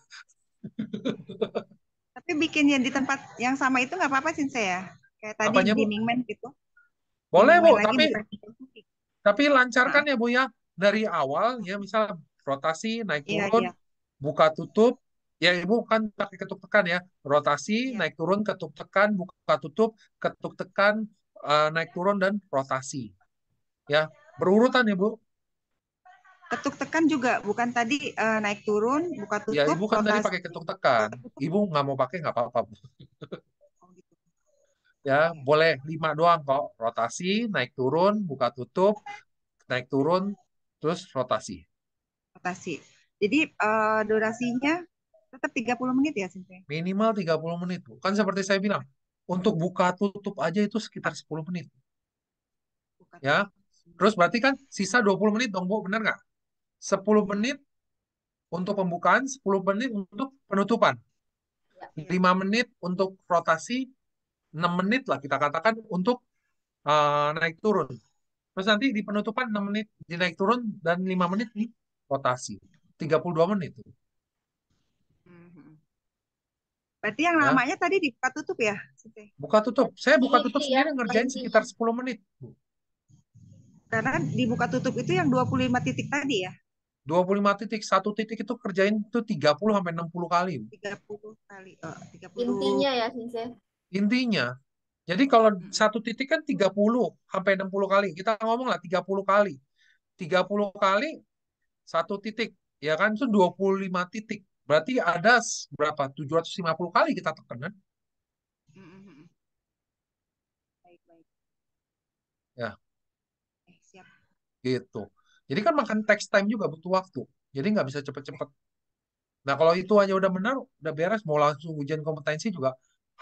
Tapi bikinnya di tempat yang sama itu nggak apa-apa sih saya Kayak tadi Apanya, man di Mingmen gitu. Boleh, Bu, tapi tapi lancarkan nah. ya, Bu ya. Dari awal ya misal rotasi naik iya, iya buka tutup ya ibu kan pakai ketuk tekan ya rotasi iya. naik turun ketuk tekan buka tutup ketuk tekan uh, naik turun dan rotasi ya berurutan ya ibu ketuk tekan juga bukan tadi uh, naik turun buka tutup ya ibu kan rotasi. tadi pakai ketuk tekan ibu nggak mau pakai nggak apa-apa bu oh, gitu. ya boleh lima doang kok rotasi naik turun buka tutup naik turun terus rotasi rotasi jadi uh, durasinya tetap 30 menit ya, Sinti? Minimal 30 menit, Kan seperti saya bilang, untuk buka tutup aja itu sekitar 10 menit. Buka, ya. Terus berarti kan sisa 20 menit dong, Bu, benar nggak? 10 menit untuk pembukaan, 10 menit untuk penutupan. 5 ya, ya. menit untuk rotasi, 6 menit lah kita katakan untuk uh, naik turun. Terus nanti di penutupan 6 menit di naik turun dan 5 menit di rotasi. 32 menit tuh. Mm-hmm. Berarti yang namanya ya. tadi dibuka tutup ya? Buka tutup. Saya buka iya, tutup iya, sendiri iya. ngerjain sekitar 10 menit. Karena dibuka tutup itu yang 25 titik tadi ya? 25 titik, satu titik itu kerjain itu 30 sampai 60 kali. 30 kali. Oh, 30. Intinya ya, Sensei. Intinya. Jadi kalau satu titik kan 30 sampai 60 kali. Kita ngomong lah 30 kali. 30 kali satu titik ya kan itu 25 titik. Berarti ada berapa? 750 kali kita tekan kan? kita Ya. Eh, Gitu. Jadi kan makan text time juga butuh waktu. Jadi nggak bisa cepat-cepat. Nah kalau itu aja udah benar, udah beres, mau langsung ujian kompetensi juga,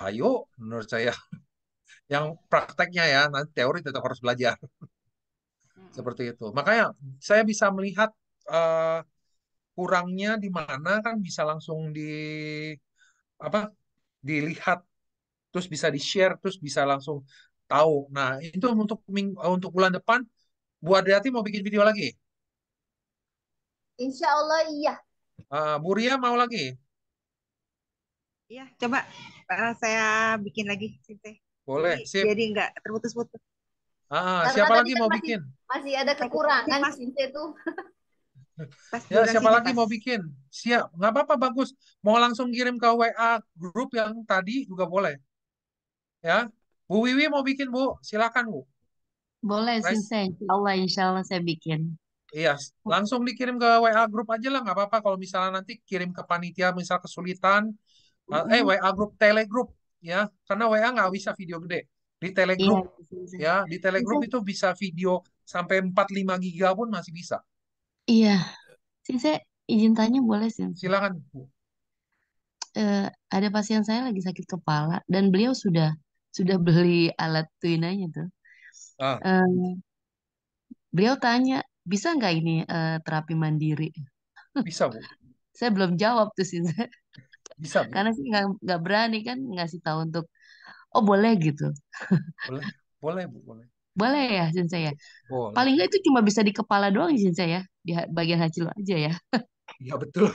hayo menurut saya. Yang prakteknya ya, nanti teori tetap harus belajar. Seperti itu. Makanya saya bisa melihat uh, kurangnya di mana kan bisa langsung di apa dilihat terus bisa di share terus bisa langsung tahu nah itu untuk untuk bulan depan Bu Adriati mau bikin video lagi Insya Allah iya uh, Bu Ria mau lagi Iya, coba uh, saya bikin lagi, Sinte. Boleh, jadi, sip. Jadi nggak terputus-putus. Ah, siapa kan lagi mau masih, bikin? Masih ada kekurangan, Sinte tuh. Pas ya, siapa lagi pas. mau bikin? Siap, nggak apa-apa bagus. Mau langsung kirim ke WA grup yang tadi juga boleh. Ya, Bu Wiwi mau bikin Bu, silakan Bu. Boleh sih insya Allah, insya Allah saya bikin. Iya, langsung dikirim ke WA grup aja lah, nggak apa-apa. Kalau misalnya nanti kirim ke panitia, misal kesulitan, mm-hmm. eh, eh WA grup, telegrup, ya, karena WA nggak bisa video gede. Di telegrup, iya, ya, di telegrup itu bisa video sampai empat lima giga pun masih bisa. Iya, sih saya izin tanya boleh sih. Silakan, Bu. Eh, ada pasien saya lagi sakit kepala dan beliau sudah sudah beli alat tuinanya tuh. Ah, E, beliau tanya bisa nggak ini e, terapi mandiri? bisa, Bu. Saya belum jawab tuh sih Bisa, Bu. karena sih nggak nggak berani kan ngasih tahu untuk oh boleh gitu. Boleh. Boleh, Bu. Boleh. Boleh ya, Sensei ya? Boleh. Paling nggak itu cuma bisa di kepala doang, Sensei ya? Di bagian hasil aja ya. Ya betul.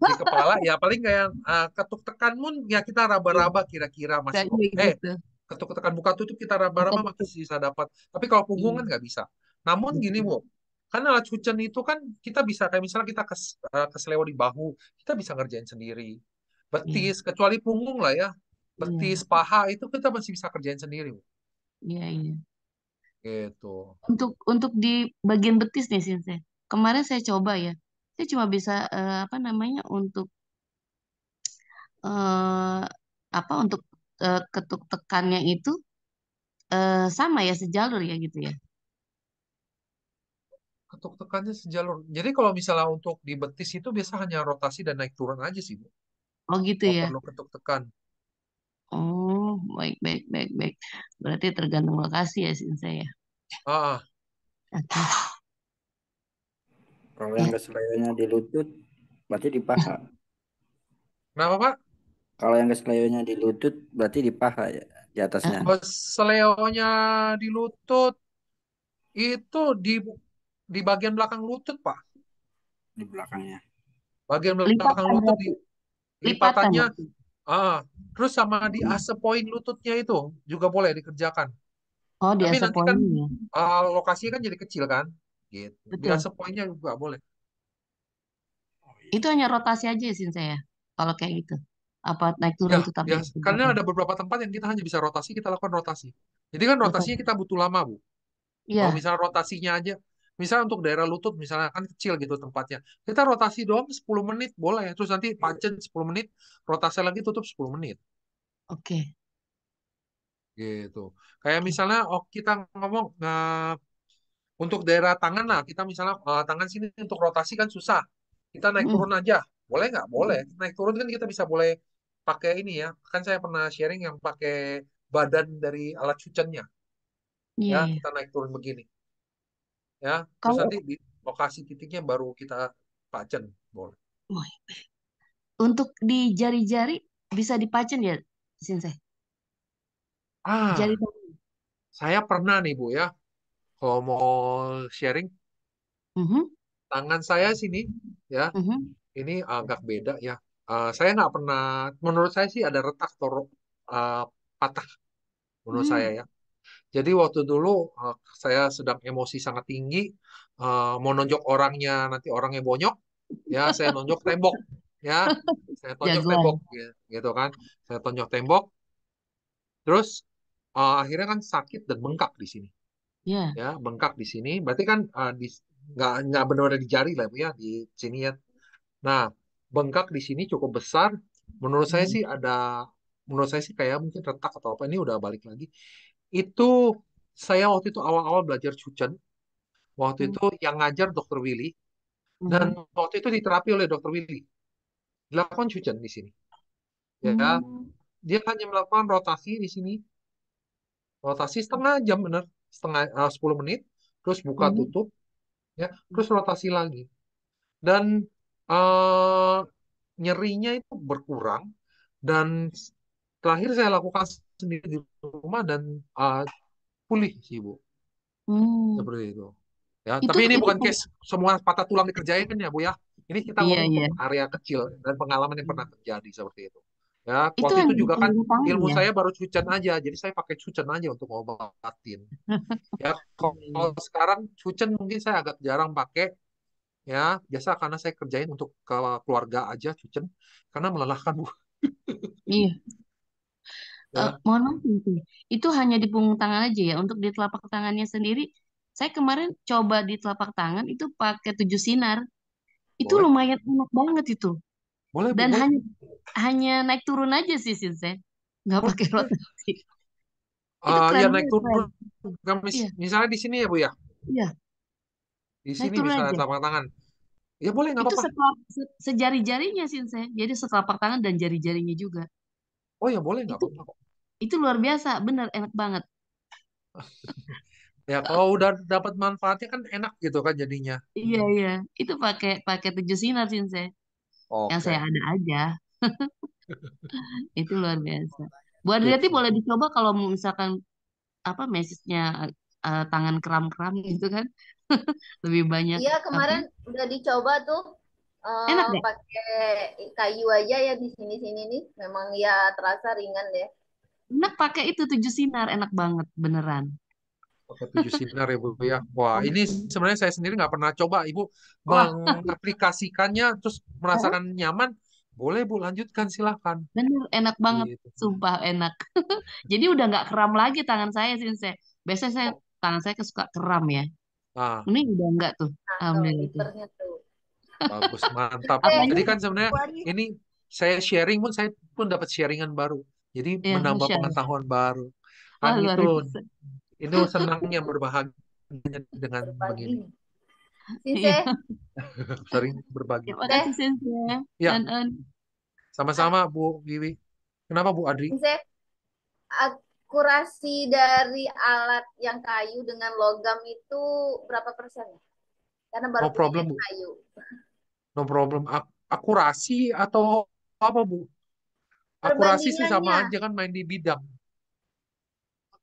Di kepala ya paling kayak uh, ketuk tekan pun ya kita raba-raba kira-kira masih Eh Gitu. Ketuk tekan buka tutup kita raba-raba masih bisa dapat. Tapi kalau punggungan kan nggak bisa. Namun gini, iya. Bu. Karena alat cucen itu kan kita bisa kayak misalnya kita kes, uh, ah, keselewa di bahu, kita bisa ngerjain sendiri. Iya. Betis, hmm. kecuali punggung lah ya. Betis, hmm. paha itu kita masih bisa kerjain sendiri. Iya, iya. Gitu. Untuk untuk di bagian betis nih Sensei. Kemarin saya coba ya. Saya cuma bisa uh, apa namanya untuk eh, apa untuk uh, ketuk tekannya itu uh, sama ya sejalur ya gitu ya. Ketuk tekannya sejalur. Jadi kalau misalnya untuk di betis itu biasa hanya rotasi dan naik turun aja sih, Bu. Oh gitu ya. perlu ketuk tekan. Oh, baik, baik, baik, baik. Berarti tergantung lokasi ya, Sensei ya. Ah, Oke. kalau yang keselayunya di lutut, berarti di paha. Kenapa, Pak? Kalau yang keselayunya di lutut, berarti di paha ya, di atasnya. Kalau seleonya di lutut, itu di di bagian belakang lutut, Pak. Di belakangnya. Bagian belakang lutut di lipatannya. Ah, terus sama di hmm. poin lututnya itu juga boleh dikerjakan. Oh, di Tapi nanti kan asepoinnya. Ah, lokasinya kan jadi kecil kan? Gitu. Di Betul. juga boleh. Oh, iya. Itu hanya rotasi aja ya, saya. Kalau kayak gitu. Apa naik turun Ya, tetap ya. Karena ada beberapa tempat yang kita hanya bisa rotasi, kita lakukan rotasi. Jadi kan Betul. rotasinya kita butuh lama, Bu. Iya. Kalau misalnya rotasinya aja Misalnya untuk daerah lutut, misalnya kan kecil gitu tempatnya. Kita rotasi doang 10 menit boleh. Terus nanti pacen 10 menit, rotasi lagi tutup 10 menit. Oke. Gitu. Kayak misalnya oh kita ngomong nah, untuk daerah tangan lah, kita misalnya uh, tangan sini untuk rotasi kan susah. Kita naik hmm. turun aja. Boleh nggak? Boleh. Naik turun kan kita bisa boleh pakai ini ya. Kan saya pernah sharing yang pakai badan dari alat cucennya. Yeah. Ya, iya. kita naik turun begini ya terus nanti di lokasi titiknya baru kita pacen boleh untuk di jari-jari bisa dipacen ya sensei ah jari saya pernah nih bu ya kalau mau sharing mm -hmm. tangan saya sini ya mm -hmm. ini agak beda ya uh, saya nggak pernah menurut saya sih ada retak atau uh, patah menurut mm-hmm. saya ya jadi waktu dulu eh, saya sedang emosi sangat tinggi, eh, mau nonjok orangnya, nanti orangnya bonyok, ya saya nonjok tembok, ya saya tonjok tembok, ya, gitu kan, saya tonjok tembok, terus uh, akhirnya kan sakit dan bengkak di sini, yeah. ya bengkak di sini, berarti kan uh, nggak benar-benar di jari lah bu ya di sini ya. Nah bengkak di sini cukup besar, menurut hmm. saya sih ada menurut saya sih kayak mungkin retak atau apa ini udah balik lagi itu saya waktu itu awal-awal belajar Cucen. Waktu hmm. itu yang ngajar Dokter Willy dan hmm. waktu itu diterapi oleh Dokter Willy. Dilakukan Cucen di sini. Ya, hmm. dia hanya melakukan rotasi di sini. Rotasi setengah jam benar, setengah eh, uh, 10 menit, terus buka hmm. tutup ya, terus rotasi lagi. Dan uh, nyerinya itu berkurang dan terakhir saya lakukan sendiri di rumah dan uh, pulih sih bu hmm. seperti itu ya itu, tapi ini bukan itu. case semua patah tulang dikerjain kan ya bu ya ini kita yeah. Iya, iya. area kecil dan pengalaman yang pernah terjadi seperti itu ya itu waktu itu juga kan ilmu ya. saya baru cucen aja jadi saya pakai cucen aja untuk obatin. ya kalau sekarang cucen mungkin saya agak jarang pakai ya biasa karena saya kerjain untuk keluarga aja cucen karena melelahkan bu iya Eh, ya. mohon maaf itu hanya di punggung tangan aja ya? Untuk di telapak tangannya sendiri, saya kemarin coba di telapak tangan itu pakai tujuh sinar. Itu Boleh. lumayan enak banget itu. Boleh, Dan boleh. hanya hanya naik turun aja sih saya nggak pakai rotasi. uh, eh, ya iya naik turun ya. misalnya di sini ya, Bu, ya? Iya. Di Naik turun misalnya telapak tangan. Ya boleh, nggak Itu apa-apa. se sejari-jarinya Shinsen, jadi setelah tangan dan jari-jarinya juga. Oh ya boleh, nggak Itu apa-apa itu luar biasa, bener enak banget. ya kalau udah dapat manfaatnya kan enak gitu kan jadinya. Iya iya, itu pakai pakai tujuh sinar sih saya. Okay. Yang saya ada aja. itu luar biasa. buat Adriati boleh dicoba kalau misalkan apa mesisnya uh, tangan kram-kram gitu kan lebih banyak. Iya kemarin apa? udah dicoba tuh uh, Enak pakai kayu aja ya di sini-sini nih memang ya terasa ringan deh. Ya enak pakai itu tujuh sinar enak banget beneran pakai tujuh sinar ya bu ya wah iya. ini sebenarnya saya sendiri nggak pernah coba ibu mengaplikasikannya terus merasakan nyaman boleh bu lanjutkan silahkan bener enak banget gitu. sumpah enak jadi udah nggak kram lagi tangan saya sih saya biasanya saya tangan saya kesuka kram ya ah. ini udah nggak tuh nah, alhamdulillah itu bagus mantap jadi kan sebenarnya ini saya sharing pun saya pun dapat sharingan baru jadi Ya, menambah Masya pengetahuan baru. Wah, Kan itu itu senangnya berbahagia dengan begini. Berbagi. Iya. Sering berbagi. Terima kasih, Ya, sama-sama Bu Wiwi. Kenapa Bu Adri? akurasi dari alat yang kayu dengan logam itu berapa persen ya? Karena baru No problem, kayu Bu. kayu. No problem. akurasi atau apa, Bu? akurasi sih sama aja kan main di bidang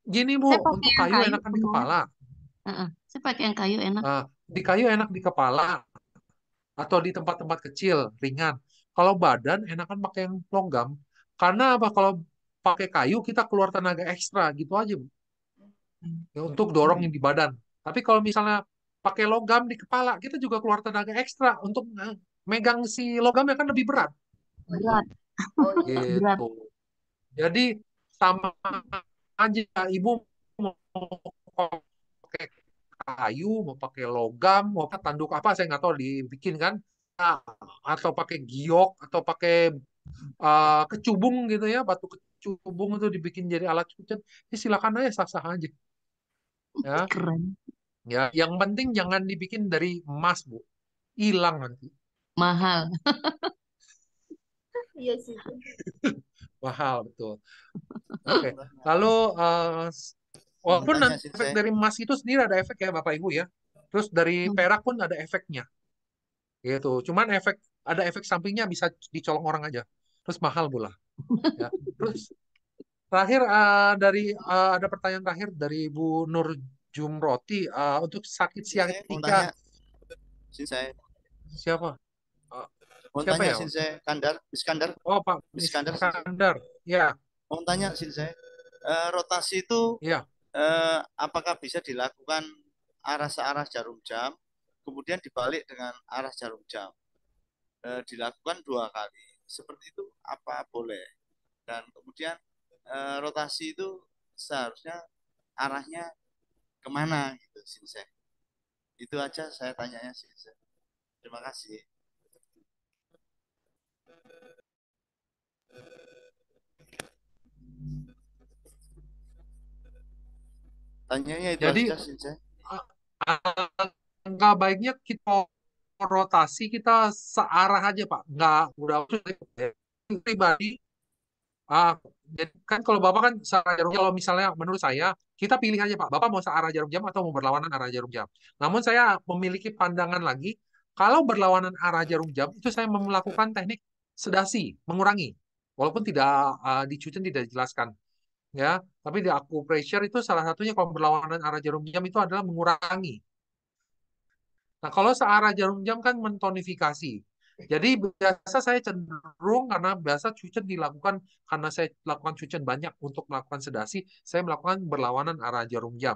gini bu untuk kayu, kayu enakan di kepala uh -uh. saya pakai yang kayu enak nah, di kayu enak di kepala atau di tempat-tempat kecil ringan kalau badan enakan pakai yang longgam karena apa kalau pakai kayu kita keluar tenaga ekstra gitu aja bu ya, untuk dorong yang di badan tapi kalau misalnya pakai logam di kepala kita juga keluar tenaga ekstra untuk eh, megang si logamnya kan lebih berat berat Oh, gitu. Jadi sama aja ibu mau pakai kayu, mau pakai logam, mau pakai tanduk apa saya nggak tahu dibikin kan nah, atau pakai giok atau pakai uh, kecubung gitu ya batu kecubung itu dibikin jadi alat cucian ya silakan aja sah-sah aja ya keren ya yang penting jangan dibikin dari emas bu hilang nanti mahal Iya sih. Mahal betul. Oke. Lalu uh, walaupun nanti efek dari emas itu sendiri ada efek ya Bapak Ibu ya. Terus dari hmm. perak pun ada efeknya. Gitu. Cuman efek ada efek sampingnya bisa dicolong orang aja. Terus mahal pula. Ya. Terus terakhir uh, dari uh, ada pertanyaan terakhir dari Bu Nur Jumroti uh, untuk sakit siang tiga. Siapa? Mau Siapa tanya ya? Sinse Kandar, Iskandar. Oh, Pak Iskandar. Iskandar. Ya. Mau tanya Sinse, uh, rotasi itu ya. Uh, apakah bisa dilakukan arah searah jarum jam, kemudian dibalik dengan arah jarum jam? Uh, dilakukan dua kali. Seperti itu apa boleh? Dan kemudian eh, rotasi itu seharusnya arahnya kemana gitu Sinse? Itu aja saya tanyanya Sinse. Terima kasih. Tanyanya itu Jadi, aja angka baiknya kita rotasi kita searah aja pak nggak udah pribadi ah jadi kan kalau bapak kan searah jarum jam kalau misalnya menurut saya kita pilih aja pak bapak mau searah jarum jam atau mau berlawanan arah jarum jam namun saya memiliki pandangan lagi kalau berlawanan arah jarum jam itu saya melakukan teknik sedasi mengurangi walaupun tidak uh, tidak dijelaskan ya tapi di aku pressure itu salah satunya kalau berlawanan arah jarum jam itu adalah mengurangi nah kalau searah jarum jam kan mentonifikasi jadi biasa saya cenderung karena biasa cucen dilakukan karena saya lakukan cucen banyak untuk melakukan sedasi, saya melakukan berlawanan arah jarum jam.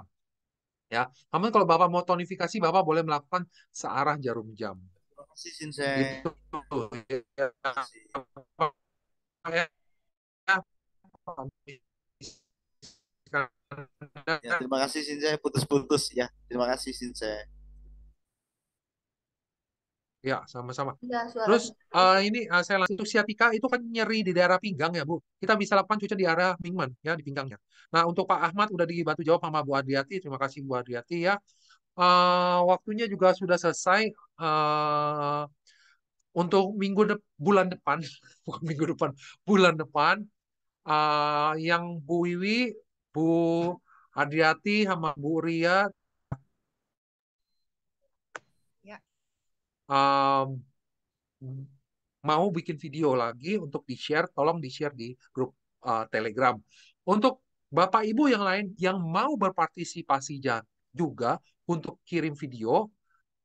Ya, namun kalau bapak mau tonifikasi, bapak boleh melakukan searah jarum jam. Terima kasih, Sensei. Ah, ya terima kasih Sinse putus-putus ya terima kasih Sinse Ya, sama-sama. Ya, Terus uh, ini uh, saya langsung untuk siatika itu kan nyeri di daerah pinggang ya, Bu. Kita bisa lakukan cuci di area mingman ya di pinggangnya. Nah, untuk Pak Ahmad udah dibantu jawab sama Bu Adriati. Terima kasih Bu Adriati ya. Uh, waktunya juga sudah selesai. Uh, untuk minggu de bulan depan, minggu depan, bulan depan, uh, yang Bu Wiwi, Bu Adiati, sama Bu Ria, ya. um, mau bikin video lagi untuk di-share, tolong di-share di grup uh, Telegram. Untuk Bapak Ibu yang lain yang mau berpartisipasi juga untuk kirim video,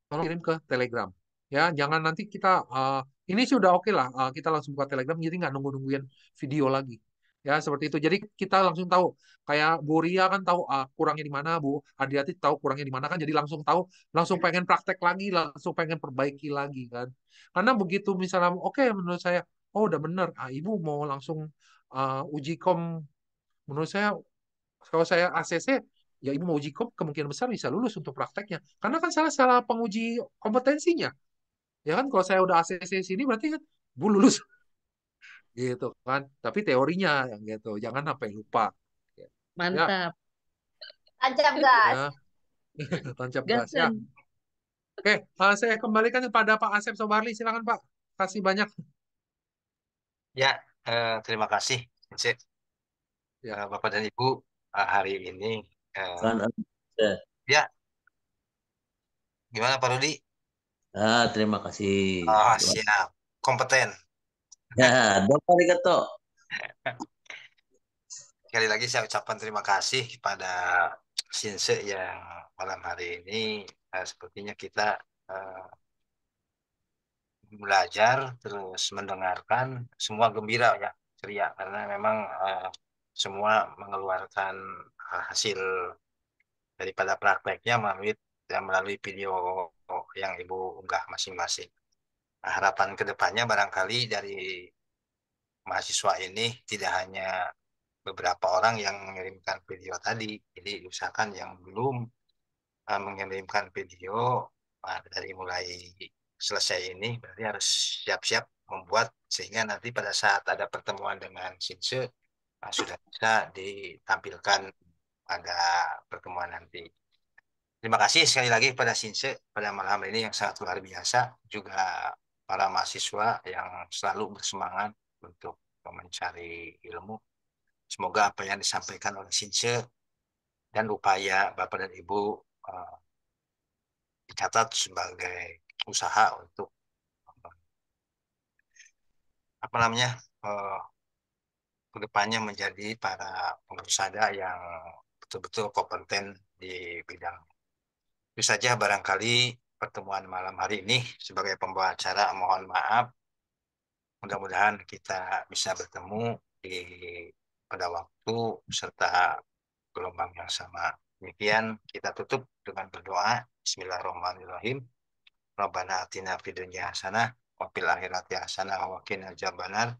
tolong kirim ke Telegram ya jangan nanti kita uh, ini sudah oke okay lah uh, kita langsung buka telegram jadi nggak nunggu nungguin video lagi ya seperti itu jadi kita langsung tahu kayak Bu Ria kan tahu uh, kurangnya di mana Bu Adiati tahu kurangnya di mana kan jadi langsung tahu langsung pengen praktek lagi langsung pengen perbaiki lagi kan karena begitu misalnya oke okay, menurut saya oh udah bener ah ibu mau langsung uh, uji kom menurut saya kalau saya ACC ya ibu mau uji kom kemungkinan besar bisa lulus untuk prakteknya karena kan salah salah penguji kompetensinya ya kan kalau saya udah ACC sini berarti kan bu lulus gitu kan tapi teorinya yang gitu jangan sampai lupa mantap ya. gas ya. tancap gas ya oke uh, saya kembalikan kepada Pak Asep Sobarli silakan Pak kasih banyak ya eh, terima kasih Cik. ya eh, Bapak dan Ibu eh, hari ini eh, ya gimana Pak Rudi Ah, terima kasih. Oh, siap. Kompeten. Ya, dokter Arigato. Sekali lagi saya ucapkan terima kasih kepada sinse yang malam hari ini uh, sepertinya kita uh, belajar terus mendengarkan semua gembira ya ceria karena memang uh, semua mengeluarkan hasil daripada prakteknya melalui ya, melalui video yang Ibu unggah masing-masing. Nah, harapan kedepannya barangkali dari mahasiswa ini tidak hanya beberapa orang yang mengirimkan video tadi, jadi usahakan yang belum uh, mengirimkan video uh, dari mulai selesai ini berarti harus siap-siap membuat sehingga nanti pada saat ada pertemuan dengan Sinse uh, sudah bisa ditampilkan pada pertemuan nanti. Terima kasih sekali lagi kepada Sinse pada malam ini yang sangat luar biasa. Juga para mahasiswa yang selalu bersemangat untuk mencari ilmu. Semoga apa yang disampaikan oleh Sinse dan upaya Bapak dan Ibu uh, dicatat sebagai usaha untuk uh, apa namanya uh, kedepannya menjadi para pengusaha yang betul-betul kompeten di bidang itu saja barangkali pertemuan malam hari ini sebagai pembawa acara mohon maaf. Mudah-mudahan kita bisa bertemu di pada waktu serta gelombang yang sama. Demikian kita tutup dengan berdoa. Bismillahirrahmanirrahim. Rabbana atina fid dunya hasanah wa fil akhirati hasanah wa qina adzabannar.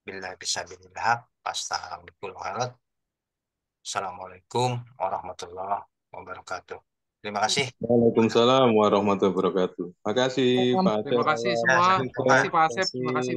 Bila bisa haq. Assalamualaikum warahmatullahi wabarakatuh. Terima kasih. Waalaikumsalam warahmatullahi wabarakatuh. Makasih Pak Asep. Terima kasih semua. Terima kasih Pak Asep. Terima kasih.